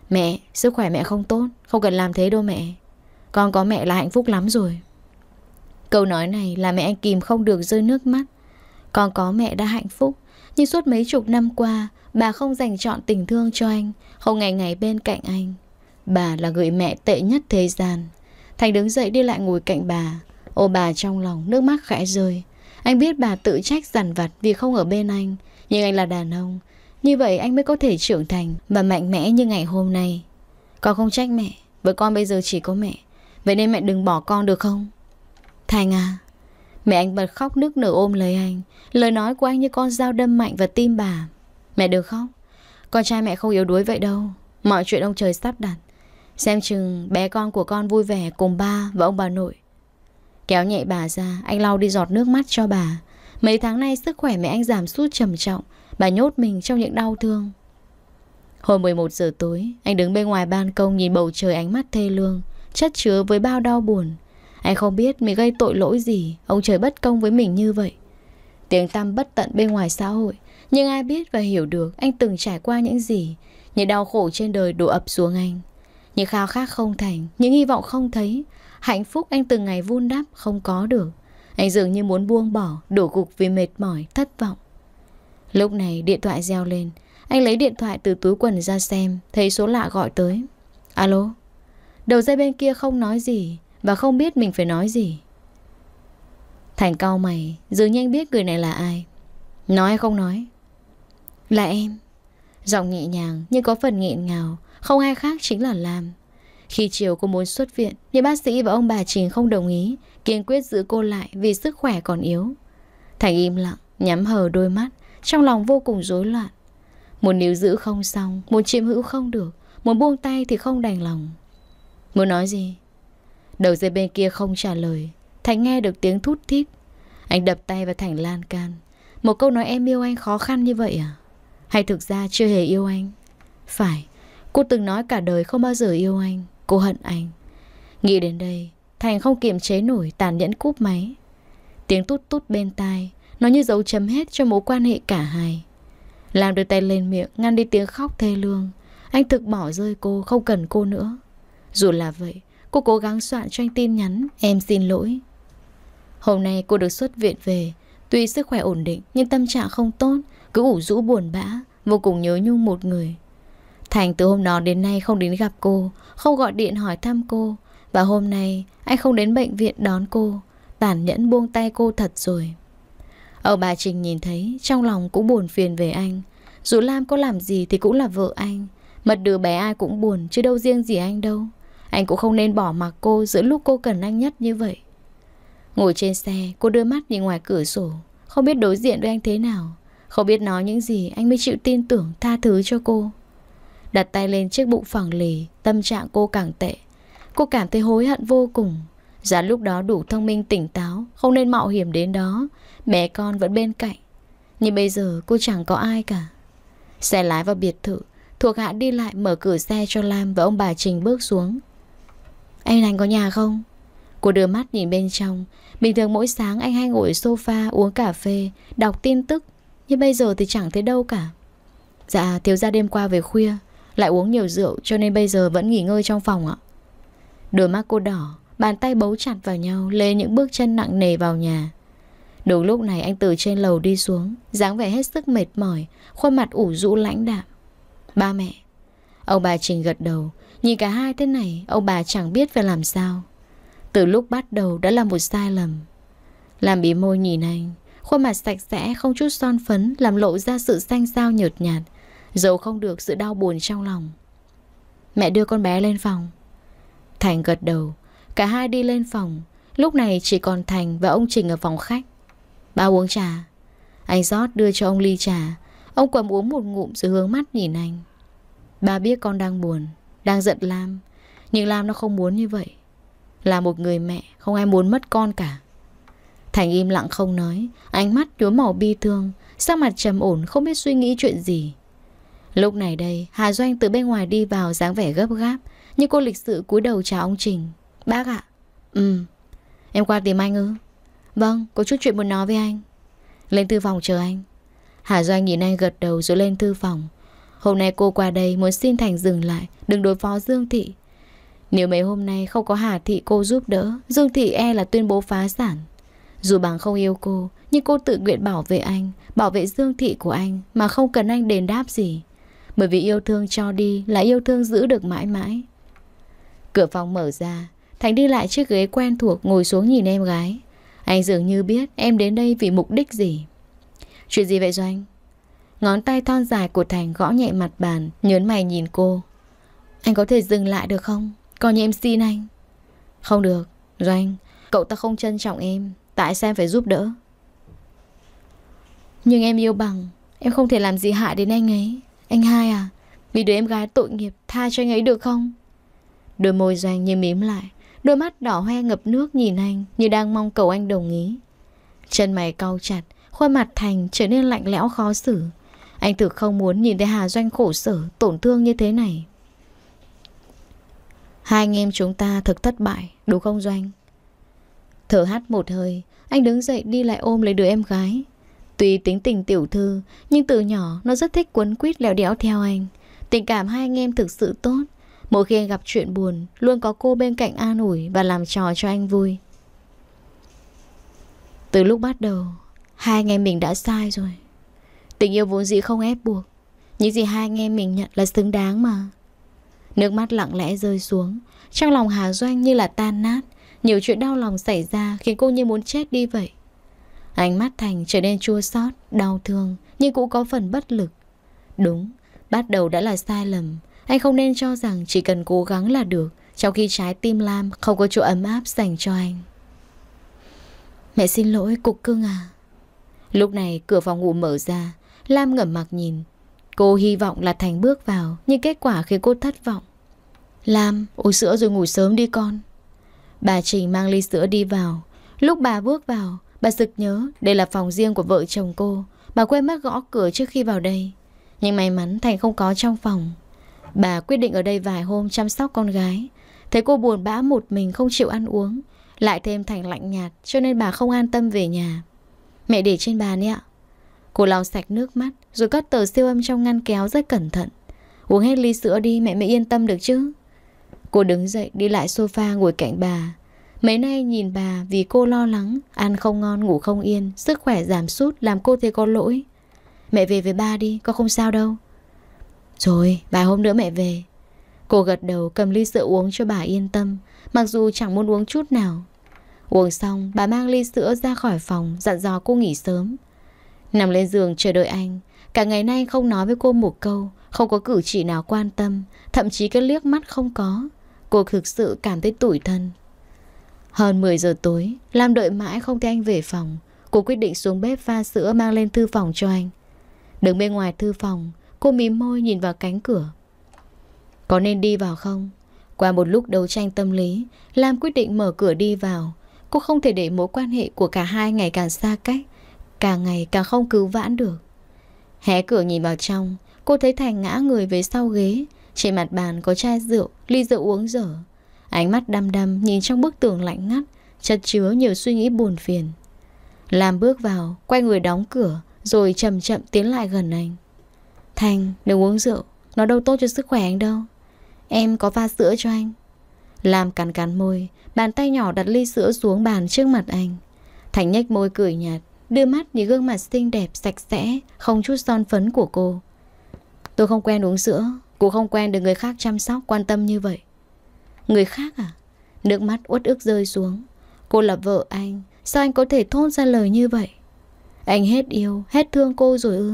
Mẹ, sức khỏe mẹ không tốt, không cần làm thế đâu mẹ. Con có mẹ là hạnh phúc lắm rồi. Câu nói này là mẹ anh kìm không được rơi nước mắt. Con có mẹ đã hạnh phúc, nhưng suốt mấy chục năm qua Bà không dành chọn tình thương cho anh Không ngày ngày bên cạnh anh Bà là người mẹ tệ nhất thế gian Thành đứng dậy đi lại ngồi cạnh bà Ô bà trong lòng nước mắt khẽ rơi Anh biết bà tự trách dằn vặt vì không ở bên anh Nhưng anh là đàn ông Như vậy anh mới có thể trưởng thành Và mạnh mẽ như ngày hôm nay Con không trách mẹ Với con bây giờ chỉ có mẹ Vậy nên mẹ đừng bỏ con được không Thành à Mẹ anh bật khóc nước nở ôm lấy anh Lời nói của anh như con dao đâm mạnh vào tim bà Mẹ đừng khóc Con trai mẹ không yếu đuối vậy đâu Mọi chuyện ông trời sắp đặt Xem chừng bé con của con vui vẻ cùng ba và ông bà nội Kéo nhẹ bà ra Anh lau đi giọt nước mắt cho bà Mấy tháng nay sức khỏe mẹ anh giảm sút trầm trọng Bà nhốt mình trong những đau thương Hồi 11 giờ tối Anh đứng bên ngoài ban công nhìn bầu trời ánh mắt thê lương Chất chứa với bao đau buồn anh không biết mình gây tội lỗi gì Ông trời bất công với mình như vậy Tiếng tăm bất tận bên ngoài xã hội Nhưng ai biết và hiểu được anh từng trải qua những gì Những đau khổ trên đời đổ ập xuống anh Những khao khát không thành Những hy vọng không thấy Hạnh phúc anh từng ngày vun đắp không có được Anh dường như muốn buông bỏ Đổ gục vì mệt mỏi, thất vọng Lúc này điện thoại reo lên Anh lấy điện thoại từ túi quần ra xem Thấy số lạ gọi tới Alo Đầu dây bên kia không nói gì và không biết mình phải nói gì Thành cao mày Dường như anh biết người này là ai Nói hay không nói Là em Giọng nhẹ nhàng nhưng có phần nghẹn ngào Không ai khác chính là Lam Khi chiều cô muốn xuất viện Nhưng bác sĩ và ông bà Trình không đồng ý Kiên quyết giữ cô lại vì sức khỏe còn yếu Thành im lặng Nhắm hờ đôi mắt Trong lòng vô cùng rối loạn Muốn níu giữ không xong Muốn chiếm hữu không được Muốn buông tay thì không đành lòng Muốn nói gì Đầu dây bên kia không trả lời Thành nghe được tiếng thút thít Anh đập tay vào Thành lan can Một câu nói em yêu anh khó khăn như vậy à Hay thực ra chưa hề yêu anh Phải Cô từng nói cả đời không bao giờ yêu anh Cô hận anh Nghĩ đến đây Thành không kiềm chế nổi tàn nhẫn cúp máy Tiếng tút tút bên tai Nó như dấu chấm hết cho mối quan hệ cả hai Làm đôi tay lên miệng Ngăn đi tiếng khóc thê lương Anh thực bỏ rơi cô không cần cô nữa Dù là vậy Cô cố gắng soạn cho anh tin nhắn Em xin lỗi Hôm nay cô được xuất viện về Tuy sức khỏe ổn định nhưng tâm trạng không tốt Cứ ủ rũ buồn bã Vô cùng nhớ nhung một người Thành từ hôm đó đến nay không đến gặp cô Không gọi điện hỏi thăm cô Và hôm nay anh không đến bệnh viện đón cô Tản nhẫn buông tay cô thật rồi ở bà Trình nhìn thấy Trong lòng cũng buồn phiền về anh Dù Lam có làm gì thì cũng là vợ anh Mật đứa bé ai cũng buồn Chứ đâu riêng gì anh đâu anh cũng không nên bỏ mặc cô giữa lúc cô cần anh nhất như vậy. Ngồi trên xe, cô đưa mắt nhìn ngoài cửa sổ, không biết đối diện với anh thế nào. Không biết nói những gì anh mới chịu tin tưởng tha thứ cho cô. Đặt tay lên chiếc bụng phẳng lì, tâm trạng cô càng tệ. Cô cảm thấy hối hận vô cùng. Giá lúc đó đủ thông minh tỉnh táo, không nên mạo hiểm đến đó. Mẹ con vẫn bên cạnh. Nhưng bây giờ cô chẳng có ai cả. Xe lái vào biệt thự, thuộc hạ đi lại mở cửa xe cho Lam và ông bà Trình bước xuống. Anh lành có nhà không? Cô đưa mắt nhìn bên trong Bình thường mỗi sáng anh hay ngồi sofa uống cà phê Đọc tin tức Nhưng bây giờ thì chẳng thấy đâu cả Dạ thiếu ra đêm qua về khuya Lại uống nhiều rượu cho nên bây giờ vẫn nghỉ ngơi trong phòng ạ Đôi mắt cô đỏ Bàn tay bấu chặt vào nhau Lê những bước chân nặng nề vào nhà Đúng lúc này anh từ trên lầu đi xuống dáng vẻ hết sức mệt mỏi Khuôn mặt ủ rũ lãnh đạm Ba mẹ Ông bà Trình gật đầu Nhìn cả hai thế này Ông bà chẳng biết phải làm sao Từ lúc bắt đầu đã là một sai lầm Làm bị môi nhìn anh Khuôn mặt sạch sẽ không chút son phấn Làm lộ ra sự xanh xao nhợt nhạt Dẫu không được sự đau buồn trong lòng Mẹ đưa con bé lên phòng Thành gật đầu Cả hai đi lên phòng Lúc này chỉ còn Thành và ông Trình ở phòng khách Ba uống trà Anh rót đưa cho ông ly trà Ông quầm uống một ngụm rồi hướng mắt nhìn anh Ba biết con đang buồn đang giận Lam Nhưng Lam nó không muốn như vậy Là một người mẹ Không ai muốn mất con cả Thành im lặng không nói Ánh mắt nhuốm màu bi thương Sắc mặt trầm ổn không biết suy nghĩ chuyện gì Lúc này đây Hà Doanh từ bên ngoài đi vào dáng vẻ gấp gáp Nhưng cô lịch sự cúi đầu chào ông Trình Bác ạ Ừ Em qua tìm anh ư Vâng có chút chuyện muốn nói với anh Lên thư phòng chờ anh Hà Doanh nhìn anh gật đầu rồi lên thư phòng Hôm nay cô qua đây muốn xin Thành dừng lại Đừng đối phó Dương Thị Nếu mấy hôm nay không có Hà Thị cô giúp đỡ Dương Thị e là tuyên bố phá sản Dù bằng không yêu cô Nhưng cô tự nguyện bảo vệ anh Bảo vệ Dương Thị của anh Mà không cần anh đền đáp gì Bởi vì yêu thương cho đi là yêu thương giữ được mãi mãi Cửa phòng mở ra Thành đi lại chiếc ghế quen thuộc Ngồi xuống nhìn em gái Anh dường như biết em đến đây vì mục đích gì Chuyện gì vậy Doanh Ngón tay thon dài của Thành gõ nhẹ mặt bàn Nhớn mày nhìn cô Anh có thể dừng lại được không Coi như em xin anh Không được Doanh Cậu ta không trân trọng em Tại sao em phải giúp đỡ Nhưng em yêu bằng Em không thể làm gì hại đến anh ấy Anh hai à Vì đứa em gái tội nghiệp Tha cho anh ấy được không Đôi môi Doanh như mím lại Đôi mắt đỏ hoe ngập nước nhìn anh Như đang mong cầu anh đồng ý Chân mày cau chặt Khuôn mặt Thành trở nên lạnh lẽo khó xử anh thực không muốn nhìn thấy Hà Doanh khổ sở, tổn thương như thế này. Hai anh em chúng ta thực thất bại, đúng không Doanh? Thở hắt một hơi, anh đứng dậy đi lại ôm lấy đứa em gái. Tuy tính tình tiểu thư, nhưng từ nhỏ nó rất thích quấn quýt lèo đéo theo anh. Tình cảm hai anh em thực sự tốt. Mỗi khi gặp chuyện buồn, luôn có cô bên cạnh an ủi và làm trò cho anh vui. Từ lúc bắt đầu, hai anh em mình đã sai rồi. Tình yêu vốn dĩ không ép buộc Những gì hai anh em mình nhận là xứng đáng mà Nước mắt lặng lẽ rơi xuống Trong lòng Hà Doanh như là tan nát Nhiều chuyện đau lòng xảy ra Khiến cô như muốn chết đi vậy Ánh mắt Thành trở nên chua xót Đau thương nhưng cũng có phần bất lực Đúng, bắt đầu đã là sai lầm Anh không nên cho rằng chỉ cần cố gắng là được Trong khi trái tim Lam không có chỗ ấm áp dành cho anh Mẹ xin lỗi cục cưng à Lúc này cửa phòng ngủ mở ra Lam ngẩm mặt nhìn Cô hy vọng là Thành bước vào Nhưng kết quả khiến cô thất vọng Lam uống sữa rồi ngủ sớm đi con Bà Trình mang ly sữa đi vào Lúc bà bước vào Bà sực nhớ đây là phòng riêng của vợ chồng cô Bà quên mất gõ cửa trước khi vào đây Nhưng may mắn Thành không có trong phòng Bà quyết định ở đây vài hôm chăm sóc con gái Thấy cô buồn bã một mình không chịu ăn uống Lại thêm Thành lạnh nhạt Cho nên bà không an tâm về nhà Mẹ để trên bàn đi ạ Cô lau sạch nước mắt Rồi cất tờ siêu âm trong ngăn kéo rất cẩn thận Uống hết ly sữa đi mẹ mới yên tâm được chứ Cô đứng dậy đi lại sofa ngồi cạnh bà Mấy nay nhìn bà vì cô lo lắng Ăn không ngon ngủ không yên Sức khỏe giảm sút làm cô thấy có lỗi Mẹ về với ba đi con không sao đâu Rồi vài hôm nữa mẹ về Cô gật đầu cầm ly sữa uống cho bà yên tâm Mặc dù chẳng muốn uống chút nào Uống xong bà mang ly sữa ra khỏi phòng Dặn dò cô nghỉ sớm Nằm lên giường chờ đợi anh Cả ngày nay không nói với cô một câu Không có cử chỉ nào quan tâm Thậm chí cái liếc mắt không có Cô thực sự cảm thấy tủi thân Hơn 10 giờ tối Lam đợi mãi không thấy anh về phòng Cô quyết định xuống bếp pha sữa mang lên thư phòng cho anh Đứng bên ngoài thư phòng Cô mím môi nhìn vào cánh cửa Có nên đi vào không? Qua một lúc đấu tranh tâm lý Lam quyết định mở cửa đi vào Cô không thể để mối quan hệ của cả hai ngày càng xa cách Càng ngày càng không cứu vãn được Hé cửa nhìn vào trong Cô thấy Thành ngã người về sau ghế Trên mặt bàn có chai rượu Ly rượu uống dở Ánh mắt đăm đăm nhìn trong bức tường lạnh ngắt Chất chứa nhiều suy nghĩ buồn phiền Làm bước vào Quay người đóng cửa Rồi chậm chậm tiến lại gần anh Thành đừng uống rượu Nó đâu tốt cho sức khỏe anh đâu Em có pha sữa cho anh Làm cắn cắn môi Bàn tay nhỏ đặt ly sữa xuống bàn trước mặt anh Thành nhếch môi cười nhạt Đưa mắt nhìn gương mặt xinh đẹp sạch sẽ Không chút son phấn của cô Tôi không quen uống sữa Cũng không quen được người khác chăm sóc quan tâm như vậy Người khác à Nước mắt uất ức rơi xuống Cô là vợ anh Sao anh có thể thốt ra lời như vậy Anh hết yêu, hết thương cô rồi ư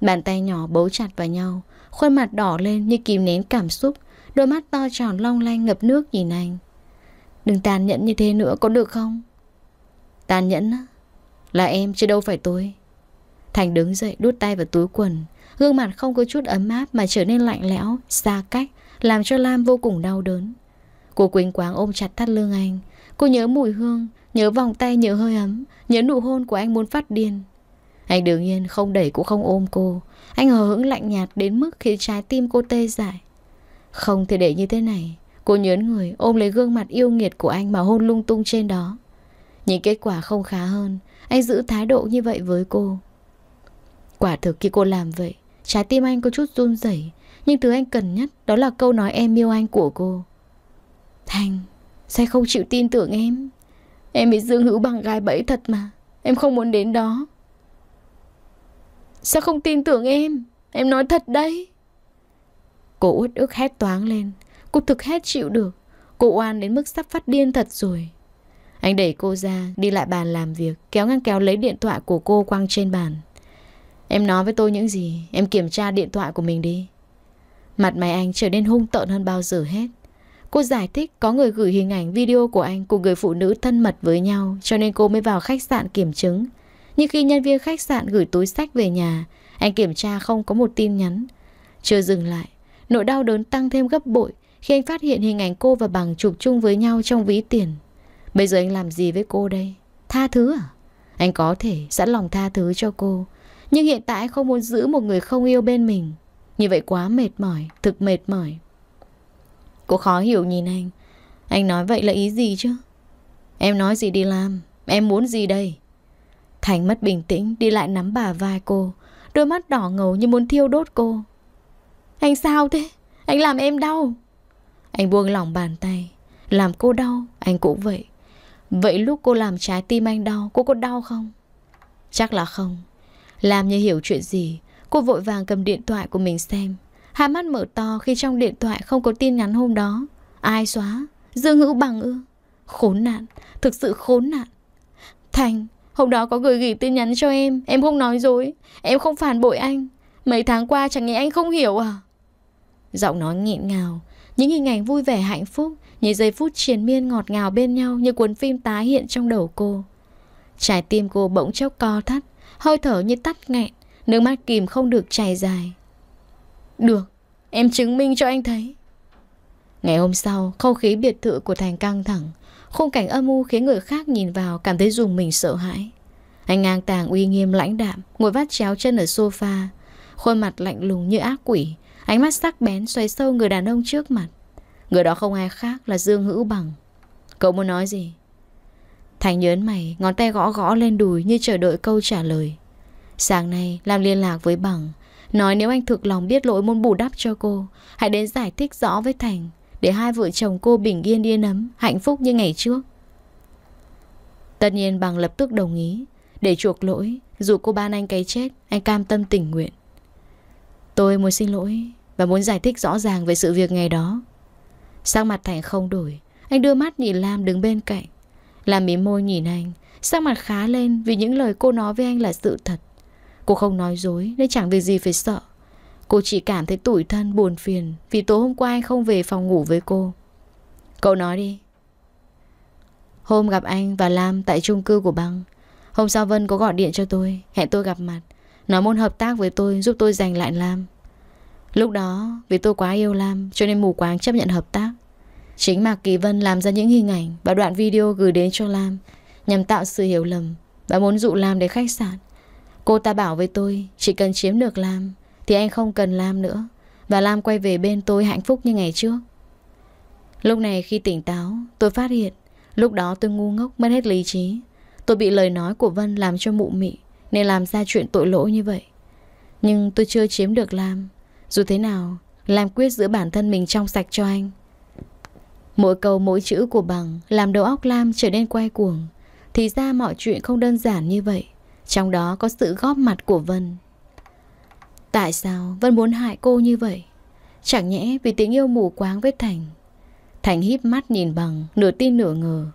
Bàn tay nhỏ bấu chặt vào nhau Khuôn mặt đỏ lên như kìm nén cảm xúc Đôi mắt to tròn long lanh ngập nước nhìn anh Đừng tàn nhẫn như thế nữa có được không Tàn nhẫn á là em chứ đâu phải tôi Thành đứng dậy đút tay vào túi quần Gương mặt không có chút ấm áp mà trở nên lạnh lẽo, xa cách Làm cho Lam vô cùng đau đớn Cô quỳnh quáng ôm chặt thắt lưng anh Cô nhớ mùi hương, nhớ vòng tay, nhớ hơi ấm Nhớ nụ hôn của anh muốn phát điên Anh đương nhiên không đẩy cũng không ôm cô Anh hờ hững lạnh nhạt đến mức khiến trái tim cô tê dại Không thể để như thế này Cô nhớn người ôm lấy gương mặt yêu nghiệt của anh mà hôn lung tung trên đó Những kết quả không khá hơn anh giữ thái độ như vậy với cô Quả thực khi cô làm vậy Trái tim anh có chút run rẩy Nhưng thứ anh cần nhất đó là câu nói em yêu anh của cô Thành Sao không chịu tin tưởng em Em bị Dương Hữu bằng gái bẫy thật mà Em không muốn đến đó Sao không tin tưởng em Em nói thật đấy Cô út ức hét toáng lên Cô thực hết chịu được Cô oan đến mức sắp phát điên thật rồi anh đẩy cô ra, đi lại bàn làm việc, kéo ngang kéo lấy điện thoại của cô quăng trên bàn. Em nói với tôi những gì, em kiểm tra điện thoại của mình đi. Mặt mày anh trở nên hung tợn hơn bao giờ hết. Cô giải thích có người gửi hình ảnh video của anh cùng người phụ nữ thân mật với nhau cho nên cô mới vào khách sạn kiểm chứng. Nhưng khi nhân viên khách sạn gửi túi sách về nhà, anh kiểm tra không có một tin nhắn. Chưa dừng lại, nỗi đau đớn tăng thêm gấp bội khi anh phát hiện hình ảnh cô và bằng chụp chung với nhau trong ví tiền. Bây giờ anh làm gì với cô đây? Tha thứ à? Anh có thể sẵn lòng tha thứ cho cô Nhưng hiện tại anh không muốn giữ một người không yêu bên mình Như vậy quá mệt mỏi Thực mệt mỏi Cô khó hiểu nhìn anh Anh nói vậy là ý gì chứ Em nói gì đi làm Em muốn gì đây Thành mất bình tĩnh đi lại nắm bà vai cô Đôi mắt đỏ ngầu như muốn thiêu đốt cô Anh sao thế Anh làm em đau Anh buông lỏng bàn tay Làm cô đau Anh cũng vậy Vậy lúc cô làm trái tim anh đau Cô có đau không Chắc là không Làm như hiểu chuyện gì Cô vội vàng cầm điện thoại của mình xem Hai mắt mở to khi trong điện thoại không có tin nhắn hôm đó Ai xóa Dương hữu bằng ư Khốn nạn Thực sự khốn nạn Thành Hôm đó có gửi gỉ tin nhắn cho em Em không nói dối Em không phản bội anh Mấy tháng qua chẳng nghĩ anh không hiểu à Giọng nói nghẹn ngào Những hình ảnh vui vẻ hạnh phúc những giây phút triền miên ngọt ngào bên nhau như cuốn phim tái hiện trong đầu cô. Trái tim cô bỗng chốc co thắt, hơi thở như tắt nghẹn, nước mắt kìm không được chảy dài. Được, em chứng minh cho anh thấy. Ngày hôm sau, không khí biệt thự của Thành căng thẳng. Khung cảnh âm u khiến người khác nhìn vào cảm thấy dùng mình sợ hãi. Anh ngang tàng uy nghiêm lãnh đạm, ngồi vắt chéo chân ở sofa. Khuôn mặt lạnh lùng như ác quỷ, ánh mắt sắc bén xoáy sâu người đàn ông trước mặt. Người đó không ai khác là Dương Hữu Bằng Cậu muốn nói gì? Thành nhớn mày Ngón tay gõ gõ lên đùi như chờ đợi câu trả lời Sáng nay làm liên lạc với Bằng Nói nếu anh thực lòng biết lỗi muốn bù đắp cho cô Hãy đến giải thích rõ với Thành Để hai vợ chồng cô bình yên yên ấm Hạnh phúc như ngày trước Tất nhiên Bằng lập tức đồng ý Để chuộc lỗi Dù cô ban anh cái chết Anh cam tâm tình nguyện Tôi muốn xin lỗi Và muốn giải thích rõ ràng về sự việc ngày đó Sắc mặt Thành không đổi Anh đưa mắt nhìn Lam đứng bên cạnh Lam mỉm môi nhìn anh Sắc mặt khá lên vì những lời cô nói với anh là sự thật Cô không nói dối Nên chẳng việc gì phải sợ Cô chỉ cảm thấy tủi thân buồn phiền Vì tối hôm qua anh không về phòng ngủ với cô Cậu nói đi Hôm gặp anh và Lam Tại chung cư của băng Hôm sau Vân có gọi điện cho tôi Hẹn tôi gặp mặt Nói muốn hợp tác với tôi giúp tôi giành lại Lam Lúc đó vì tôi quá yêu Lam cho nên mù quáng chấp nhận hợp tác. Chính Mạc Kỳ Vân làm ra những hình ảnh và đoạn video gửi đến cho Lam nhằm tạo sự hiểu lầm và muốn dụ Lam đến khách sạn. Cô ta bảo với tôi chỉ cần chiếm được Lam thì anh không cần Lam nữa và Lam quay về bên tôi hạnh phúc như ngày trước. Lúc này khi tỉnh táo tôi phát hiện lúc đó tôi ngu ngốc mất hết lý trí. Tôi bị lời nói của Vân làm cho mụ mị nên làm ra chuyện tội lỗi như vậy. Nhưng tôi chưa chiếm được Lam dù thế nào, làm quyết giữ bản thân mình trong sạch cho anh. Mỗi câu mỗi chữ của bằng làm đầu óc Lam trở nên quay cuồng. Thì ra mọi chuyện không đơn giản như vậy. Trong đó có sự góp mặt của Vân. Tại sao Vân muốn hại cô như vậy? Chẳng nhẽ vì tình yêu mù quáng với Thành. Thành híp mắt nhìn bằng, nửa tin nửa ngờ.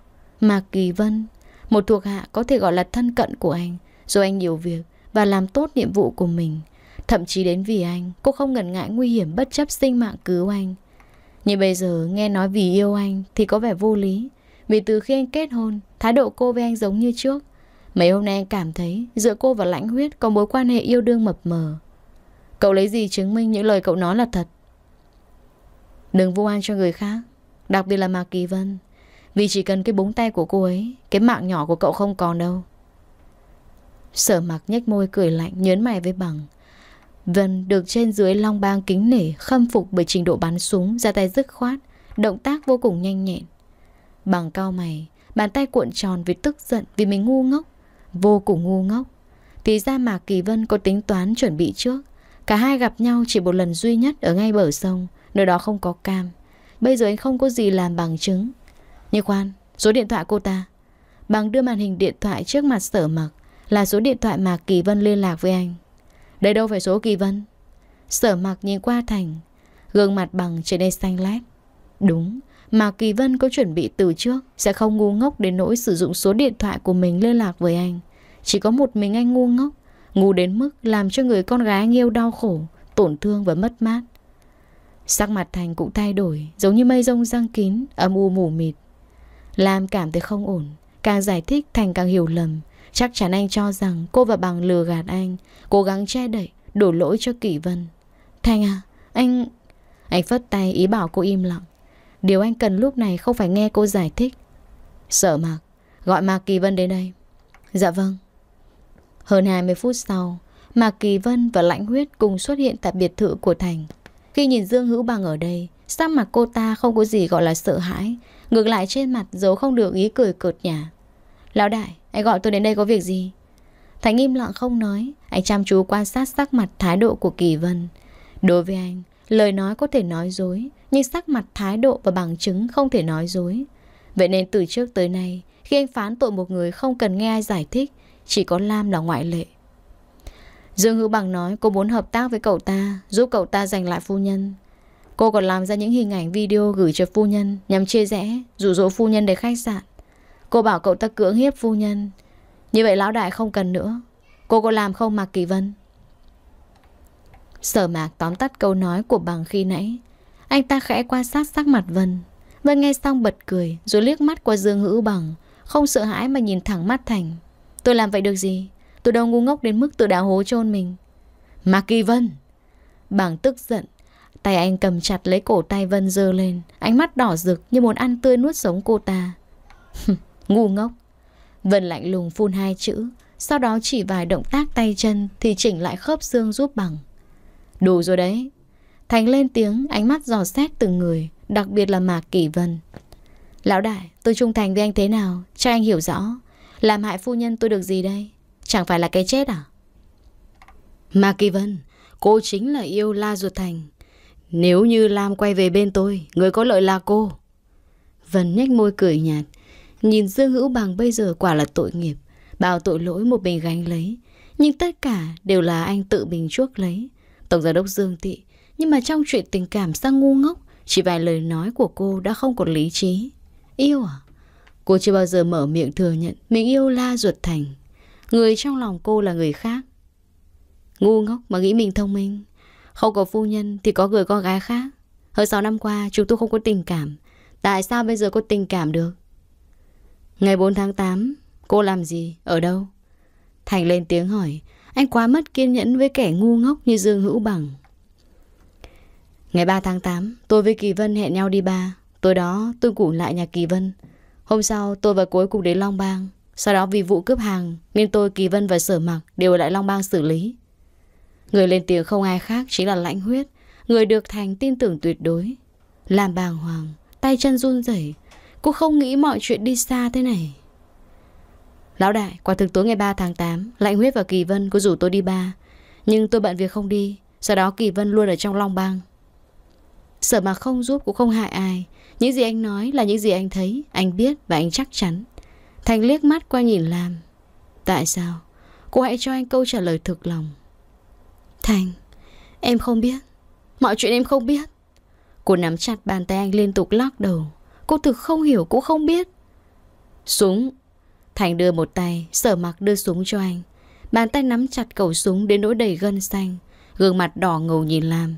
Mà Kỳ Vân, một thuộc hạ có thể gọi là thân cận của anh, rồi anh nhiều việc và làm tốt nhiệm vụ của mình. Thậm chí đến vì anh, cô không ngần ngại nguy hiểm bất chấp sinh mạng cứu anh. Nhưng bây giờ nghe nói vì yêu anh thì có vẻ vô lý. Vì từ khi anh kết hôn, thái độ cô với anh giống như trước. Mấy hôm nay anh cảm thấy giữa cô và lãnh huyết có mối quan hệ yêu đương mập mờ. Cậu lấy gì chứng minh những lời cậu nói là thật? Đừng vu an cho người khác, đặc biệt là Mạc Kỳ Vân. Vì chỉ cần cái búng tay của cô ấy, cái mạng nhỏ của cậu không còn đâu. Sở mặc nhếch môi cười lạnh nhớn mày với bằng. Vân được trên dưới long bang kính nể khâm phục bởi trình độ bắn súng, ra tay dứt khoát, động tác vô cùng nhanh nhẹn. Bằng cao mày, bàn tay cuộn tròn vì tức giận vì mình ngu ngốc, vô cùng ngu ngốc. Thì ra mà Kỳ Vân có tính toán chuẩn bị trước. Cả hai gặp nhau chỉ một lần duy nhất ở ngay bờ sông, nơi đó không có cam. Bây giờ anh không có gì làm bằng chứng. Như khoan, số điện thoại cô ta. Bằng đưa màn hình điện thoại trước mặt sở mặc là số điện thoại mà Kỳ Vân liên lạc với anh. Đây đâu phải số kỳ vân Sở mặc nhìn qua Thành Gương mặt bằng trên đây xanh lét Đúng mà Kỳ Vân có chuẩn bị từ trước Sẽ không ngu ngốc đến nỗi sử dụng số điện thoại của mình liên lạc với anh Chỉ có một mình anh ngu ngốc Ngu đến mức làm cho người con gái anh yêu đau khổ Tổn thương và mất mát Sắc mặt Thành cũng thay đổi Giống như mây rông răng kín Âm u mù mịt Lam cảm thấy không ổn Càng giải thích Thành càng hiểu lầm Chắc chắn anh cho rằng cô và bằng lừa gạt anh, cố gắng che đẩy, đổ lỗi cho kỳ Vân. Thanh à, anh... Anh phất tay ý bảo cô im lặng. Điều anh cần lúc này không phải nghe cô giải thích. Sợ Mạc, gọi Mạc Kỳ Vân đến đây. Dạ vâng. Hơn 20 phút sau, Mạc Kỳ Vân và Lãnh Huyết cùng xuất hiện tại biệt thự của Thành. Khi nhìn Dương Hữu Bằng ở đây, sắc mặt cô ta không có gì gọi là sợ hãi, ngược lại trên mặt giấu không được ý cười cợt nhả. Lão đại, anh gọi tôi đến đây có việc gì? Thành im lặng không nói, anh chăm chú quan sát sắc mặt thái độ của Kỳ Vân. Đối với anh, lời nói có thể nói dối, nhưng sắc mặt thái độ và bằng chứng không thể nói dối. Vậy nên từ trước tới nay, khi anh phán tội một người không cần nghe ai giải thích, chỉ có Lam là ngoại lệ. Dương Hữu Bằng nói cô muốn hợp tác với cậu ta, giúp cậu ta giành lại phu nhân. Cô còn làm ra những hình ảnh video gửi cho phu nhân nhằm chia rẽ, rủ dỗ phu nhân để khách sạn. Cô bảo cậu ta cưỡng hiếp phu nhân Như vậy lão đại không cần nữa Cô có làm không Mạc Kỳ Vân Sở mạc tóm tắt câu nói của bằng khi nãy Anh ta khẽ quan sát sắc mặt Vân Vân nghe xong bật cười Rồi liếc mắt qua Dương Hữu Bằng Không sợ hãi mà nhìn thẳng mắt Thành Tôi làm vậy được gì Tôi đâu ngu ngốc đến mức tự đào hố chôn mình Mạc Kỳ Vân Bằng tức giận Tay anh cầm chặt lấy cổ tay Vân dơ lên Ánh mắt đỏ rực như muốn ăn tươi nuốt sống cô ta <laughs> Ngu ngốc. Vân lạnh lùng phun hai chữ, sau đó chỉ vài động tác tay chân thì chỉnh lại khớp xương giúp bằng. Đủ rồi đấy. Thành lên tiếng, ánh mắt dò xét từng người, đặc biệt là Mạc Kỳ Vân. Lão đại, tôi trung thành với anh thế nào, cho anh hiểu rõ. Làm hại phu nhân tôi được gì đây? Chẳng phải là cái chết à? Mạc Kỳ Vân, cô chính là yêu La Ruột Thành. Nếu như Lam quay về bên tôi, người có lợi là cô. Vân nhếch môi cười nhạt. Nhìn Dương Hữu Bằng bây giờ quả là tội nghiệp Bao tội lỗi một mình gánh lấy Nhưng tất cả đều là anh tự mình chuốc lấy Tổng giám đốc Dương Tị Nhưng mà trong chuyện tình cảm sang ngu ngốc Chỉ vài lời nói của cô đã không còn lý trí Yêu à? Cô chưa bao giờ mở miệng thừa nhận Mình yêu la ruột thành Người trong lòng cô là người khác Ngu ngốc mà nghĩ mình thông minh Không có phu nhân thì có người con gái khác Hơn 6 năm qua chúng tôi không có tình cảm Tại sao bây giờ có tình cảm được Ngày 4 tháng 8, cô làm gì, ở đâu? Thành lên tiếng hỏi, anh quá mất kiên nhẫn với kẻ ngu ngốc như Dương Hữu Bằng. Ngày 3 tháng 8, tôi với Kỳ Vân hẹn nhau đi ba. Tối đó, tôi củ lại nhà Kỳ Vân. Hôm sau, tôi và cuối cùng đến Long Bang. Sau đó vì vụ cướp hàng, nên tôi, Kỳ Vân và Sở Mặc đều lại Long Bang xử lý. Người lên tiếng không ai khác chính là Lãnh Huyết, người được Thành tin tưởng tuyệt đối. Làm bàng hoàng, tay chân run rẩy Cô không nghĩ mọi chuyện đi xa thế này Lão đại, quả thực tối ngày 3 tháng 8 Lạnh huyết và Kỳ Vân có rủ tôi đi ba Nhưng tôi bận việc không đi Sau đó Kỳ Vân luôn ở trong long băng. Sở mà không giúp cũng không hại ai Những gì anh nói là những gì anh thấy Anh biết và anh chắc chắn Thành liếc mắt qua nhìn Lam Tại sao? Cô hãy cho anh câu trả lời thực lòng Thành Em không biết Mọi chuyện em không biết Cô nắm chặt bàn tay anh liên tục lắc đầu Cô thực không hiểu cũng không biết Súng Thành đưa một tay Sở mặc đưa súng cho anh Bàn tay nắm chặt cầu súng đến nỗi đầy gân xanh Gương mặt đỏ ngầu nhìn Lam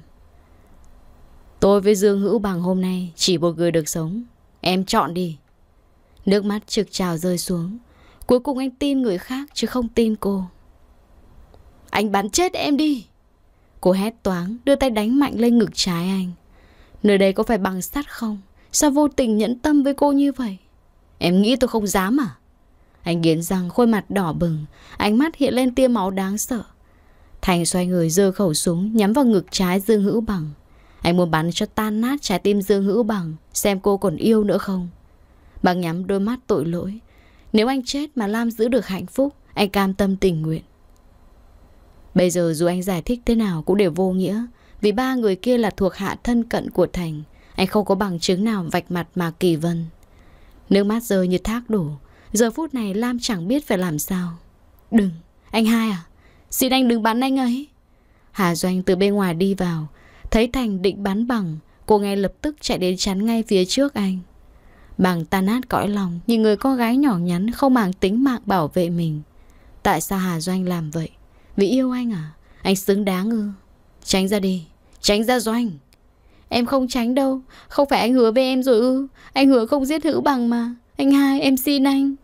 Tôi với Dương Hữu Bằng hôm nay Chỉ một người được sống Em chọn đi Nước mắt trực trào rơi xuống Cuối cùng anh tin người khác chứ không tin cô Anh bắn chết em đi Cô hét toáng Đưa tay đánh mạnh lên ngực trái anh Nơi đây có phải bằng sắt không Sao vô tình nhẫn tâm với cô như vậy Em nghĩ tôi không dám à Anh nghiến răng khuôn mặt đỏ bừng Ánh mắt hiện lên tia máu đáng sợ Thành xoay người giơ khẩu súng Nhắm vào ngực trái Dương Hữu Bằng Anh muốn bắn cho tan nát trái tim Dương Hữu Bằng Xem cô còn yêu nữa không Bằng nhắm đôi mắt tội lỗi Nếu anh chết mà Lam giữ được hạnh phúc Anh cam tâm tình nguyện Bây giờ dù anh giải thích thế nào cũng đều vô nghĩa Vì ba người kia là thuộc hạ thân cận của Thành anh không có bằng chứng nào vạch mặt mà Kỳ Vân Nước mắt rơi như thác đổ Giờ phút này Lam chẳng biết phải làm sao Đừng, anh hai à Xin anh đừng bắn anh ấy Hà Doanh từ bên ngoài đi vào Thấy Thành định bắn bằng Cô ngay lập tức chạy đến chắn ngay phía trước anh Bằng tan nát cõi lòng Nhìn người con gái nhỏ nhắn Không màng tính mạng bảo vệ mình Tại sao Hà Doanh làm vậy Vì yêu anh à Anh xứng đáng ư Tránh ra đi Tránh ra Doanh Em không tránh đâu Không phải anh hứa với em rồi ư Anh hứa không giết hữu bằng mà Anh hai em xin anh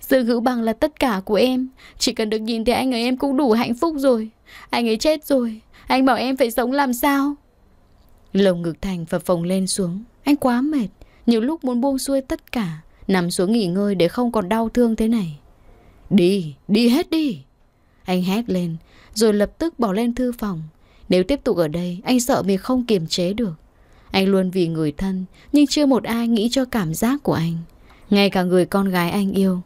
Dương hữu bằng là tất cả của em Chỉ cần được nhìn thấy anh ấy em cũng đủ hạnh phúc rồi Anh ấy chết rồi Anh bảo em phải sống làm sao Lồng ngực Thành phập phồng lên xuống Anh quá mệt Nhiều lúc muốn buông xuôi tất cả Nằm xuống nghỉ ngơi để không còn đau thương thế này Đi, đi hết đi Anh hét lên Rồi lập tức bỏ lên thư phòng nếu tiếp tục ở đây, anh sợ mình không kiềm chế được. Anh luôn vì người thân, nhưng chưa một ai nghĩ cho cảm giác của anh. Ngay cả người con gái anh yêu.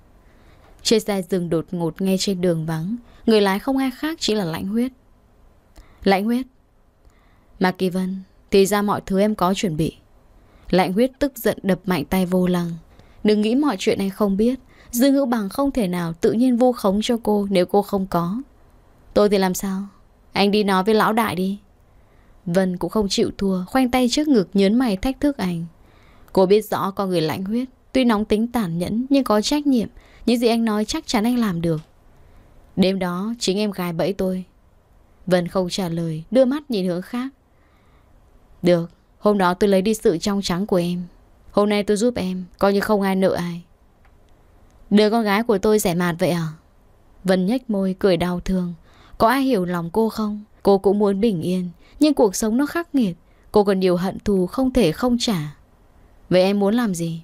Chiếc xe dừng đột ngột ngay trên đường vắng. Người lái không ai khác chỉ là lãnh huyết. Lãnh huyết. Mạc Kỳ Vân, thì ra mọi thứ em có chuẩn bị. Lãnh huyết tức giận đập mạnh tay vô lăng. Đừng nghĩ mọi chuyện anh không biết. dương hữu bằng không thể nào tự nhiên vô khống cho cô nếu cô không có. Tôi thì làm sao? Anh đi nói với lão đại đi Vân cũng không chịu thua Khoanh tay trước ngực nhớn mày thách thức anh Cô biết rõ con người lạnh huyết Tuy nóng tính tàn nhẫn nhưng có trách nhiệm Những gì anh nói chắc chắn anh làm được Đêm đó chính em gái bẫy tôi Vân không trả lời Đưa mắt nhìn hướng khác Được Hôm đó tôi lấy đi sự trong trắng của em Hôm nay tôi giúp em Coi như không ai nợ ai đưa con gái của tôi rẻ mạt vậy à Vân nhếch môi cười đau thương có ai hiểu lòng cô không? Cô cũng muốn bình yên, nhưng cuộc sống nó khắc nghiệt. Cô còn nhiều hận thù không thể không trả. Vậy em muốn làm gì?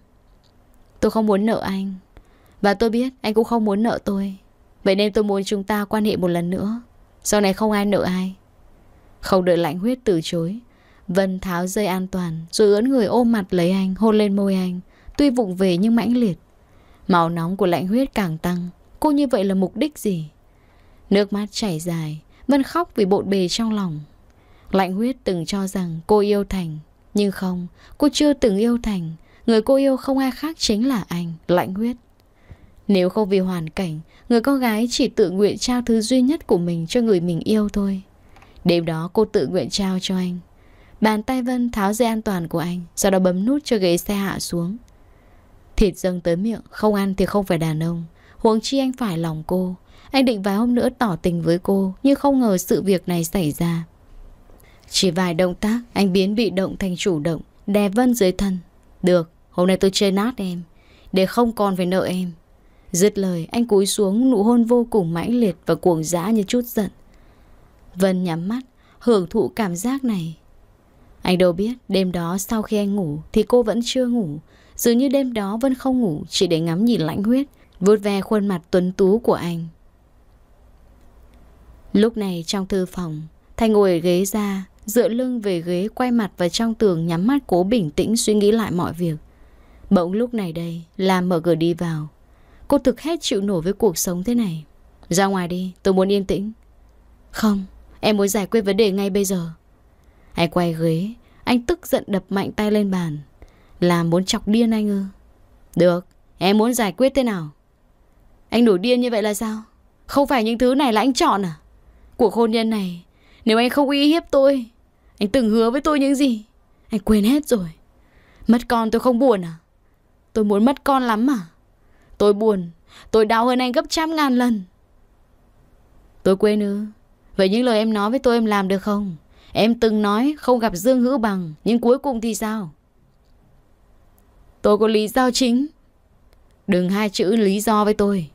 Tôi không muốn nợ anh. Và tôi biết anh cũng không muốn nợ tôi. Vậy nên tôi muốn chúng ta quan hệ một lần nữa. Sau này không ai nợ ai. Không đợi lạnh huyết từ chối. Vân tháo dây an toàn rồi ướn người ôm mặt lấy anh, hôn lên môi anh. Tuy vụng về nhưng mãnh liệt. Màu nóng của lạnh huyết càng tăng. Cô như vậy là mục đích gì? Nước mắt chảy dài, Vân khóc vì bộn bề trong lòng. Lạnh huyết từng cho rằng cô yêu Thành, nhưng không, cô chưa từng yêu Thành. Người cô yêu không ai khác chính là anh, lạnh huyết. Nếu không vì hoàn cảnh, người con gái chỉ tự nguyện trao thứ duy nhất của mình cho người mình yêu thôi. Đêm đó cô tự nguyện trao cho anh. Bàn tay Vân tháo dây an toàn của anh, sau đó bấm nút cho ghế xe hạ xuống. Thịt dâng tới miệng, không ăn thì không phải đàn ông. Huống chi anh phải lòng cô. Anh định vài hôm nữa tỏ tình với cô Nhưng không ngờ sự việc này xảy ra Chỉ vài động tác Anh biến bị động thành chủ động Đè Vân dưới thân Được, hôm nay tôi chơi nát em Để không còn phải nợ em Dứt lời anh cúi xuống nụ hôn vô cùng mãnh liệt Và cuồng dã như chút giận Vân nhắm mắt Hưởng thụ cảm giác này Anh đâu biết đêm đó sau khi anh ngủ Thì cô vẫn chưa ngủ Dường như đêm đó Vân không ngủ Chỉ để ngắm nhìn lãnh huyết vuốt ve khuôn mặt tuấn tú của anh Lúc này trong thư phòng, thanh ngồi ở ghế ra, dựa lưng về ghế quay mặt vào trong tường nhắm mắt cố bình tĩnh suy nghĩ lại mọi việc. Bỗng lúc này đây, làm mở cửa đi vào. Cô thực hết chịu nổi với cuộc sống thế này. Ra ngoài đi, tôi muốn yên tĩnh. Không, em muốn giải quyết vấn đề ngay bây giờ. Anh quay ghế, anh tức giận đập mạnh tay lên bàn. làm muốn chọc điên anh ư? Được, em muốn giải quyết thế nào? Anh nổi điên như vậy là sao? Không phải những thứ này là anh chọn à? Cuộc hôn nhân này Nếu anh không uy hiếp tôi Anh từng hứa với tôi những gì Anh quên hết rồi Mất con tôi không buồn à Tôi muốn mất con lắm à Tôi buồn Tôi đau hơn anh gấp trăm ngàn lần Tôi quên ư Vậy những lời em nói với tôi em làm được không Em từng nói không gặp Dương Hữu Bằng Nhưng cuối cùng thì sao Tôi có lý do chính Đừng hai chữ lý do với tôi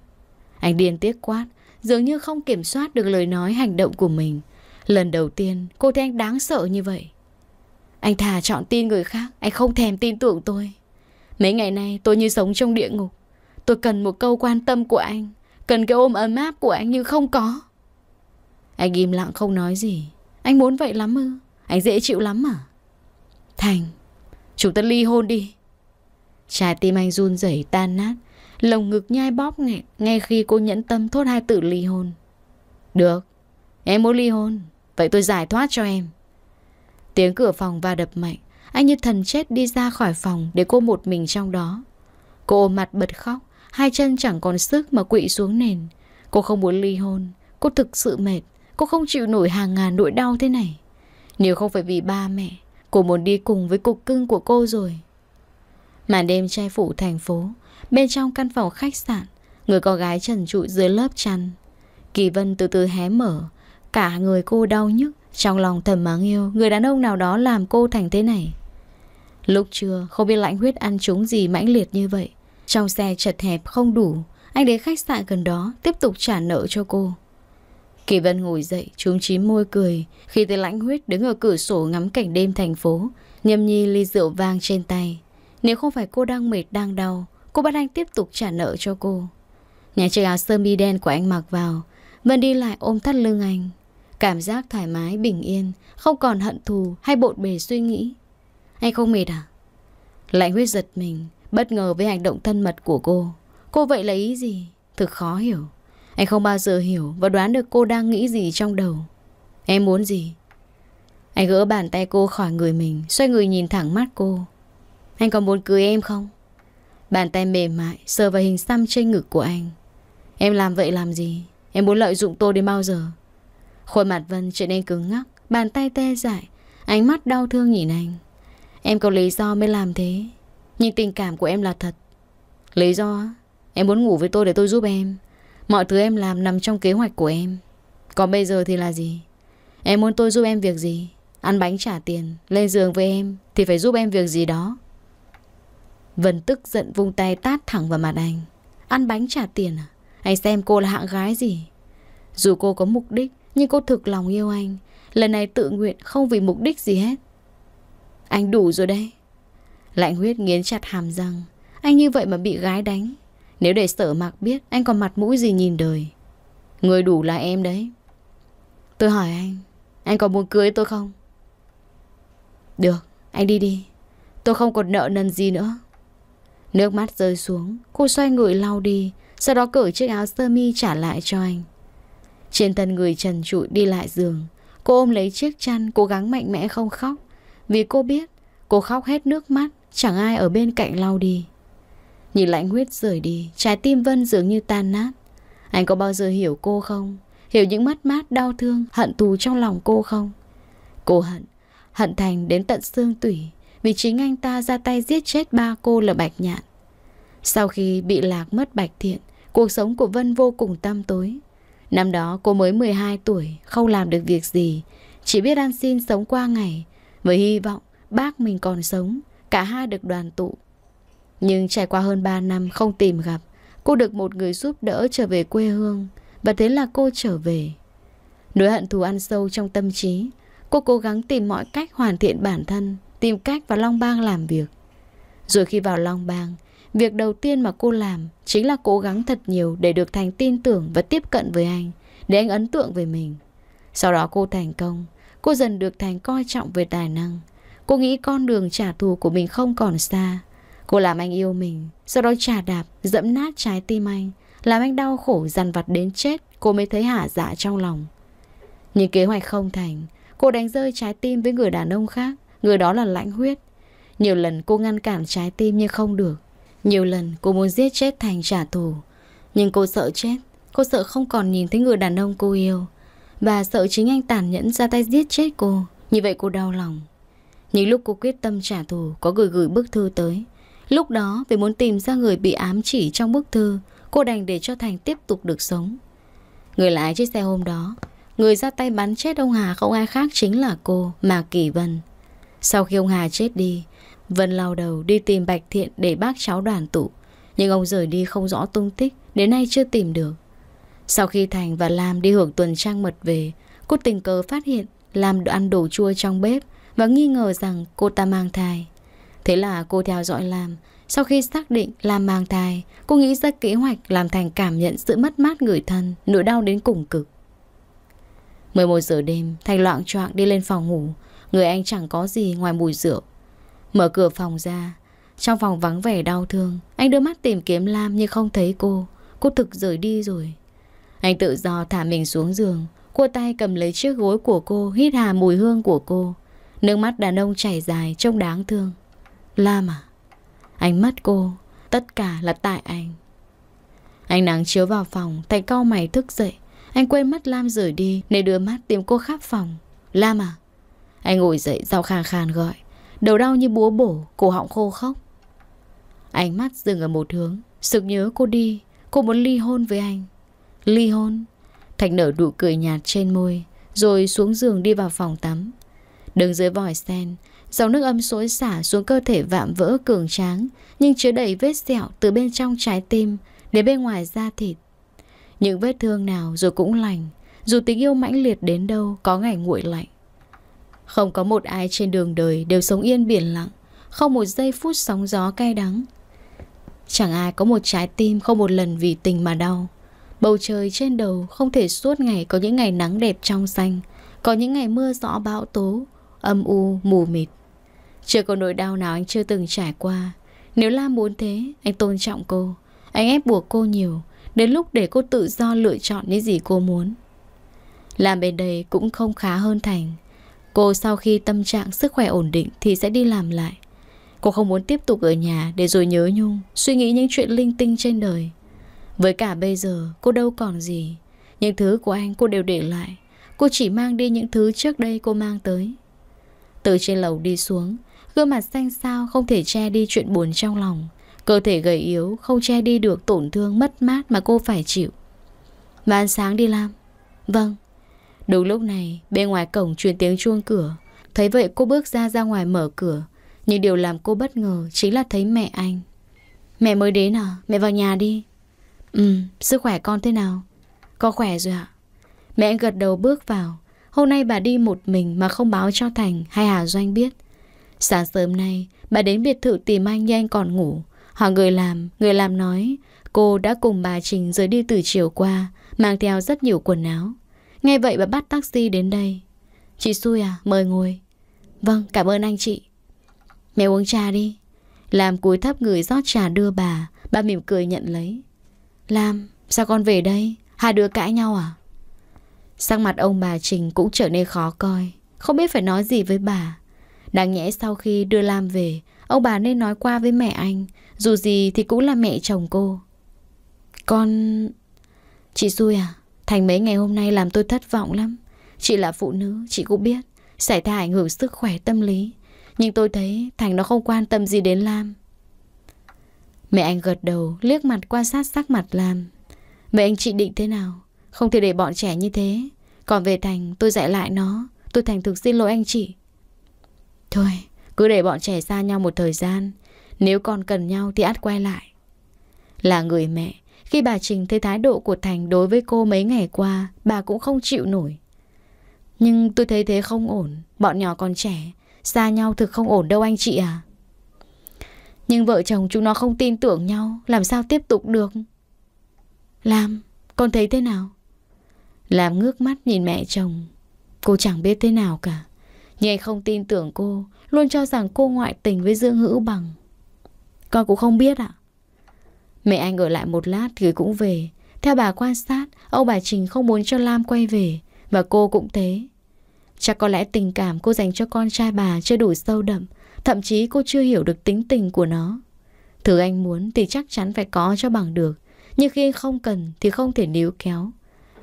Anh điên tiếc quát dường như không kiểm soát được lời nói hành động của mình. Lần đầu tiên, cô thấy anh đáng sợ như vậy. Anh thà chọn tin người khác, anh không thèm tin tưởng tôi. Mấy ngày nay tôi như sống trong địa ngục. Tôi cần một câu quan tâm của anh, cần cái ôm ấm áp của anh nhưng không có. Anh im lặng không nói gì. Anh muốn vậy lắm ư? Anh dễ chịu lắm à? Thành, chúng ta ly hôn đi. Trái tim anh run rẩy tan nát Lồng ngực nhai bóp nghẹn Ngay khi cô nhẫn tâm thốt hai tử ly hôn Được Em muốn ly hôn Vậy tôi giải thoát cho em Tiếng cửa phòng va đập mạnh Anh như thần chết đi ra khỏi phòng Để cô một mình trong đó Cô ôm mặt bật khóc Hai chân chẳng còn sức mà quỵ xuống nền Cô không muốn ly hôn Cô thực sự mệt Cô không chịu nổi hàng ngàn nỗi đau thế này Nếu không phải vì ba mẹ Cô muốn đi cùng với cục cưng của cô rồi Màn đêm che phủ thành phố Bên trong căn phòng khách sạn Người con gái trần trụi dưới lớp chăn Kỳ Vân từ từ hé mở Cả người cô đau nhức Trong lòng thầm mắng yêu Người đàn ông nào đó làm cô thành thế này Lúc trưa không biết lãnh huyết ăn chúng gì mãnh liệt như vậy Trong xe chật hẹp không đủ Anh đến khách sạn gần đó Tiếp tục trả nợ cho cô Kỳ Vân ngồi dậy Chúng chín môi cười Khi thấy lãnh huyết đứng ở cửa sổ ngắm cảnh đêm thành phố Nhâm nhi ly rượu vang trên tay Nếu không phải cô đang mệt đang đau Cô bắt anh tiếp tục trả nợ cho cô Nhà chiếc áo sơ mi đen của anh mặc vào Vân đi lại ôm thắt lưng anh Cảm giác thoải mái, bình yên Không còn hận thù hay bộn bề suy nghĩ Anh không mệt à? Lại huyết giật mình Bất ngờ với hành động thân mật của cô Cô vậy là ý gì? Thực khó hiểu Anh không bao giờ hiểu và đoán được cô đang nghĩ gì trong đầu Em muốn gì? Anh gỡ bàn tay cô khỏi người mình Xoay người nhìn thẳng mắt cô Anh còn muốn cưới em không? Bàn tay mềm mại sờ vào hình xăm trên ngực của anh. Em làm vậy làm gì? Em muốn lợi dụng tôi đến bao giờ? Khuôn mặt Vân trở nên cứng ngắc, bàn tay tê dại, ánh mắt đau thương nhìn anh. Em có lý do mới làm thế, nhưng tình cảm của em là thật. Lý do Em muốn ngủ với tôi để tôi giúp em. Mọi thứ em làm nằm trong kế hoạch của em. Còn bây giờ thì là gì? Em muốn tôi giúp em việc gì? Ăn bánh trả tiền, lên giường với em thì phải giúp em việc gì đó. Vân tức giận vung tay tát thẳng vào mặt anh Ăn bánh trả tiền à Anh xem cô là hạng gái gì Dù cô có mục đích Nhưng cô thực lòng yêu anh Lần này tự nguyện không vì mục đích gì hết Anh đủ rồi đấy Lạnh huyết nghiến chặt hàm răng Anh như vậy mà bị gái đánh Nếu để sở mạc biết Anh còn mặt mũi gì nhìn đời Người đủ là em đấy Tôi hỏi anh Anh có muốn cưới tôi không Được, anh đi đi Tôi không còn nợ nần gì nữa Nước mắt rơi xuống, cô xoay người lau đi, sau đó cởi chiếc áo sơ mi trả lại cho anh. Trên thân người trần trụi đi lại giường, cô ôm lấy chiếc chăn cố gắng mạnh mẽ không khóc. Vì cô biết, cô khóc hết nước mắt, chẳng ai ở bên cạnh lau đi. Nhìn lạnh huyết rời đi, trái tim Vân dường như tan nát. Anh có bao giờ hiểu cô không? Hiểu những mất mát đau thương, hận thù trong lòng cô không? Cô hận, hận thành đến tận xương tủy vì chính anh ta ra tay giết chết ba cô là Bạch Nhạn. Sau khi bị lạc mất Bạch Thiện, cuộc sống của Vân vô cùng tăm tối. Năm đó cô mới 12 tuổi, không làm được việc gì, chỉ biết ăn xin sống qua ngày, với hy vọng bác mình còn sống, cả hai được đoàn tụ. Nhưng trải qua hơn 3 năm không tìm gặp, cô được một người giúp đỡ trở về quê hương, và thế là cô trở về. Nỗi hận thù ăn sâu trong tâm trí, cô cố gắng tìm mọi cách hoàn thiện bản thân, tìm cách vào Long Bang làm việc. Rồi khi vào Long Bang, việc đầu tiên mà cô làm chính là cố gắng thật nhiều để được Thành tin tưởng và tiếp cận với anh, để anh ấn tượng về mình. Sau đó cô thành công, cô dần được Thành coi trọng về tài năng. Cô nghĩ con đường trả thù của mình không còn xa. Cô làm anh yêu mình, sau đó trả đạp, dẫm nát trái tim anh, làm anh đau khổ dằn vặt đến chết, cô mới thấy hả dạ trong lòng. Nhưng kế hoạch không thành, cô đánh rơi trái tim với người đàn ông khác. Người đó là lãnh huyết Nhiều lần cô ngăn cản trái tim nhưng không được Nhiều lần cô muốn giết chết Thành trả thù Nhưng cô sợ chết Cô sợ không còn nhìn thấy người đàn ông cô yêu Và sợ chính anh tàn nhẫn ra tay giết chết cô Như vậy cô đau lòng Những lúc cô quyết tâm trả thù Có người gửi bức thư tới Lúc đó vì muốn tìm ra người bị ám chỉ trong bức thư Cô đành để cho Thành tiếp tục được sống Người lái chiếc xe hôm đó Người ra tay bắn chết ông Hà không ai khác chính là cô Mà Kỳ Vân sau khi ông Hà chết đi, Vân lao đầu đi tìm Bạch Thiện để bác cháu đoàn tụ. Nhưng ông rời đi không rõ tung tích, đến nay chưa tìm được. Sau khi Thành và Lam đi hưởng tuần trang mật về, cô tình cờ phát hiện Lam đã ăn đồ chua trong bếp và nghi ngờ rằng cô ta mang thai. Thế là cô theo dõi Lam. Sau khi xác định Lam mang thai, cô nghĩ ra kế hoạch làm Thành cảm nhận sự mất mát người thân, nỗi đau đến cùng cực. 11 giờ đêm, Thành loạn choạng đi lên phòng ngủ, Người anh chẳng có gì ngoài mùi rượu Mở cửa phòng ra Trong phòng vắng vẻ đau thương Anh đưa mắt tìm kiếm Lam nhưng không thấy cô Cô thực rời đi rồi Anh tự do thả mình xuống giường Cua tay cầm lấy chiếc gối của cô Hít hà mùi hương của cô Nước mắt đàn ông chảy dài trông đáng thương Lam à Anh mất cô Tất cả là tại anh anh nắng chiếu vào phòng Thành cau mày thức dậy Anh quên mất Lam rời đi Nên đưa mắt tìm cô khắp phòng Lam à anh ngồi dậy rau khàn khàn gọi Đầu đau như búa bổ Cổ họng khô khóc Ánh mắt dừng ở một hướng Sực nhớ cô đi Cô muốn ly hôn với anh Ly hôn Thành nở nụ cười nhạt trên môi Rồi xuống giường đi vào phòng tắm Đứng dưới vòi sen Dòng nước ấm xối xả xuống cơ thể vạm vỡ cường tráng Nhưng chứa đầy vết sẹo từ bên trong trái tim Đến bên ngoài da thịt Những vết thương nào rồi cũng lành Dù tình yêu mãnh liệt đến đâu có ngày nguội lạnh không có một ai trên đường đời đều sống yên biển lặng Không một giây phút sóng gió cay đắng Chẳng ai có một trái tim không một lần vì tình mà đau Bầu trời trên đầu không thể suốt ngày có những ngày nắng đẹp trong xanh Có những ngày mưa gió bão tố Âm u, mù mịt Chưa có nỗi đau nào anh chưa từng trải qua Nếu Lam muốn thế, anh tôn trọng cô Anh ép buộc cô nhiều Đến lúc để cô tự do lựa chọn những gì cô muốn Làm bên đây cũng không khá hơn Thành Cô sau khi tâm trạng sức khỏe ổn định thì sẽ đi làm lại. Cô không muốn tiếp tục ở nhà để rồi nhớ nhung, suy nghĩ những chuyện linh tinh trên đời. Với cả bây giờ, cô đâu còn gì. Những thứ của anh cô đều để lại. Cô chỉ mang đi những thứ trước đây cô mang tới. Từ trên lầu đi xuống, gương mặt xanh xao không thể che đi chuyện buồn trong lòng. Cơ thể gầy yếu, không che đi được tổn thương mất mát mà cô phải chịu. Và ăn sáng đi làm. Vâng. Đúng lúc này, bên ngoài cổng truyền tiếng chuông cửa. Thấy vậy cô bước ra ra ngoài mở cửa. Nhưng điều làm cô bất ngờ chính là thấy mẹ anh. Mẹ mới đến à? Mẹ vào nhà đi. Ừ, sức khỏe con thế nào? Con khỏe rồi ạ. Mẹ anh gật đầu bước vào. Hôm nay bà đi một mình mà không báo cho Thành hay Hà Doanh biết. Sáng sớm nay, bà đến biệt thự tìm anh như anh còn ngủ. họ người làm, người làm nói cô đã cùng bà Trình rời đi từ chiều qua, mang theo rất nhiều quần áo. Nghe vậy bà bắt taxi đến đây Chị xui à, mời ngồi Vâng, cảm ơn anh chị Mẹ uống trà đi Làm cúi thấp người rót trà đưa bà Bà mỉm cười nhận lấy Lam, sao con về đây? Hai đứa cãi nhau à? Sắc mặt ông bà Trình cũng trở nên khó coi Không biết phải nói gì với bà Đáng nhẽ sau khi đưa Lam về Ông bà nên nói qua với mẹ anh Dù gì thì cũng là mẹ chồng cô Con... Chị xui à? Thành mấy ngày hôm nay làm tôi thất vọng lắm Chị là phụ nữ, chị cũng biết Xảy ra ảnh hưởng sức khỏe tâm lý Nhưng tôi thấy Thành nó không quan tâm gì đến Lam Mẹ anh gật đầu Liếc mặt quan sát sắc mặt Lam Mẹ anh chị định thế nào Không thể để bọn trẻ như thế Còn về Thành tôi dạy lại nó Tôi thành thực xin lỗi anh chị Thôi cứ để bọn trẻ xa nhau một thời gian Nếu còn cần nhau thì át quay lại Là người mẹ khi bà Trình thấy thái độ của Thành đối với cô mấy ngày qua, bà cũng không chịu nổi. Nhưng tôi thấy thế không ổn, bọn nhỏ còn trẻ, xa nhau thực không ổn đâu anh chị à. Nhưng vợ chồng chúng nó không tin tưởng nhau, làm sao tiếp tục được? Làm, con thấy thế nào? Làm ngước mắt nhìn mẹ chồng, cô chẳng biết thế nào cả. Nhưng anh không tin tưởng cô, luôn cho rằng cô ngoại tình với Dương Hữu Bằng. Con cũng không biết ạ. À? Mẹ anh ở lại một lát rồi cũng về. Theo bà quan sát, ông bà Trình không muốn cho Lam quay về. Và cô cũng thế. Chắc có lẽ tình cảm cô dành cho con trai bà chưa đủ sâu đậm. Thậm chí cô chưa hiểu được tính tình của nó. Thứ anh muốn thì chắc chắn phải có cho bằng được. Nhưng khi anh không cần thì không thể níu kéo.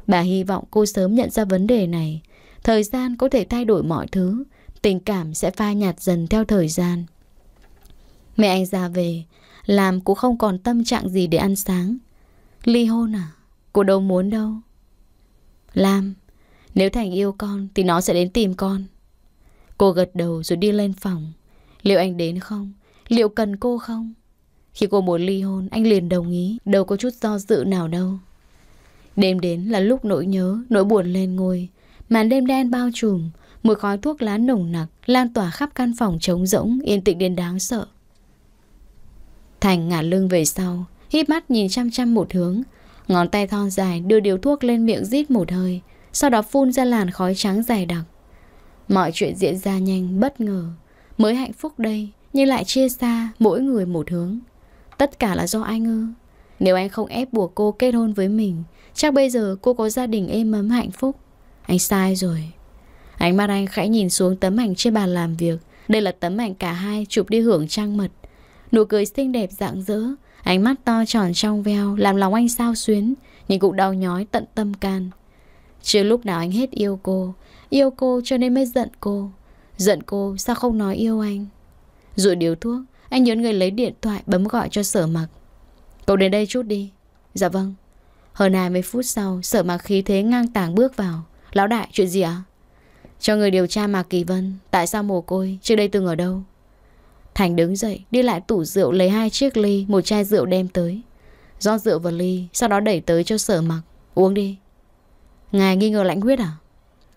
Bà hy vọng cô sớm nhận ra vấn đề này. Thời gian có thể thay đổi mọi thứ. Tình cảm sẽ phai nhạt dần theo thời gian. Mẹ anh ra về, làm cô không còn tâm trạng gì để ăn sáng Ly hôn à? Cô đâu muốn đâu Lam Nếu Thành yêu con thì nó sẽ đến tìm con Cô gật đầu rồi đi lên phòng Liệu anh đến không? Liệu cần cô không? Khi cô muốn ly hôn anh liền đồng ý Đâu có chút do dự nào đâu Đêm đến là lúc nỗi nhớ Nỗi buồn lên ngôi Màn đêm đen bao trùm Mùi khói thuốc lá nồng nặc Lan tỏa khắp căn phòng trống rỗng Yên tĩnh đến đáng sợ Thành ngả lưng về sau, hít mắt nhìn chăm chăm một hướng. Ngón tay thon dài đưa điếu thuốc lên miệng rít một hơi, sau đó phun ra làn khói trắng dài đặc. Mọi chuyện diễn ra nhanh, bất ngờ. Mới hạnh phúc đây, nhưng lại chia xa mỗi người một hướng. Tất cả là do anh ư. Nếu anh không ép buộc cô kết hôn với mình, chắc bây giờ cô có gia đình êm ấm hạnh phúc. Anh sai rồi. Ánh mắt anh khẽ nhìn xuống tấm ảnh trên bàn làm việc. Đây là tấm ảnh cả hai chụp đi hưởng trăng mật. Nụ cười xinh đẹp rạng rỡ Ánh mắt to tròn trong veo Làm lòng anh sao xuyến Nhưng cũng đau nhói tận tâm can Chưa lúc nào anh hết yêu cô Yêu cô cho nên mới giận cô Giận cô sao không nói yêu anh Rồi điều thuốc Anh nhớ người lấy điện thoại bấm gọi cho sở mặc Cậu đến đây chút đi Dạ vâng Hơn 20 phút sau sở mặc khí thế ngang tàng bước vào Lão đại chuyện gì ạ Cho người điều tra Mạc Kỳ Vân Tại sao mồ côi Trước đây từng ở đâu Thành đứng dậy, đi lại tủ rượu lấy hai chiếc ly, một chai rượu đem tới. rót rượu vào ly, sau đó đẩy tới cho sở mặc. Uống đi. Ngài nghi ngờ lãnh huyết à?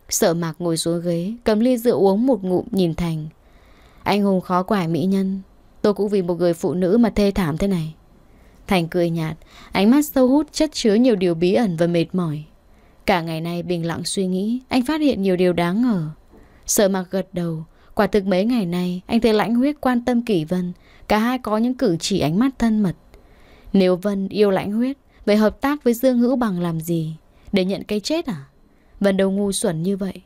Sở mặc ngồi xuống ghế, cầm ly rượu uống một ngụm nhìn Thành. Anh hùng khó quải mỹ nhân. Tôi cũng vì một người phụ nữ mà thê thảm thế này. Thành cười nhạt, ánh mắt sâu hút chất chứa nhiều điều bí ẩn và mệt mỏi. Cả ngày nay bình lặng suy nghĩ, anh phát hiện nhiều điều đáng ngờ. Sở mặc gật đầu, Quả thực mấy ngày này, anh thấy lãnh huyết quan tâm kỷ Vân, cả hai có những cử chỉ ánh mắt thân mật. Nếu Vân yêu lãnh huyết, vậy hợp tác với Dương Hữu Bằng làm gì? Để nhận cái chết à? Vân đâu ngu xuẩn như vậy.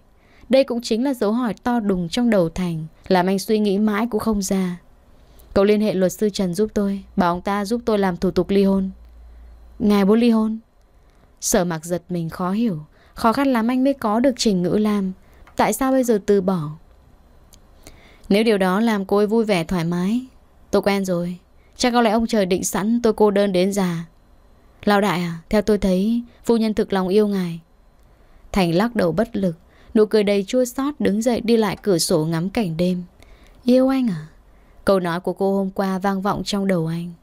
Đây cũng chính là dấu hỏi to đùng trong đầu Thành, làm anh suy nghĩ mãi cũng không ra. Cậu liên hệ luật sư Trần giúp tôi, bảo ông ta giúp tôi làm thủ tục ly hôn. Ngài bố ly hôn? Sở mặc giật mình khó hiểu, khó khăn lắm anh mới có được Trình Ngữ làm. Tại sao bây giờ từ bỏ? Nếu điều đó làm cô ấy vui vẻ thoải mái Tôi quen rồi Chắc có lẽ ông trời định sẵn tôi cô đơn đến già Lão đại à Theo tôi thấy phu nhân thực lòng yêu ngài Thành lắc đầu bất lực Nụ cười đầy chua xót đứng dậy đi lại cửa sổ ngắm cảnh đêm Yêu anh à Câu nói của cô hôm qua vang vọng trong đầu anh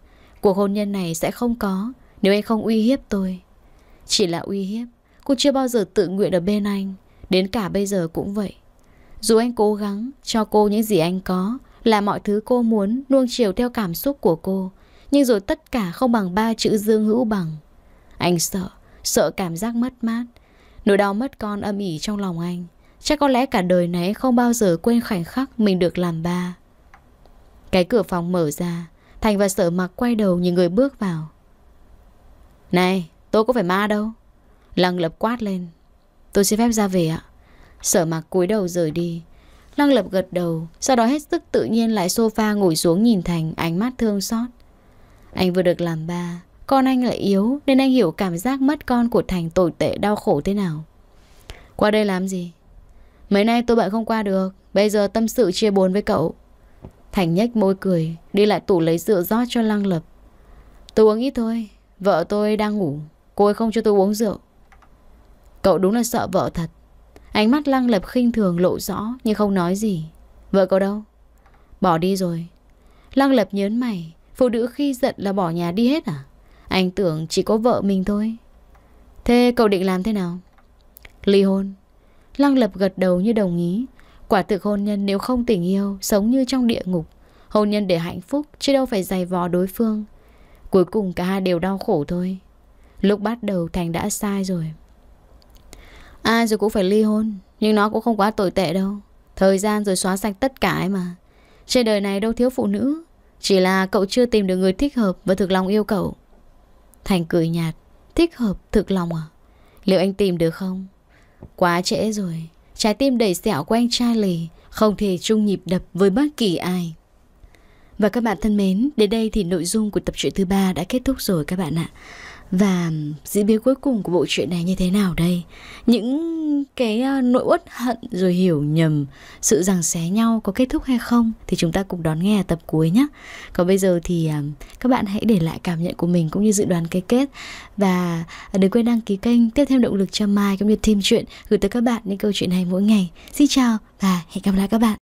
Cuộc hôn nhân này sẽ không có Nếu anh không uy hiếp tôi Chỉ là uy hiếp Cô chưa bao giờ tự nguyện ở bên anh Đến cả bây giờ cũng vậy dù anh cố gắng cho cô những gì anh có, là mọi thứ cô muốn nuông chiều theo cảm xúc của cô, nhưng rồi tất cả không bằng ba chữ dương hữu bằng. Anh sợ, sợ cảm giác mất mát. Nỗi đau mất con âm ỉ trong lòng anh. Chắc có lẽ cả đời này không bao giờ quên khoảnh khắc mình được làm ba. Cái cửa phòng mở ra, Thành và sợ mặc quay đầu nhìn người bước vào. Này, tôi có phải ma đâu. Lăng lập quát lên. Tôi xin phép ra về ạ. Sở mặc cúi đầu rời đi Lăng lập gật đầu Sau đó hết sức tự nhiên lại sofa ngồi xuống nhìn Thành Ánh mắt thương xót Anh vừa được làm ba Con anh lại yếu Nên anh hiểu cảm giác mất con của Thành tồi tệ đau khổ thế nào Qua đây làm gì Mấy nay tôi bận không qua được Bây giờ tâm sự chia buồn với cậu Thành nhếch môi cười Đi lại tủ lấy rượu rót cho Lăng Lập Tôi uống ít thôi Vợ tôi đang ngủ Cô ấy không cho tôi uống rượu Cậu đúng là sợ vợ thật Ánh mắt lăng lập khinh thường lộ rõ nhưng không nói gì. Vợ cậu đâu? Bỏ đi rồi. Lăng lập nhớn mày. Phụ nữ khi giận là bỏ nhà đi hết à? Anh tưởng chỉ có vợ mình thôi. Thế cậu định làm thế nào? Ly hôn. Lăng lập gật đầu như đồng ý. Quả thực hôn nhân nếu không tình yêu, sống như trong địa ngục. Hôn nhân để hạnh phúc, chứ đâu phải giày vò đối phương. Cuối cùng cả hai đều đau khổ thôi. Lúc bắt đầu Thành đã sai rồi. Ai rồi cũng phải ly hôn Nhưng nó cũng không quá tồi tệ đâu Thời gian rồi xóa sạch tất cả ấy mà Trên đời này đâu thiếu phụ nữ Chỉ là cậu chưa tìm được người thích hợp Và thực lòng yêu cậu Thành cười nhạt Thích hợp thực lòng à Liệu anh tìm được không Quá trễ rồi Trái tim đầy sẹo của anh trai lì Không thể chung nhịp đập với bất kỳ ai và các bạn thân mến, đến đây thì nội dung của tập truyện thứ ba đã kết thúc rồi các bạn ạ. Và diễn biến cuối cùng của bộ truyện này như thế nào đây? Những cái ờ, nỗi uất hận rồi hiểu nhầm, sự giằng xé nhau có kết thúc hay không thì chúng ta cùng đón nghe ở tập cuối nhé. Còn bây giờ thì ờ, các bạn hãy để lại cảm nhận của mình cũng như dự đoán cái kết và đừng quên đăng ký kênh tiếp thêm động lực cho Mai cũng như team truyện gửi tới các bạn những câu chuyện hay mỗi ngày. Xin chào và hẹn gặp lại các bạn.